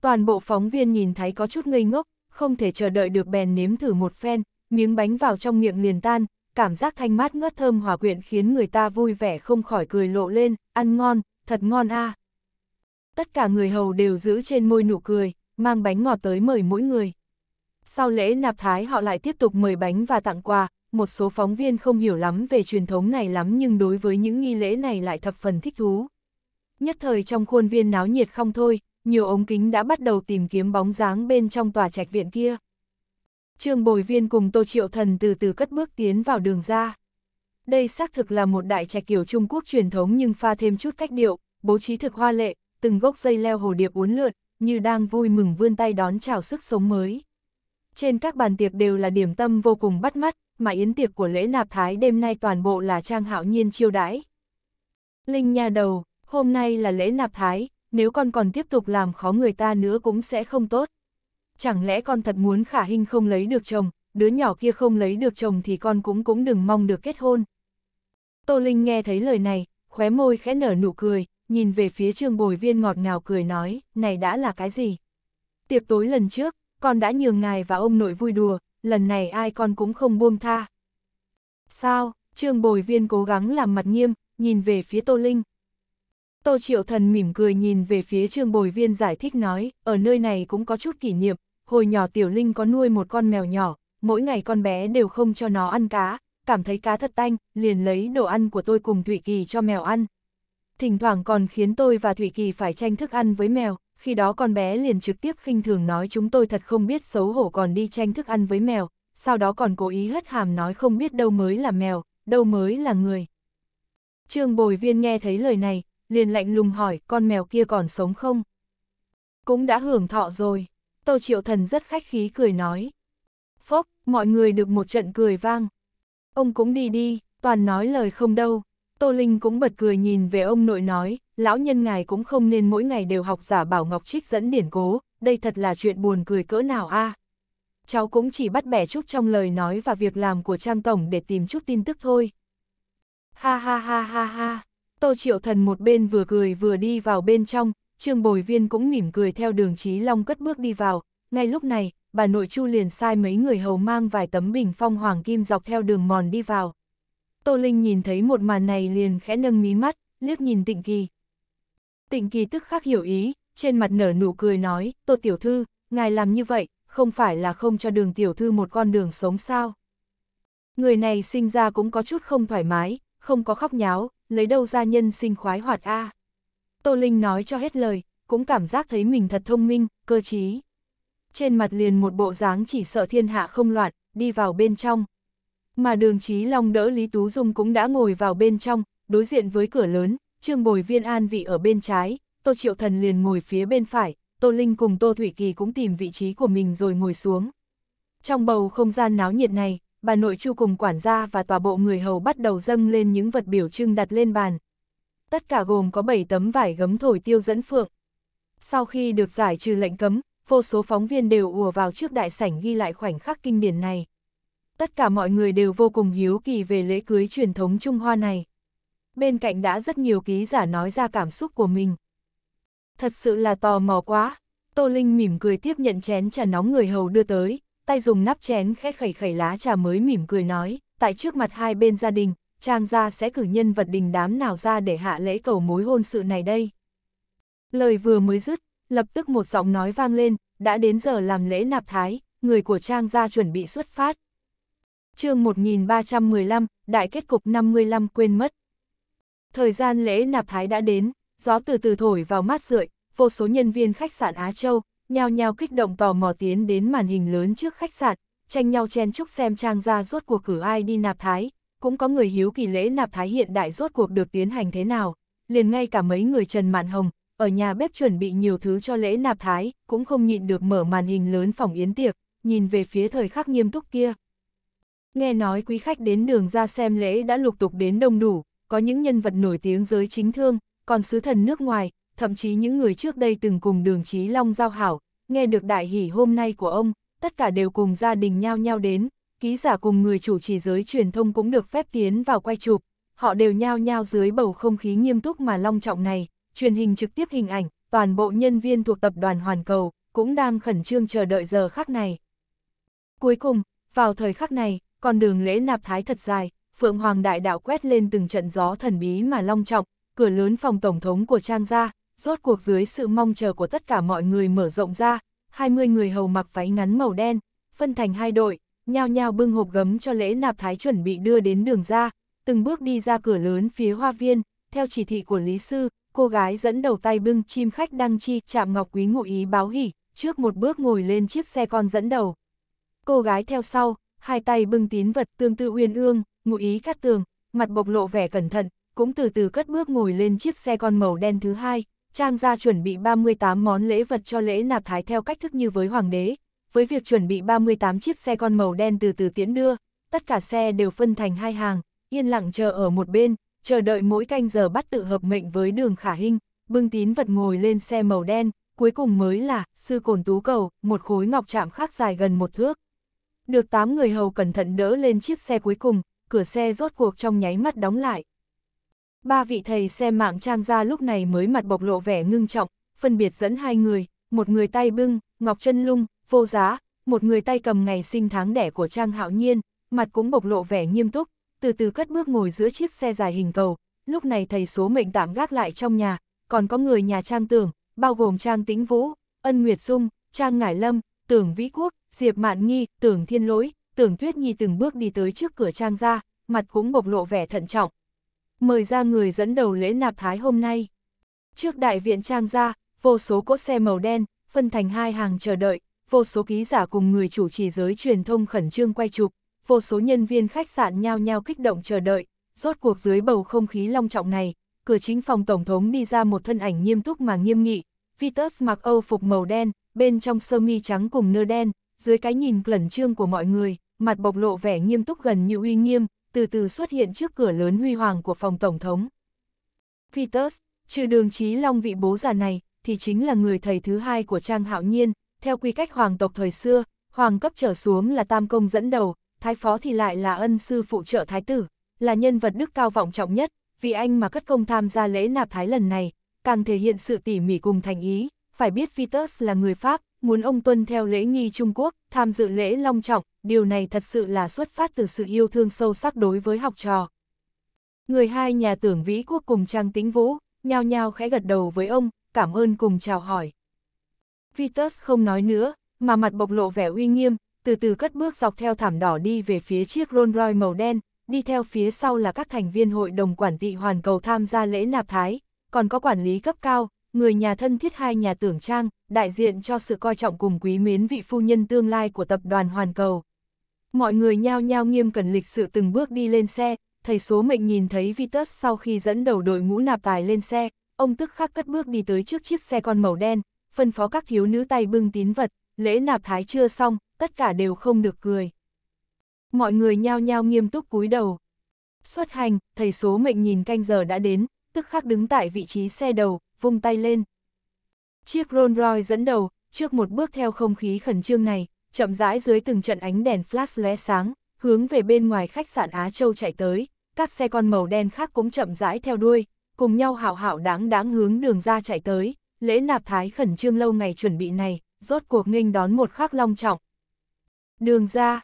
Toàn bộ phóng viên nhìn thấy có chút ngây ngốc, không thể chờ đợi được bèn nếm thử một phen, miếng bánh vào trong miệng liền tan, cảm giác thanh mát ngất thơm hòa quyện khiến người ta vui vẻ không khỏi cười lộ lên, ăn ngon, thật ngon a. À. Tất cả người hầu đều giữ trên môi nụ cười, mang bánh ngọt tới mời mỗi người. Sau lễ nạp thái họ lại tiếp tục mời bánh và tặng quà, một số phóng viên không hiểu lắm về truyền thống này lắm nhưng đối với những nghi lễ này lại thập phần thích thú. Nhất thời trong khuôn viên náo nhiệt không thôi, nhiều ống kính đã bắt đầu tìm kiếm bóng dáng bên trong tòa trạch viện kia. Trương Bồi Viên cùng Tô Triệu Thần từ từ cất bước tiến vào đường ra. Đây xác thực là một đại trạch kiểu Trung Quốc truyền thống nhưng pha thêm chút cách điệu, bố trí thực hoa lệ, từng gốc dây leo hồ điệp uốn lượn, như đang vui mừng vươn tay đón chào sức sống mới. Trên các bàn tiệc đều là điểm tâm vô cùng bắt mắt, mà yến tiệc của lễ nạp thái đêm nay toàn bộ là Trang Hạo Nhiên chiêu đãi. Linh nha đầu, hôm nay là lễ nạp thái, nếu con còn tiếp tục làm khó người ta nữa cũng sẽ không tốt. Chẳng lẽ con thật muốn khả hình không lấy được chồng, đứa nhỏ kia không lấy được chồng thì con cũng cũng đừng mong được kết hôn. Tô Linh nghe thấy lời này, khóe môi khẽ nở nụ cười, nhìn về phía trường bồi viên ngọt ngào cười nói, này đã là cái gì? Tiệc tối lần trước, con đã nhường ngài và ông nội vui đùa, lần này ai con cũng không buông tha. Sao, Trương Bồi Viên cố gắng làm mặt nghiêm, nhìn về phía Tô Linh. Tô Triệu Thần mỉm cười nhìn về phía Trương Bồi Viên giải thích nói, ở nơi này cũng có chút kỷ niệm, hồi nhỏ Tiểu Linh có nuôi một con mèo nhỏ, mỗi ngày con bé đều không cho nó ăn cá, cảm thấy cá thật tanh, liền lấy đồ ăn của tôi cùng Thụy Kỳ cho mèo ăn. Thỉnh thoảng còn khiến tôi và Thụy Kỳ phải tranh thức ăn với mèo, khi đó con bé liền trực tiếp khinh thường nói chúng tôi thật không biết xấu hổ còn đi tranh thức ăn với mèo, sau đó còn cố ý hất hàm nói không biết đâu mới là mèo, đâu mới là người. Trương Bồi Viên nghe thấy lời này, liền lạnh lùng hỏi con mèo kia còn sống không? Cũng đã hưởng thọ rồi, Tô Triệu Thần rất khách khí cười nói. Phốc, mọi người được một trận cười vang. Ông cũng đi đi, toàn nói lời không đâu. Tô Linh cũng bật cười nhìn về ông nội nói, lão nhân ngài cũng không nên mỗi ngày đều học giả bảo Ngọc Trích dẫn điển cố, đây thật là chuyện buồn cười cỡ nào a. À. Cháu cũng chỉ bắt bẻ chút trong lời nói và việc làm của Trang Tổng để tìm chút tin tức thôi. Ha ha ha ha ha, Tô Triệu Thần một bên vừa cười vừa đi vào bên trong, Trương Bồi Viên cũng mỉm cười theo đường Chí Long cất bước đi vào, ngay lúc này, bà nội Chu liền sai mấy người hầu mang vài tấm bình phong hoàng kim dọc theo đường mòn đi vào. Tô Linh nhìn thấy một màn này liền khẽ nâng mí mắt, liếc nhìn Tịnh Kỳ. Tịnh Kỳ tức khắc hiểu ý, trên mặt nở nụ cười nói, Tô Tiểu Thư, ngài làm như vậy, không phải là không cho đường Tiểu Thư một con đường sống sao. Người này sinh ra cũng có chút không thoải mái, không có khóc nháo, lấy đâu ra nhân sinh khoái hoạt a. Tô Linh nói cho hết lời, cũng cảm giác thấy mình thật thông minh, cơ trí. Trên mặt liền một bộ dáng chỉ sợ thiên hạ không loạn, đi vào bên trong, mà đường Chí Long đỡ Lý Tú Dung cũng đã ngồi vào bên trong, đối diện với cửa lớn, Trương Bồi Viên an vị ở bên trái, Tô Triệu Thần liền ngồi phía bên phải, Tô Linh cùng Tô Thủy Kỳ cũng tìm vị trí của mình rồi ngồi xuống. Trong bầu không gian náo nhiệt này, bà nội chu cùng quản gia và tòa bộ người hầu bắt đầu dâng lên những vật biểu trưng đặt lên bàn. Tất cả gồm có 7 tấm vải gấm thổi tiêu dẫn phượng. Sau khi được giải trừ lệnh cấm, vô số phóng viên đều ùa vào trước đại sảnh ghi lại khoảnh khắc kinh điển này tất cả mọi người đều vô cùng hiếu kỳ về lễ cưới truyền thống Trung Hoa này. Bên cạnh đã rất nhiều ký giả nói ra cảm xúc của mình. Thật sự là tò mò quá, Tô Linh mỉm cười tiếp nhận chén trà nóng người hầu đưa tới, tay dùng nắp chén khẽ khẩy khẩy lá trà mới mỉm cười nói, tại trước mặt hai bên gia đình, trang gia sẽ cử nhân vật đình đám nào ra để hạ lễ cầu mối hôn sự này đây. Lời vừa mới dứt, lập tức một giọng nói vang lên, đã đến giờ làm lễ nạp thái, người của trang gia chuẩn bị xuất phát chương 1315, đại kết cục 55 quên mất. Thời gian lễ nạp thái đã đến, gió từ từ thổi vào mát rượi, vô số nhân viên khách sạn Á Châu, nhao nhao kích động tò mò tiến đến màn hình lớn trước khách sạn, tranh nhau chen chúc xem trang ra rốt cuộc cử ai đi nạp thái, cũng có người hiếu kỳ lễ nạp thái hiện đại rốt cuộc được tiến hành thế nào, liền ngay cả mấy người Trần Mạn Hồng, ở nhà bếp chuẩn bị nhiều thứ cho lễ nạp thái, cũng không nhịn được mở màn hình lớn phòng yến tiệc, nhìn về phía thời khắc nghiêm túc kia. Nghe nói quý khách đến đường ra xem lễ đã lục tục đến đông đủ, có những nhân vật nổi tiếng giới chính thương, còn sứ thần nước ngoài, thậm chí những người trước đây từng cùng đường Chí Long giao hảo, nghe được đại hỷ hôm nay của ông, tất cả đều cùng gia đình nhau nhau đến, ký giả cùng người chủ trì giới truyền thông cũng được phép tiến vào quay chụp, họ đều nhao nhao dưới bầu không khí nghiêm túc mà long trọng này, truyền hình trực tiếp hình ảnh, toàn bộ nhân viên thuộc tập đoàn Hoàn Cầu cũng đang khẩn trương chờ đợi giờ khắc này. Cuối cùng, vào thời khắc này, con đường lễ nạp thái thật dài, Phượng Hoàng Đại Đạo quét lên từng trận gió thần bí mà long trọng, cửa lớn phòng tổng thống của Trang gia, rốt cuộc dưới sự mong chờ của tất cả mọi người mở rộng ra, 20 người hầu mặc váy ngắn màu đen, phân thành hai đội, nhao nhao bưng hộp gấm cho lễ nạp thái chuẩn bị đưa đến đường ra, từng bước đi ra cửa lớn phía hoa viên, theo chỉ thị của Lý Sư, cô gái dẫn đầu tay bưng chim khách đăng chi chạm ngọc quý ngụ ý báo hỉ, trước một bước ngồi lên chiếc xe con dẫn đầu. Cô gái theo sau, hai tay bưng tín vật tương tự uyên ương, ngụ ý cắt tường, mặt bộc lộ vẻ cẩn thận, cũng từ từ cất bước ngồi lên chiếc xe con màu đen thứ hai. Trang gia chuẩn bị 38 món lễ vật cho lễ nạp thái theo cách thức như với hoàng đế. Với việc chuẩn bị 38 chiếc xe con màu đen từ từ tiến đưa, tất cả xe đều phân thành hai hàng, yên lặng chờ ở một bên, chờ đợi mỗi canh giờ bắt tự hợp mệnh với đường khả hình, bưng tín vật ngồi lên xe màu đen, cuối cùng mới là sư cồn tú cầu, một khối ngọc chạm khắc dài gần một thước. Được 8 người hầu cẩn thận đỡ lên chiếc xe cuối cùng, cửa xe rốt cuộc trong nháy mắt đóng lại. Ba vị thầy xe mạng trang ra lúc này mới mặt bộc lộ vẻ ngưng trọng, phân biệt dẫn hai người, một người tay bưng, ngọc chân lung, vô giá, một người tay cầm ngày sinh tháng đẻ của Trang Hạo Nhiên, mặt cũng bộc lộ vẻ nghiêm túc, từ từ cất bước ngồi giữa chiếc xe dài hình cầu, lúc này thầy số mệnh tạm gác lại trong nhà, còn có người nhà Trang Tưởng, bao gồm Trang Tĩnh Vũ, Ân Nguyệt Dung, Trang Ngải Lâm, Tưởng Vĩ Quốc, Diệp Mạn Nghi, Tưởng Thiên Lỗi, Tưởng Tuyết Nhi từng bước đi tới trước cửa Trang gia, mặt cũng bộc lộ vẻ thận trọng. Mời ra người dẫn đầu lễ nạp thái hôm nay. Trước đại viện Trang gia, vô số cỗ xe màu đen, phân thành hai hàng chờ đợi, vô số ký giả cùng người chủ trì giới truyền thông khẩn trương quay chụp, vô số nhân viên khách sạn nhao nhao kích động chờ đợi, rốt cuộc dưới bầu không khí long trọng này, cửa chính phòng tổng thống đi ra một thân ảnh nghiêm túc mà nghiêm nghị, Vitus mặc Âu phục màu đen, bên trong sơ mi trắng cùng nơ đen, dưới cái nhìn lẩn trương của mọi người, mặt bộc lộ vẻ nghiêm túc gần như uy nghiêm, từ từ xuất hiện trước cửa lớn huy hoàng của phòng Tổng thống. Peters, trừ đường trí long vị bố già này, thì chính là người thầy thứ hai của Trang Hạo Nhiên, theo quy cách hoàng tộc thời xưa, hoàng cấp trở xuống là tam công dẫn đầu, thái phó thì lại là ân sư phụ trợ thái tử, là nhân vật đức cao vọng trọng nhất, vì anh mà cất công tham gia lễ nạp thái lần này, càng thể hiện sự tỉ mỉ cùng thành ý, phải biết Vitus là người Pháp, muốn ông tuân theo lễ nghi Trung Quốc, tham dự lễ long trọng, điều này thật sự là xuất phát từ sự yêu thương sâu sắc đối với học trò. Người hai nhà tưởng vĩ quốc cùng Trang Tĩnh Vũ, nhao nhao khẽ gật đầu với ông, cảm ơn cùng chào hỏi. Vitus không nói nữa, mà mặt bộc lộ vẻ uy nghiêm, từ từ cất bước dọc theo thảm đỏ đi về phía chiếc Rolls Royce màu đen, đi theo phía sau là các thành viên hội đồng quản trị hoàn cầu tham gia lễ nạp thái, còn có quản lý cấp cao, người nhà thân thiết hai nhà tưởng trang, đại diện cho sự coi trọng cùng quý mến vị phu nhân tương lai của tập đoàn Hoàn Cầu. Mọi người nhao nhao nghiêm cẩn lịch sự từng bước đi lên xe, thầy số mệnh nhìn thấy Vitus sau khi dẫn đầu đội ngũ nạp tài lên xe, ông tức khắc cất bước đi tới trước chiếc xe con màu đen, phân phó các thiếu nữ tay bưng tín vật, lễ nạp thái chưa xong, tất cả đều không được cười. Mọi người nhao nhao nghiêm túc cúi đầu. Xuất hành, thầy số mệnh nhìn canh giờ đã đến, tức khắc đứng tại vị trí xe đầu, vung tay lên. Chiếc Rolls Royce dẫn đầu, trước một bước theo không khí khẩn trương này, chậm rãi dưới từng trận ánh đèn flash lóe sáng, hướng về bên ngoài khách sạn Á Châu chạy tới, các xe con màu đen khác cũng chậm rãi theo đuôi, cùng nhau hạo hạo đáng đáng hướng đường ra chạy tới, lễ nạp thái khẩn trương lâu ngày chuẩn bị này, rốt cuộc nghênh đón một khắc long trọng. Đường ra,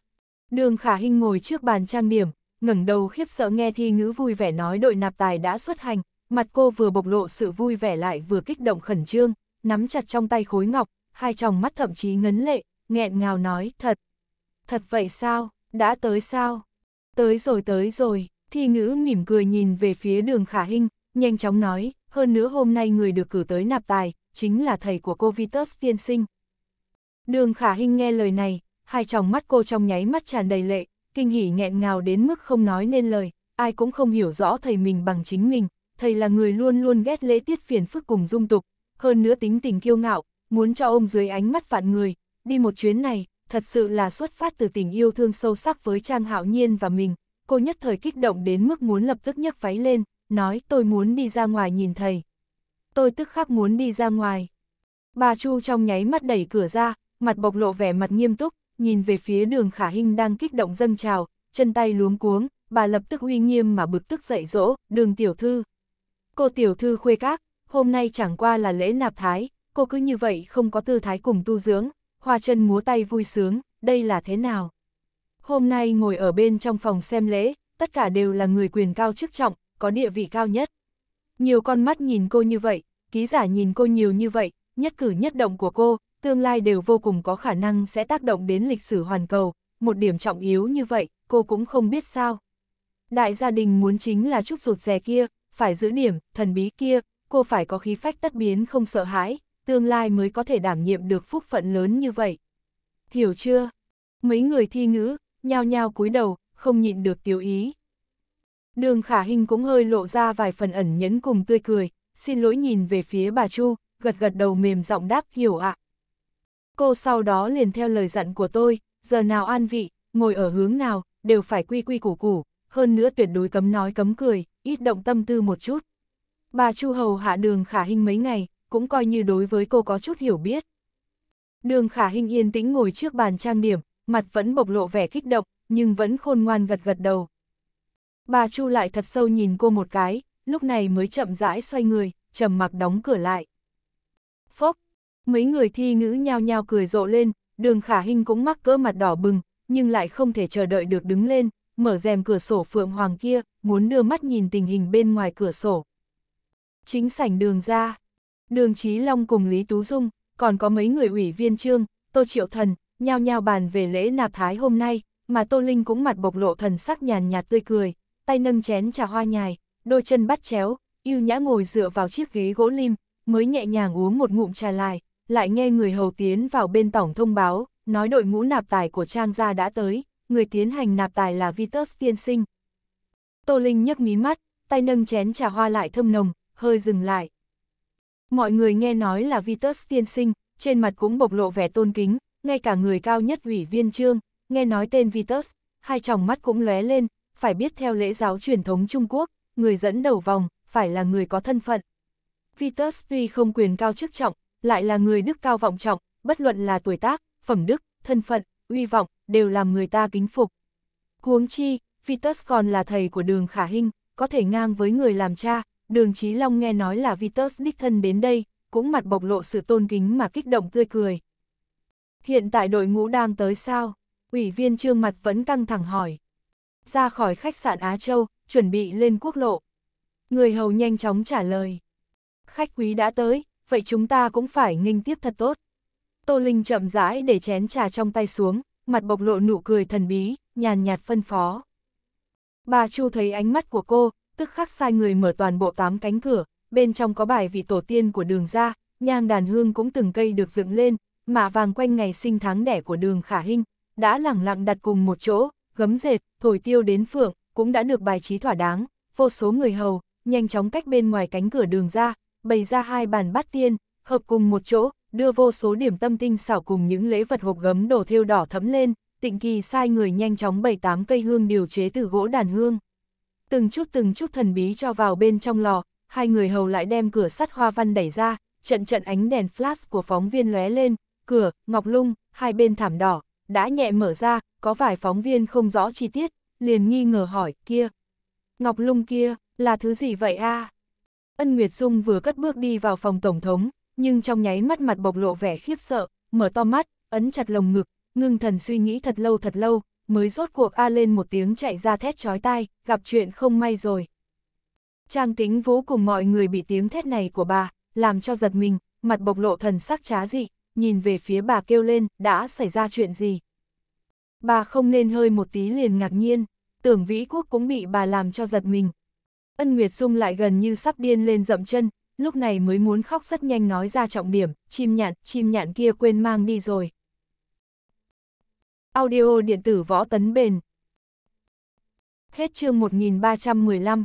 đường khả hình ngồi trước bàn trang điểm, ngẩng đầu khiếp sợ nghe thi ngữ vui vẻ nói đội nạp tài đã xuất hành, Mặt cô vừa bộc lộ sự vui vẻ lại vừa kích động khẩn trương, nắm chặt trong tay khối ngọc, hai tròng mắt thậm chí ngấn lệ, nghẹn ngào nói, thật. Thật vậy sao, đã tới sao? Tới rồi tới rồi, thi ngữ mỉm cười nhìn về phía đường khả hình, nhanh chóng nói, hơn nữa hôm nay người được cử tới nạp tài, chính là thầy của cô Vitus tiên sinh. Đường khả hình nghe lời này, hai tròng mắt cô trong nháy mắt tràn đầy lệ, kinh hỉ nghẹn ngào đến mức không nói nên lời, ai cũng không hiểu rõ thầy mình bằng chính mình, thầy là người luôn luôn ghét lễ tiết phiền phức cùng dung tục, hơn nữa tính tình kiêu ngạo, muốn cho ông dưới ánh mắt vạn người, đi một chuyến này, thật sự là xuất phát từ tình yêu thương sâu sắc với Trang Hạo Nhiên và mình, cô nhất thời kích động đến mức muốn lập tức nhấc váy lên, nói tôi muốn đi ra ngoài nhìn thầy. Tôi tức khắc muốn đi ra ngoài. Bà Chu trong nháy mắt đẩy cửa ra, mặt bộc lộ vẻ mặt nghiêm túc, nhìn về phía đường khả hình đang kích động dâng trào, chân tay luống cuống, bà lập tức uy nghiêm mà bực tức dậy dỗ, đường tiểu thư, cô tiểu thư khuê các, hôm nay chẳng qua là lễ nạp thái, cô cứ như vậy không có tư thái cùng tu dưỡng, hoa chân múa tay vui sướng, đây là thế nào? Hôm nay ngồi ở bên trong phòng xem lễ, tất cả đều là người quyền cao chức trọng, có địa vị cao nhất. Nhiều con mắt nhìn cô như vậy, ký giả nhìn cô nhiều như vậy, nhất cử nhất động của cô, tương lai đều vô cùng có khả năng sẽ tác động đến lịch sử hoàn cầu, một điểm trọng yếu như vậy, cô cũng không biết sao. Đại gia đình muốn chính là chút rụt rè kia, phải giữ điểm, thần bí kia, cô phải có khí phách tất biến không sợ hãi, tương lai mới có thể đảm nhiệm được phúc phận lớn như vậy. Hiểu chưa? Mấy người thi ngữ, nhao nhao cúi đầu, không nhịn được tiểu ý. Đường khả hình cũng hơi lộ ra vài phần ẩn nhẫn cùng tươi cười, xin lỗi nhìn về phía bà Chu, gật gật đầu mềm giọng đáp hiểu ạ. Cô sau đó liền theo lời dặn của tôi, giờ nào an vị, ngồi ở hướng nào, đều phải quy quy củ củ, hơn nữa tuyệt đối cấm nói cấm cười ít động tâm tư một chút. Bà Chu Hầu hạ đường khả hình mấy ngày, cũng coi như đối với cô có chút hiểu biết. Đường khả hình yên tĩnh ngồi trước bàn trang điểm, mặt vẫn bộc lộ vẻ kích động, nhưng vẫn khôn ngoan gật gật đầu. Bà Chu lại thật sâu nhìn cô một cái, lúc này mới chậm rãi xoay người, trầm mặc đóng cửa lại. Phốc, mấy người thi ngữ nhao nhao cười rộ lên, đường khả hình cũng mắc cỡ mặt đỏ bừng, nhưng lại không thể chờ đợi được đứng lên, mở rèm cửa sổ phượng hoàng kia, muốn đưa mắt nhìn tình hình bên ngoài cửa sổ. Chính sảnh đường ra, đường Chí Long cùng Lý Tú Dung, còn có mấy người ủy viên trương, Tô Triệu Thần, nhao nhao bàn về lễ nạp thái hôm nay, mà Tô Linh cũng mặt bộc lộ thần sắc nhàn nhạt tươi cười, tay nâng chén trà hoa nhài, đôi chân bắt chéo, yêu nhã ngồi dựa vào chiếc ghế gỗ lim, mới nhẹ nhàng uống một ngụm trà lại, lại nghe người hầu tiến vào bên tổng thông báo, nói đội ngũ nạp tài của Trang gia đã tới, người tiến hành nạp tài là Vitus tiên sinh. Tô Linh nhấc mí mắt, tay nâng chén trà hoa lại thơm nồng, hơi dừng lại. Mọi người nghe nói là Vitus tiên sinh, trên mặt cũng bộc lộ vẻ tôn kính, ngay cả người cao nhất ủy viên trương, nghe nói tên Vitus, hai tròng mắt cũng lóe lên, phải biết theo lễ giáo truyền thống Trung Quốc, người dẫn đầu vòng, phải là người có thân phận. Vitus tuy không quyền cao chức trọng, lại là người đức cao vọng trọng, bất luận là tuổi tác, phẩm đức, thân phận, uy vọng, đều làm người ta kính phục. Huống chi, Vitus còn là thầy của đường khả hình, có thể ngang với người làm cha, đường Chí Long nghe nói là Vitus đích thân đến đây, cũng mặt bộc lộ sự tôn kính mà kích động tươi cười. Hiện tại đội ngũ đang tới sao? Ủy viên trương mặt vẫn căng thẳng hỏi. Ra khỏi khách sạn Á Châu, chuẩn bị lên quốc lộ. Người hầu nhanh chóng trả lời. Khách quý đã tới, vậy chúng ta cũng phải nghênh tiếp thật tốt. Tô Linh chậm rãi để chén trà trong tay xuống, mặt bộc lộ nụ cười thần bí, nhàn nhạt phân phó. Bà Chu thấy ánh mắt của cô, tức khắc sai người mở toàn bộ tám cánh cửa, bên trong có bài vị tổ tiên của đường ra, nhang đàn hương cũng từng cây được dựng lên, mạ vàng quanh ngày sinh tháng đẻ của đường khả hinh, đã lẳng lặng đặt cùng một chỗ, gấm dệt, thổi tiêu đến phượng, cũng đã được bài trí thỏa đáng, vô số người hầu, nhanh chóng cách bên ngoài cánh cửa đường ra, bày ra hai bàn bát tiên, hợp cùng một chỗ, đưa vô số điểm tâm tinh xảo cùng những lễ vật hộp gấm đồ thêu đỏ thấm lên, tịnh kỳ sai người nhanh chóng bày tám cây hương điều chế từ gỗ đàn hương. Từng chút từng chút thần bí cho vào bên trong lò, hai người hầu lại đem cửa sắt hoa văn đẩy ra, trận trận ánh đèn flash của phóng viên lóe lên, cửa, ngọc lung, hai bên thảm đỏ, đã nhẹ mở ra, có vài phóng viên không rõ chi tiết, liền nghi ngờ hỏi, kia, ngọc lung kia, là thứ gì vậy a Ân Nguyệt Dung vừa cất bước đi vào phòng Tổng thống, nhưng trong nháy mắt mặt bộc lộ vẻ khiếp sợ, mở to mắt, ấn chặt lồng ngực, ngưng thần suy nghĩ thật lâu thật lâu, mới rốt cuộc a lên một tiếng chạy ra thét chói tai, gặp chuyện không may rồi. Trang tính vô cùng mọi người bị tiếng thét này của bà, làm cho giật mình, mặt bộc lộ thần sắc trá dị, nhìn về phía bà kêu lên, đã xảy ra chuyện gì. Bà không nên hơi một tí liền ngạc nhiên, tưởng vĩ quốc cũng bị bà làm cho giật mình. Ân Nguyệt Dung lại gần như sắp điên lên dậm chân, lúc này mới muốn khóc rất nhanh nói ra trọng điểm, chim nhạn, chim nhạn kia quên mang đi rồi. Audio điện tử võ tấn bền. Hết chương 1315